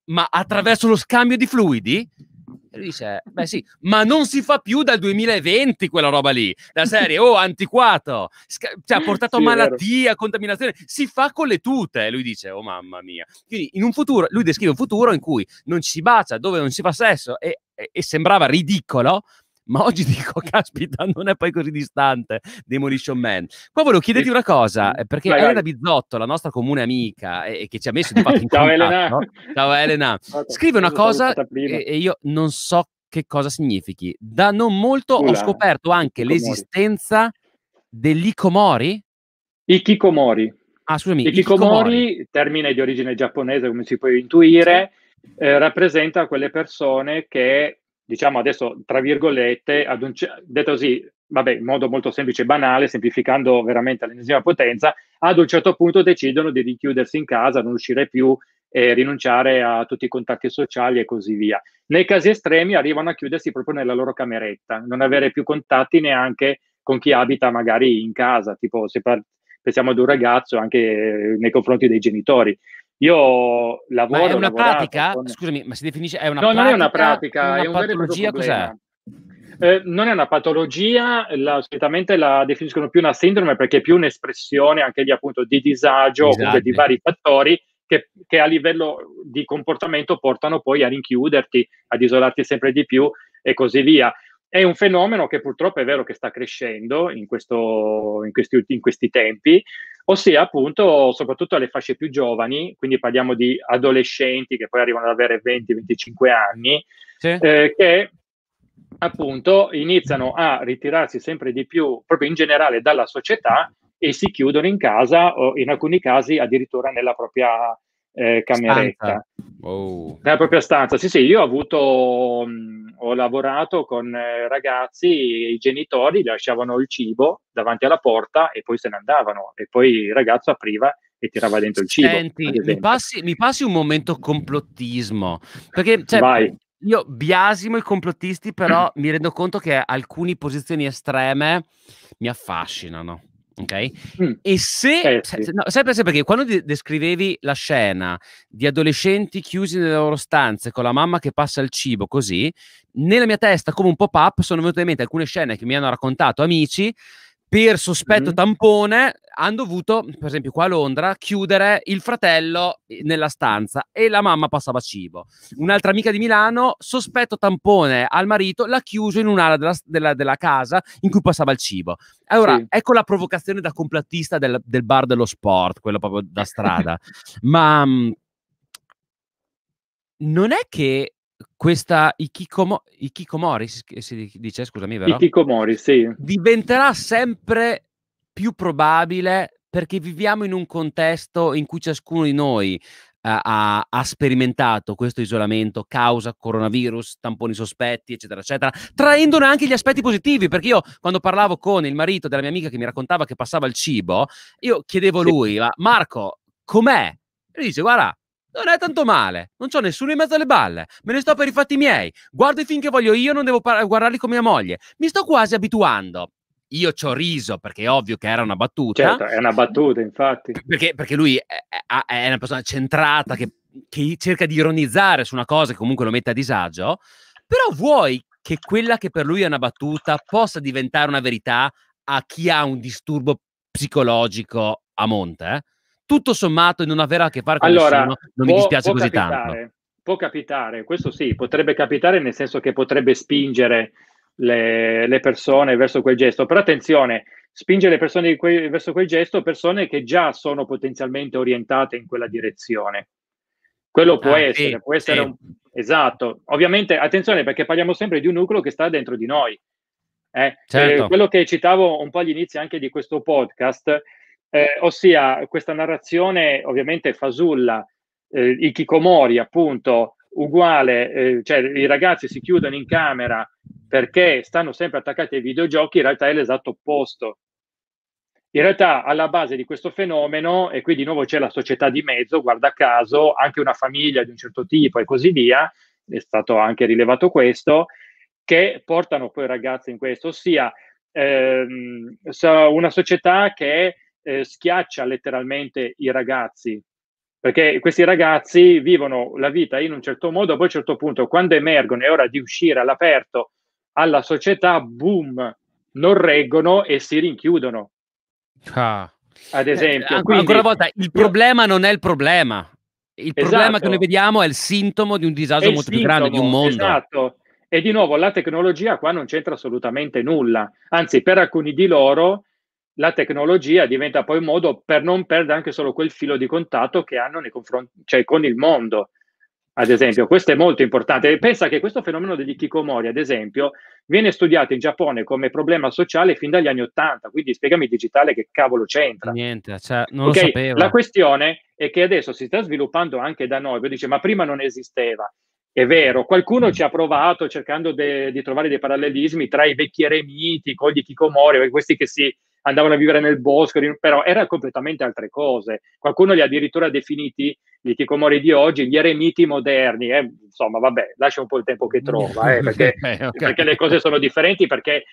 ma attraverso lo scambio di fluidi? E lui dice, beh sì, ma non si fa più dal 2020 quella roba lì, la serie, oh, antiquato, sc- cioè, ha portato sì, a malattia, contaminazione, si fa con le tute, lui dice, oh mamma mia. Quindi in un futuro, lui descrive un futuro in cui non ci bacia, dove non si fa sesso, e, e, e sembrava ridicolo, ma oggi dico, caspita, non è poi così distante Demolition Man. Qua volevo chiederti una cosa, mm. eh, perché vai, Elena vai. Bizzotto, la nostra comune amica, e, e che ci ha messo di fatto in Ciao Elena. Ciao Elena, scrive una cosa e, e io non so che cosa significhi. Da non molto Ula. ho scoperto anche Ikikomori. l'esistenza dell'Ikomori. Ikikomori. Kikomori. Ah, scusami. I termine di origine giapponese, come si può intuire, eh, rappresenta quelle persone che diciamo adesso tra virgolette, ad un, detto così, vabbè, in modo molto semplice e banale, semplificando veramente all'ennesima potenza, ad un certo punto decidono di richiudersi in casa, non uscire più e rinunciare a tutti i contatti sociali e così via. Nei casi estremi arrivano a chiudersi proprio nella loro cameretta, non avere più contatti neanche con chi abita magari in casa, tipo se par- pensiamo ad un ragazzo anche nei confronti dei genitori io lavoro. Ma è una pratica? Con... Scusami, ma si definisce. È una no, pratica, non è una pratica, una è una patologia. Cos'è? Eh, non è una patologia, la, solitamente la definiscono più una sindrome perché è più un'espressione anche di, appunto, di disagio esatto. oppure di vari fattori che, che, a livello di comportamento portano poi a rinchiuderti, ad isolarti sempre di più e così via è un fenomeno che purtroppo è vero che sta crescendo in, questo, in, questi, in, questi, tempi, ossia appunto soprattutto alle fasce più giovani, quindi parliamo di adolescenti che poi arrivano ad avere 20-25 anni, sì. eh, che appunto iniziano a ritirarsi sempre di più proprio in generale dalla società e si chiudono in casa o in alcuni casi addirittura nella propria eh, cameretta. Wow. Nella propria stanza. Sì, sì, io ho avuto, mh, mm, ho lavorato con eh, ragazzi, i genitori lasciavano il cibo davanti alla porta e poi se ne andavano e poi il ragazzo apriva e tirava dentro il cibo. Senti, mi passi, mi passi, un momento complottismo, perché cioè, Vai. io biasimo i complottisti, però mi rendo conto che alcune posizioni estreme mi affascinano ok? Mm. E se, eh, sì. no, sai perché quando descrivevi la scena di adolescenti chiusi nelle loro stanze con la mamma che passa il cibo così, nella mia testa come un pop-up sono venute in mente alcune scene che mi hanno raccontato amici per sospetto mm-hmm. tampone hanno dovuto, per esempio qua a Londra, chiudere il fratello eh, nella stanza e la mamma passava cibo. Un'altra amica di Milano, sospetto tampone al marito, l'ha chiuso in un'ala della, della, della casa in cui passava il cibo. Allora, sì. ecco la provocazione da complattista del, del, bar dello sport, quello proprio da strada. Ma mhmm, non è che questa Ikikomo, Ikikomori, si dice, scusami, vero? Ikikomori, sì. Diventerà sempre più probabile perché viviamo in un contesto in cui ciascuno di noi eh, ha, ha, sperimentato questo isolamento causa coronavirus, tamponi sospetti, eccetera, eccetera, traendone anche gli aspetti positivi, perché io quando parlavo con il marito della mia amica che mi raccontava che passava il cibo, io chiedevo a lui, ma Marco, com'è? E lui dice, guarda, non è tanto male. Non ho nessuno in mezzo alle balle. Me ne sto per i fatti miei. Guardo i film che voglio io, non devo par- guardarli con mia moglie. Mi sto quasi abituando. Io ci ho riso perché è ovvio che era una battuta. Certo, è una battuta, infatti. Perché, perché lui è, è, una persona centrata che, che cerca di ironizzare su una cosa che comunque lo mette a disagio. Però vuoi che quella che per lui è una battuta possa diventare una verità a chi ha un disturbo psicologico a monte? Eh? tutto sommato non avere a che fare con allora, nessuno, non può, mi dispiace così capitare, tanto. Può capitare, questo sì, potrebbe capitare nel senso che potrebbe spingere le, le persone verso quel gesto, però attenzione, spingere le persone que- verso quel gesto persone che già sono potenzialmente orientate in quella direzione. Quello può ah, essere, sì, può essere sì. un... Esatto, ovviamente attenzione perché parliamo sempre di un nucleo che sta dentro di noi. Eh? eh certo. Eh, quello che citavo un po' all'inizio anche di questo podcast eh, ossia, questa narrazione ovviamente fasulla, eh, i chicomori appunto, uguale, eh, cioè i ragazzi si chiudono in camera perché stanno sempre attaccati ai videogiochi, in realtà è l'esatto opposto. In realtà alla base di questo fenomeno, e qui di nuovo c'è la società di mezzo, guarda caso, anche una famiglia di un certo tipo e così via, è stato anche rilevato questo, che portano poi i ragazzi in questo, ossia ehm, una società che eh, schiaccia letteralmente i ragazzi, perché questi ragazzi vivono la vita in un certo modo, poi a un certo punto, quando emergono, è ora di uscire all'aperto alla società, boom, non reggono e si rinchiudono. Ah. Ad eh, esempio, eh, Quindi, ancora una volta, il problema non è il problema. Il esatto. problema che noi vediamo è il sintomo di un disagio molto sintomo, più grande di un mondo. Esatto. E di nuovo la tecnologia qua non c'entra assolutamente nulla. Anzi, per alcuni di loro la tecnologia diventa poi un modo per non perdere anche solo quel filo di contatto che hanno nei confronti, cioè con il mondo. Ad esempio, questo è molto importante. Pensa che questo fenomeno degli kikomori, ad esempio, viene studiato in Giappone come problema sociale fin dagli anni Ottanta. Quindi spiegami digitale che cavolo c'entra. Niente, cioè, non okay? lo sapevo. La questione è che adesso si sta sviluppando anche da noi. Dice, ma prima non esisteva. È vero, qualcuno mm. ci ha provato cercando de, di trovare dei parallelismi tra i vecchi eremiti con gli kikomori, questi che si andavano a vivere nel bosco, però erano completamente altre cose. Qualcuno li ha addirittura definiti gli Kikomori di oggi, gli eremiti moderni, eh? insomma, vabbè, lascia un po' il tempo che trova, eh? perché, eh, okay. perché, le cose sono differenti, perché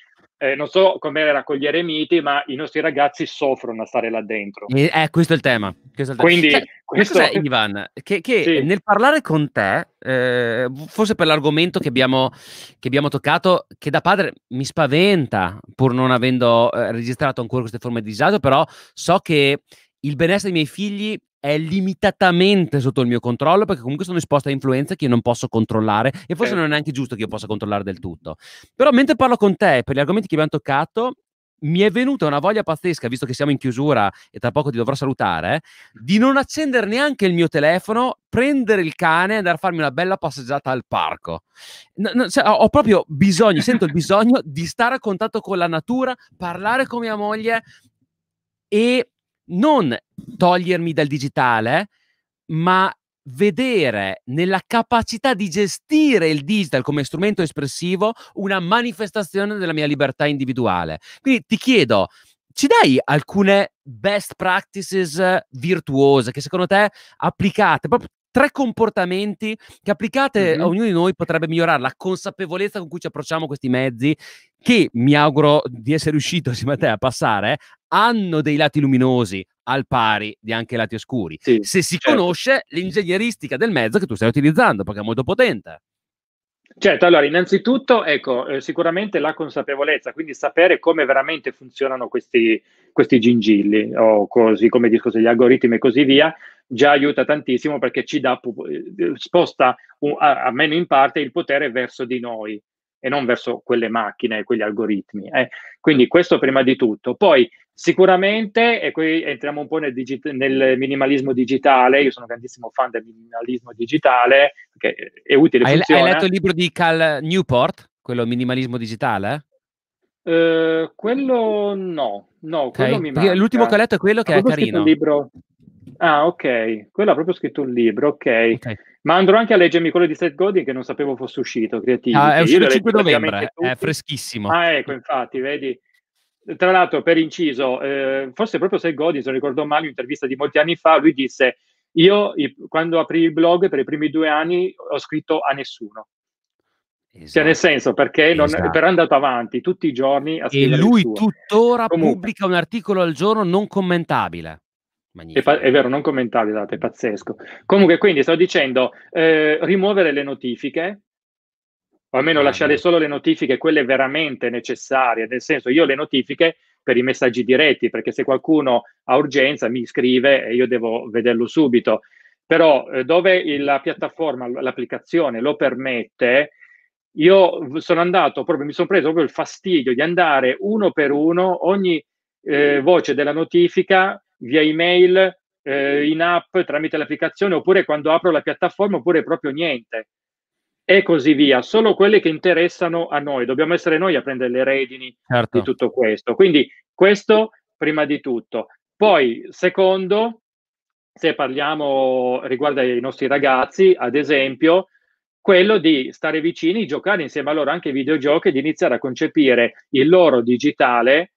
eh, non so com'era raccogliere i miti, ma i nostri ragazzi soffrono a stare là dentro. Eh, eh questo è il tema. È il tema. Quindi, cioè, questo... questo... Ivan, che, che sì. nel parlare con te, eh, forse per l'argomento che abbiamo, che abbiamo, toccato, che da padre mi spaventa, pur non avendo eh, registrato ancora queste forme di disagio, però so che il benessere dei miei figli è limitatamente sotto il mio controllo perché comunque sono esposto a influenze che io non posso controllare e forse non è neanche giusto che io possa controllare del tutto. Però mentre parlo con te per gli argomenti che abbiamo toccato, mi è venuta una voglia pazzesca, visto che siamo in chiusura e tra poco ti dovrò salutare, di non accendere neanche il mio telefono, prendere il cane e andare a farmi una bella passeggiata al parco. No, no, cioè, ho proprio bisogno, sento il bisogno di stare a contatto con la natura, parlare con mia moglie e non togliermi dal digitale, ma vedere nella capacità di gestire il digital come strumento espressivo una manifestazione della mia libertà individuale. Quindi ti chiedo, ci dai alcune best practices virtuose che secondo te applicate proprio tre comportamenti che applicate mm-hmm. a ognuno di noi potrebbe migliorare la consapevolezza con cui ci approcciamo a questi mezzi che mi auguro di essere riuscito insieme a te a passare hanno dei lati luminosi al pari di anche lati oscuri. Sì, se si certo. conosce l'ingegneristica del mezzo che tu stai utilizzando, perché è molto potente. Certo, allora innanzitutto ecco, eh, sicuramente la consapevolezza, quindi sapere come veramente funzionano questi, questi gingilli o così come discorso gli algoritmi e così via, già aiuta tantissimo perché ci dà, eh, sposta un, almeno in parte il potere verso di noi e non verso quelle macchine quegli algoritmi. Eh. Quindi questo prima di tutto. Poi Sicuramente, e qui entriamo un po' nel, digit- nel, minimalismo digitale, io sono un grandissimo fan del minimalismo digitale, che è utile. Hai, hai letto il libro di Cal Newport, quello minimalismo digitale? Uh, quello no, no, okay. quello L'ultimo che ho letto è quello che è carino. Un libro. Ah, ok, quello ha proprio scritto un libro, ok. okay. Ma andrò anche a leggermi quello di Seth Godin che non sapevo fosse uscito, creativo. Ah, è uscito il 5 novembre, è freschissimo. Ah, ecco, infatti, vedi tra l'altro, per inciso, eh, forse proprio se Godin, se non ricordo male, un'intervista di molti anni fa, lui disse, io quando aprì il blog per i primi due anni ho scritto a nessuno. Esatto. Cioè, nel esatto. senso, perché non, esatto. però è andato avanti tutti i giorni a E lui tuttora Comunque. pubblica un articolo al giorno non commentabile. È, pa- è, vero, non commentabile, è pazzesco. Comunque, quindi stavo dicendo, eh, rimuovere le notifiche o almeno ah, lasciare solo le notifiche, quelle veramente necessarie, nel senso io le notifiche per i messaggi diretti, perché se qualcuno ha urgenza mi scrive e io devo vederlo subito. Però eh, dove la piattaforma, l'applicazione lo permette, io sono andato proprio, mi sono preso proprio il fastidio di andare uno per uno ogni eh, voce della notifica via email, eh, in app tramite l'applicazione, oppure quando apro la piattaforma, oppure proprio niente e così via, solo quelle che interessano a noi. Dobbiamo essere noi a prendere le redini certo. di tutto questo. Quindi questo prima di tutto. Poi, secondo, se parliamo riguardo ai nostri ragazzi, ad esempio, quello di stare vicini, giocare insieme a loro anche ai videogiochi e di iniziare a concepire il loro digitale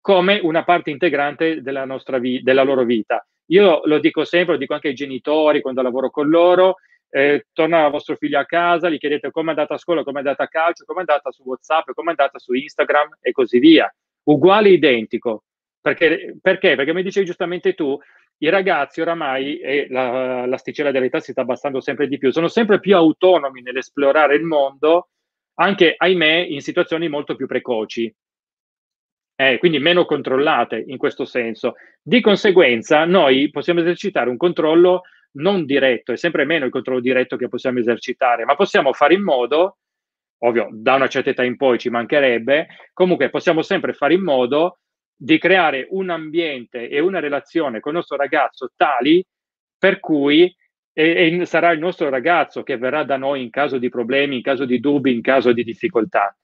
come una parte integrante della, vi- della loro vita. Io lo dico sempre, lo dico anche ai genitori quando lavoro con loro, eh, torna vostro figlio a casa, gli chiedete come è andata a scuola, come è andata a calcio, come è andata su WhatsApp, come è andata su Instagram e così via. Uguale identico. Perché, perché? Perché mi dicevi giustamente tu, i ragazzi oramai, e la, l'asticella dell'età si sta abbassando sempre di più, sono sempre più autonomi nell'esplorare il mondo, anche, ahimè, in situazioni molto più precoci. Eh, quindi meno controllate in questo senso. Di conseguenza, noi possiamo esercitare un controllo non diretto, è sempre meno il controllo diretto che possiamo esercitare, ma possiamo fare in modo, ovvio, da una certa età in poi ci mancherebbe, comunque possiamo sempre fare in modo di creare un ambiente e una relazione con il nostro ragazzo tali per cui e, e sarà il nostro ragazzo che verrà da noi in caso di problemi, in caso di dubbi, in caso di difficoltà.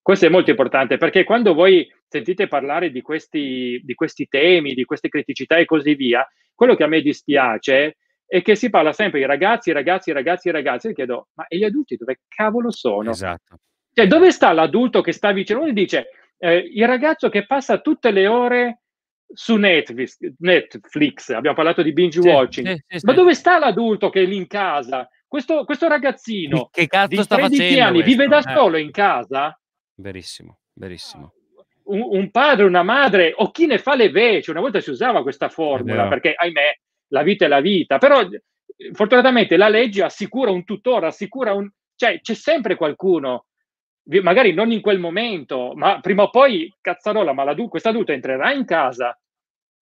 Questo è molto importante perché quando voi sentite parlare di questi, di questi temi, di queste criticità e così via, quello che a me dispiace e che si parla sempre di ragazzi, ragazzi, ragazzi, ragazzi, e chiedo, ma gli adulti dove cavolo sono? Esatto. Cioè, dove sta l'adulto che sta vicino? Uno dice, eh, il ragazzo che passa tutte le ore su Netflix, Netflix abbiamo parlato di binge watching, sì, sì, ma dove sta l'adulto che è lì in casa? Questo, questo ragazzino che cazzo di 13 anni questo? vive da eh. solo in casa? Verissimo, verissimo. Un, un, padre, una madre o chi ne fa le veci, una volta si usava questa formula perché ahimè la vita è la vita, però eh, fortunatamente la legge assicura un tutore, assicura un... cioè c'è sempre qualcuno, magari non in quel momento, ma prima o poi, cazzarola, ma l'adu- questo adulto entrerà in casa.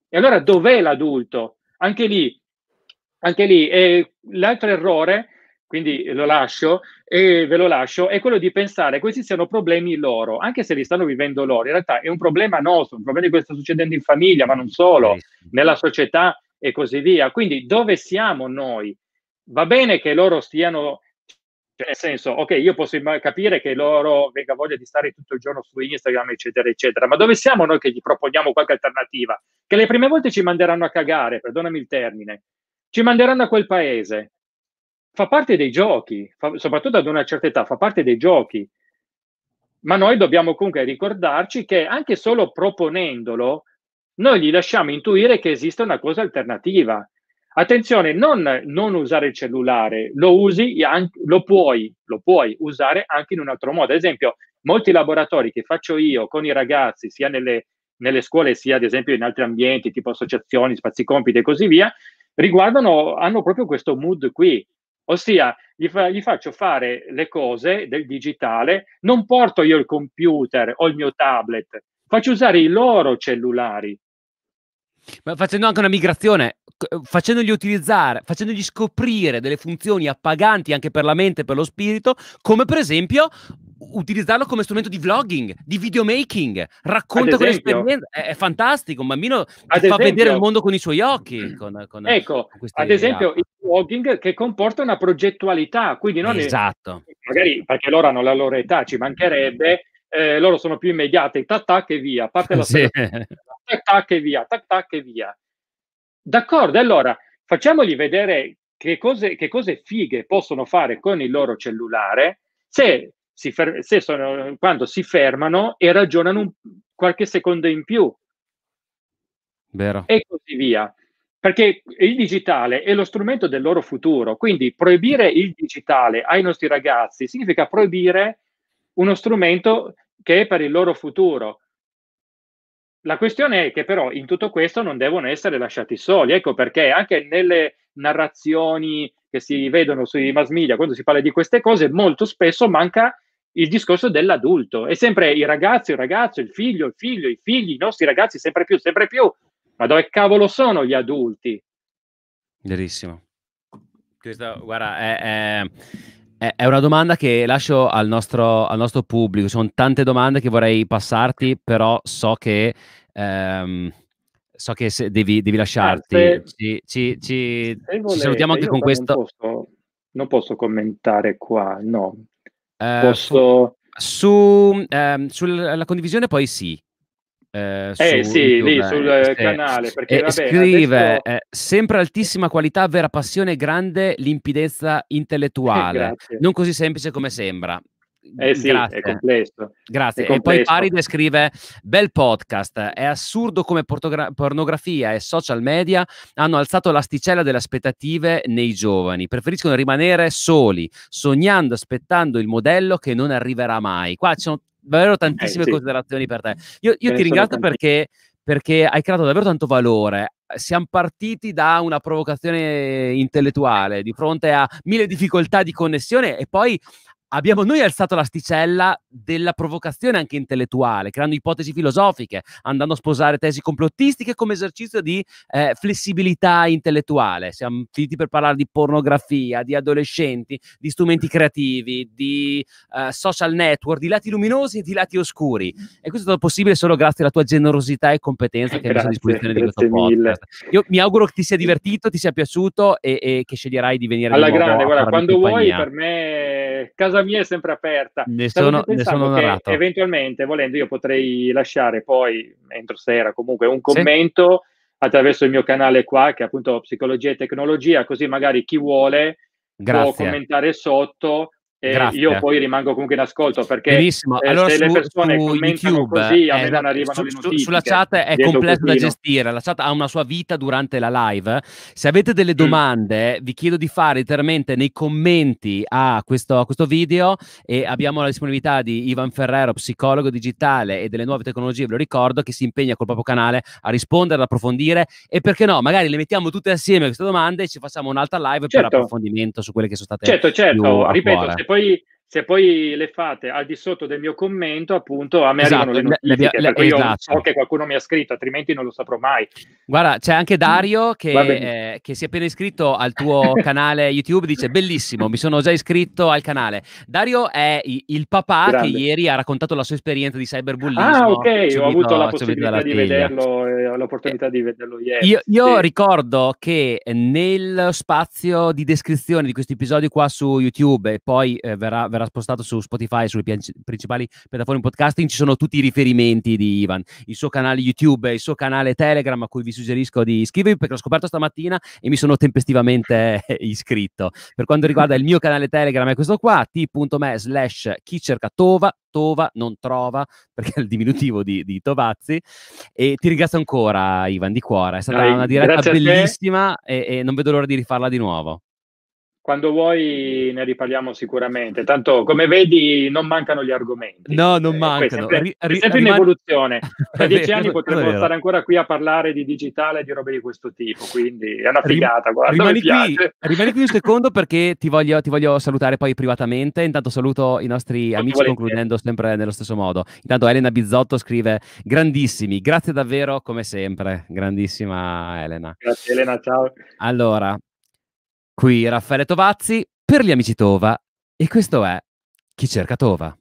E allora dov'è l'adulto? Anche lì, anche lì, e l'altro errore, quindi lo lascio e ve lo lascio, è quello di pensare che questi siano problemi loro, anche se li stanno vivendo loro. In realtà è un problema nostro, un problema di quello che sta succedendo in famiglia, ma non solo, nella società, e così via. Quindi dove siamo noi? Va bene che loro stiano, cioè, nel senso, ok, io posso capire che loro venga voglia di stare tutto il giorno su Instagram, eccetera, eccetera, ma dove siamo noi che gli proponiamo qualche alternativa? Che le prime volte ci manderanno a cagare, perdonami il termine, ci manderanno a quel paese. Fa parte dei giochi, fa, soprattutto ad una certa età, fa parte dei giochi ma noi dobbiamo comunque ricordarci che anche solo proponendolo noi gli lasciamo intuire che esiste una cosa alternativa. Attenzione, non, non usare il cellulare, lo usi, lo, puoi, lo puoi usare anche in un altro modo. Ad esempio, molti laboratori che faccio io con i ragazzi, sia nelle, nelle scuole, sia ad esempio in altri ambienti, tipo associazioni, spazi compiti e così via, riguardano, hanno proprio questo mood qui. Ossia, gli, fa, gli, faccio fare le cose del digitale, non porto io il computer o il mio tablet, faccio usare i loro cellulari ma facendo anche una migrazione, eh, facendogli utilizzare, facendogli scoprire delle funzioni appaganti anche per la mente e per lo spirito, come per esempio utilizzarlo come strumento di vlogging, di videomaking, racconta quell'esperienza, è, è, fantastico, un bambino ad esempio, fa vedere il mondo con i suoi occhi. Mm. Con, con, ecco, ad esempio idea. il vlogging che comporta una progettualità, quindi non esatto. È, magari perché loro hanno la loro età, ci mancherebbe, eh, loro sono più immediati, tac tac e via, parte la sì. tac tac e via, tac tac e via. D'accordo, allora facciamogli vedere che cose, che cose fighe possono fare con il loro cellulare se, si fer- se sono, quando si fermano e ragionano un, qualche secondo in più. Vero. E così via. Perché il digitale è lo strumento del loro futuro, quindi proibire il digitale ai nostri ragazzi significa proibire uno strumento che è per il loro futuro. La questione è che però in tutto questo non devono essere lasciati soli, ecco perché anche nelle narrazioni che si vedono sui mass media quando si parla di queste cose molto spesso manca il discorso dell'adulto, è sempre il ragazzo, il ragazzo, il figlio, il figlio, i figli, i nostri ragazzi sempre più, sempre più, ma dove cavolo sono gli adulti? Verissimo. Questo, guarda, è, è è una domanda che lascio al nostro, al nostro pubblico. Ci sono tante domande che vorrei passarti, però so che, ehm, so che devi, devi, lasciarti. Eh, se, ci, ci, ci, volete, ci, salutiamo anche con questo. Non posso, non posso, commentare qua, no. Eh, posso... Su, su ehm, sulla condivisione poi sì, eh, eh su sì, YouTube, lì sul eh, canale. Perché, vabbè, scrive, adesso... Eh, sempre altissima qualità, vera passione, grande limpidezza intellettuale. non così semplice come sembra. Eh sì, Grazie. è complesso. Grazie. È complesso. E poi Paride scrive: Bel podcast. È assurdo come portogra- pornografia e social media hanno alzato l'asticella delle aspettative nei giovani. Preferiscono rimanere soli, sognando, aspettando il modello che non arriverà mai. Qua ci sono davvero eh, tantissime eh, sì. considerazioni per te. Io, io ti ringrazio perché, perché hai creato davvero tanto valore. Siamo partiti da una provocazione intellettuale di fronte a mille difficoltà di connessione e poi abbiamo noi alzato l'asticella della provocazione anche intellettuale, creando ipotesi filosofiche, andando a sposare tesi complottistiche come esercizio di eh, flessibilità intellettuale. Siamo finiti per parlare di pornografia, di adolescenti, di strumenti creativi, di eh, social network, di lati luminosi e di lati oscuri. E questo è stato possibile solo grazie alla tua generosità e competenza che hai messo a disposizione di questo mille. podcast. Io mi auguro che ti sia divertito, ti sia piaciuto e, e che sceglierai di venire alla grande. Guarda, quando vuoi, per me casa casa mia è sempre aperta. Ne sono, ne sono narrato. Eventualmente, volendo, io potrei lasciare poi, entro sera comunque, un commento sì. attraverso il mio canale qua, che è appunto Psicologia e Tecnologia, così magari chi vuole Grazie. può commentare sotto eh, io poi rimango comunque in ascolto perché Benissimo. Eh, allora, se su, le persone su commentano YouTube, così a me eh, non esatto, arrivano su, notifiche, Sulla chat è complesso da gestire, la chat ha una sua vita durante la live. Se avete delle mm. domande mm. vi chiedo di fare interamente nei commenti a questo, a questo, video e abbiamo la disponibilità di Ivan Ferrero, psicologo digitale e delle nuove tecnologie, ve lo ricordo, che si impegna col proprio canale a rispondere, ad approfondire e perché no, magari le mettiamo tutte assieme queste domande e ci facciamo un'altra live certo. per approfondimento su quelle che sono state Certo, certo, ripeto, se poi 可以 se poi le fate al di sotto del mio commento, appunto, a me esatto, arrivano le notifiche, le, le, le, io esatto. so che qualcuno mi ha scritto, altrimenti non lo saprò mai. Guarda, c'è anche mm. Dario che, eh, che si è appena iscritto al tuo canale YouTube, dice bellissimo, mi sono già iscritto al canale. Dario è il papà Grande. che ieri ha raccontato la sua esperienza di cyberbullismo. Ah, ok, subito, ho avuto la possibilità di vederlo, eh, l'opportunità di vederlo ieri. Io, io sì. ricordo che nel spazio di descrizione di questo episodio qua su YouTube, e poi eh, verrà verrà spostato su Spotify e sulle principali piattaforme podcasting, ci sono tutti i riferimenti di Ivan, il suo canale YouTube, il suo canale Telegram a cui vi suggerisco di iscrivervi perché l'ho scoperto stamattina e mi sono tempestivamente iscritto. Per quanto riguarda il mio canale Telegram è questo qua, t.me slash chi cerca Tova, Tova non trova perché è il diminutivo di, di Tovazzi e ti ringrazio ancora Ivan di cuore, è stata Dai, una diretta bellissima e, e non vedo l'ora di rifarla di nuovo. Quando vuoi ne riparliamo sicuramente. Tanto come vedi non mancano gli argomenti. No, non eh, mancano. È sempre, ri, ri, sempre rimane... in evoluzione. Tra dieci anni potremmo stare ancora qui a parlare di digitale e di robe di questo tipo. Quindi è una figata. Guarda, rimani, qui, rimani qui un secondo perché ti voglio, ti voglio, salutare poi privatamente. Intanto saluto i nostri non amici concludendo sempre nello stesso modo. Intanto Elena Bizzotto scrive grandissimi, grazie davvero come sempre. Grandissima Elena. Grazie Elena, ciao. Allora, Qui Raffaele Tovazzi per gli amici Tova e questo è Chi cerca Tova.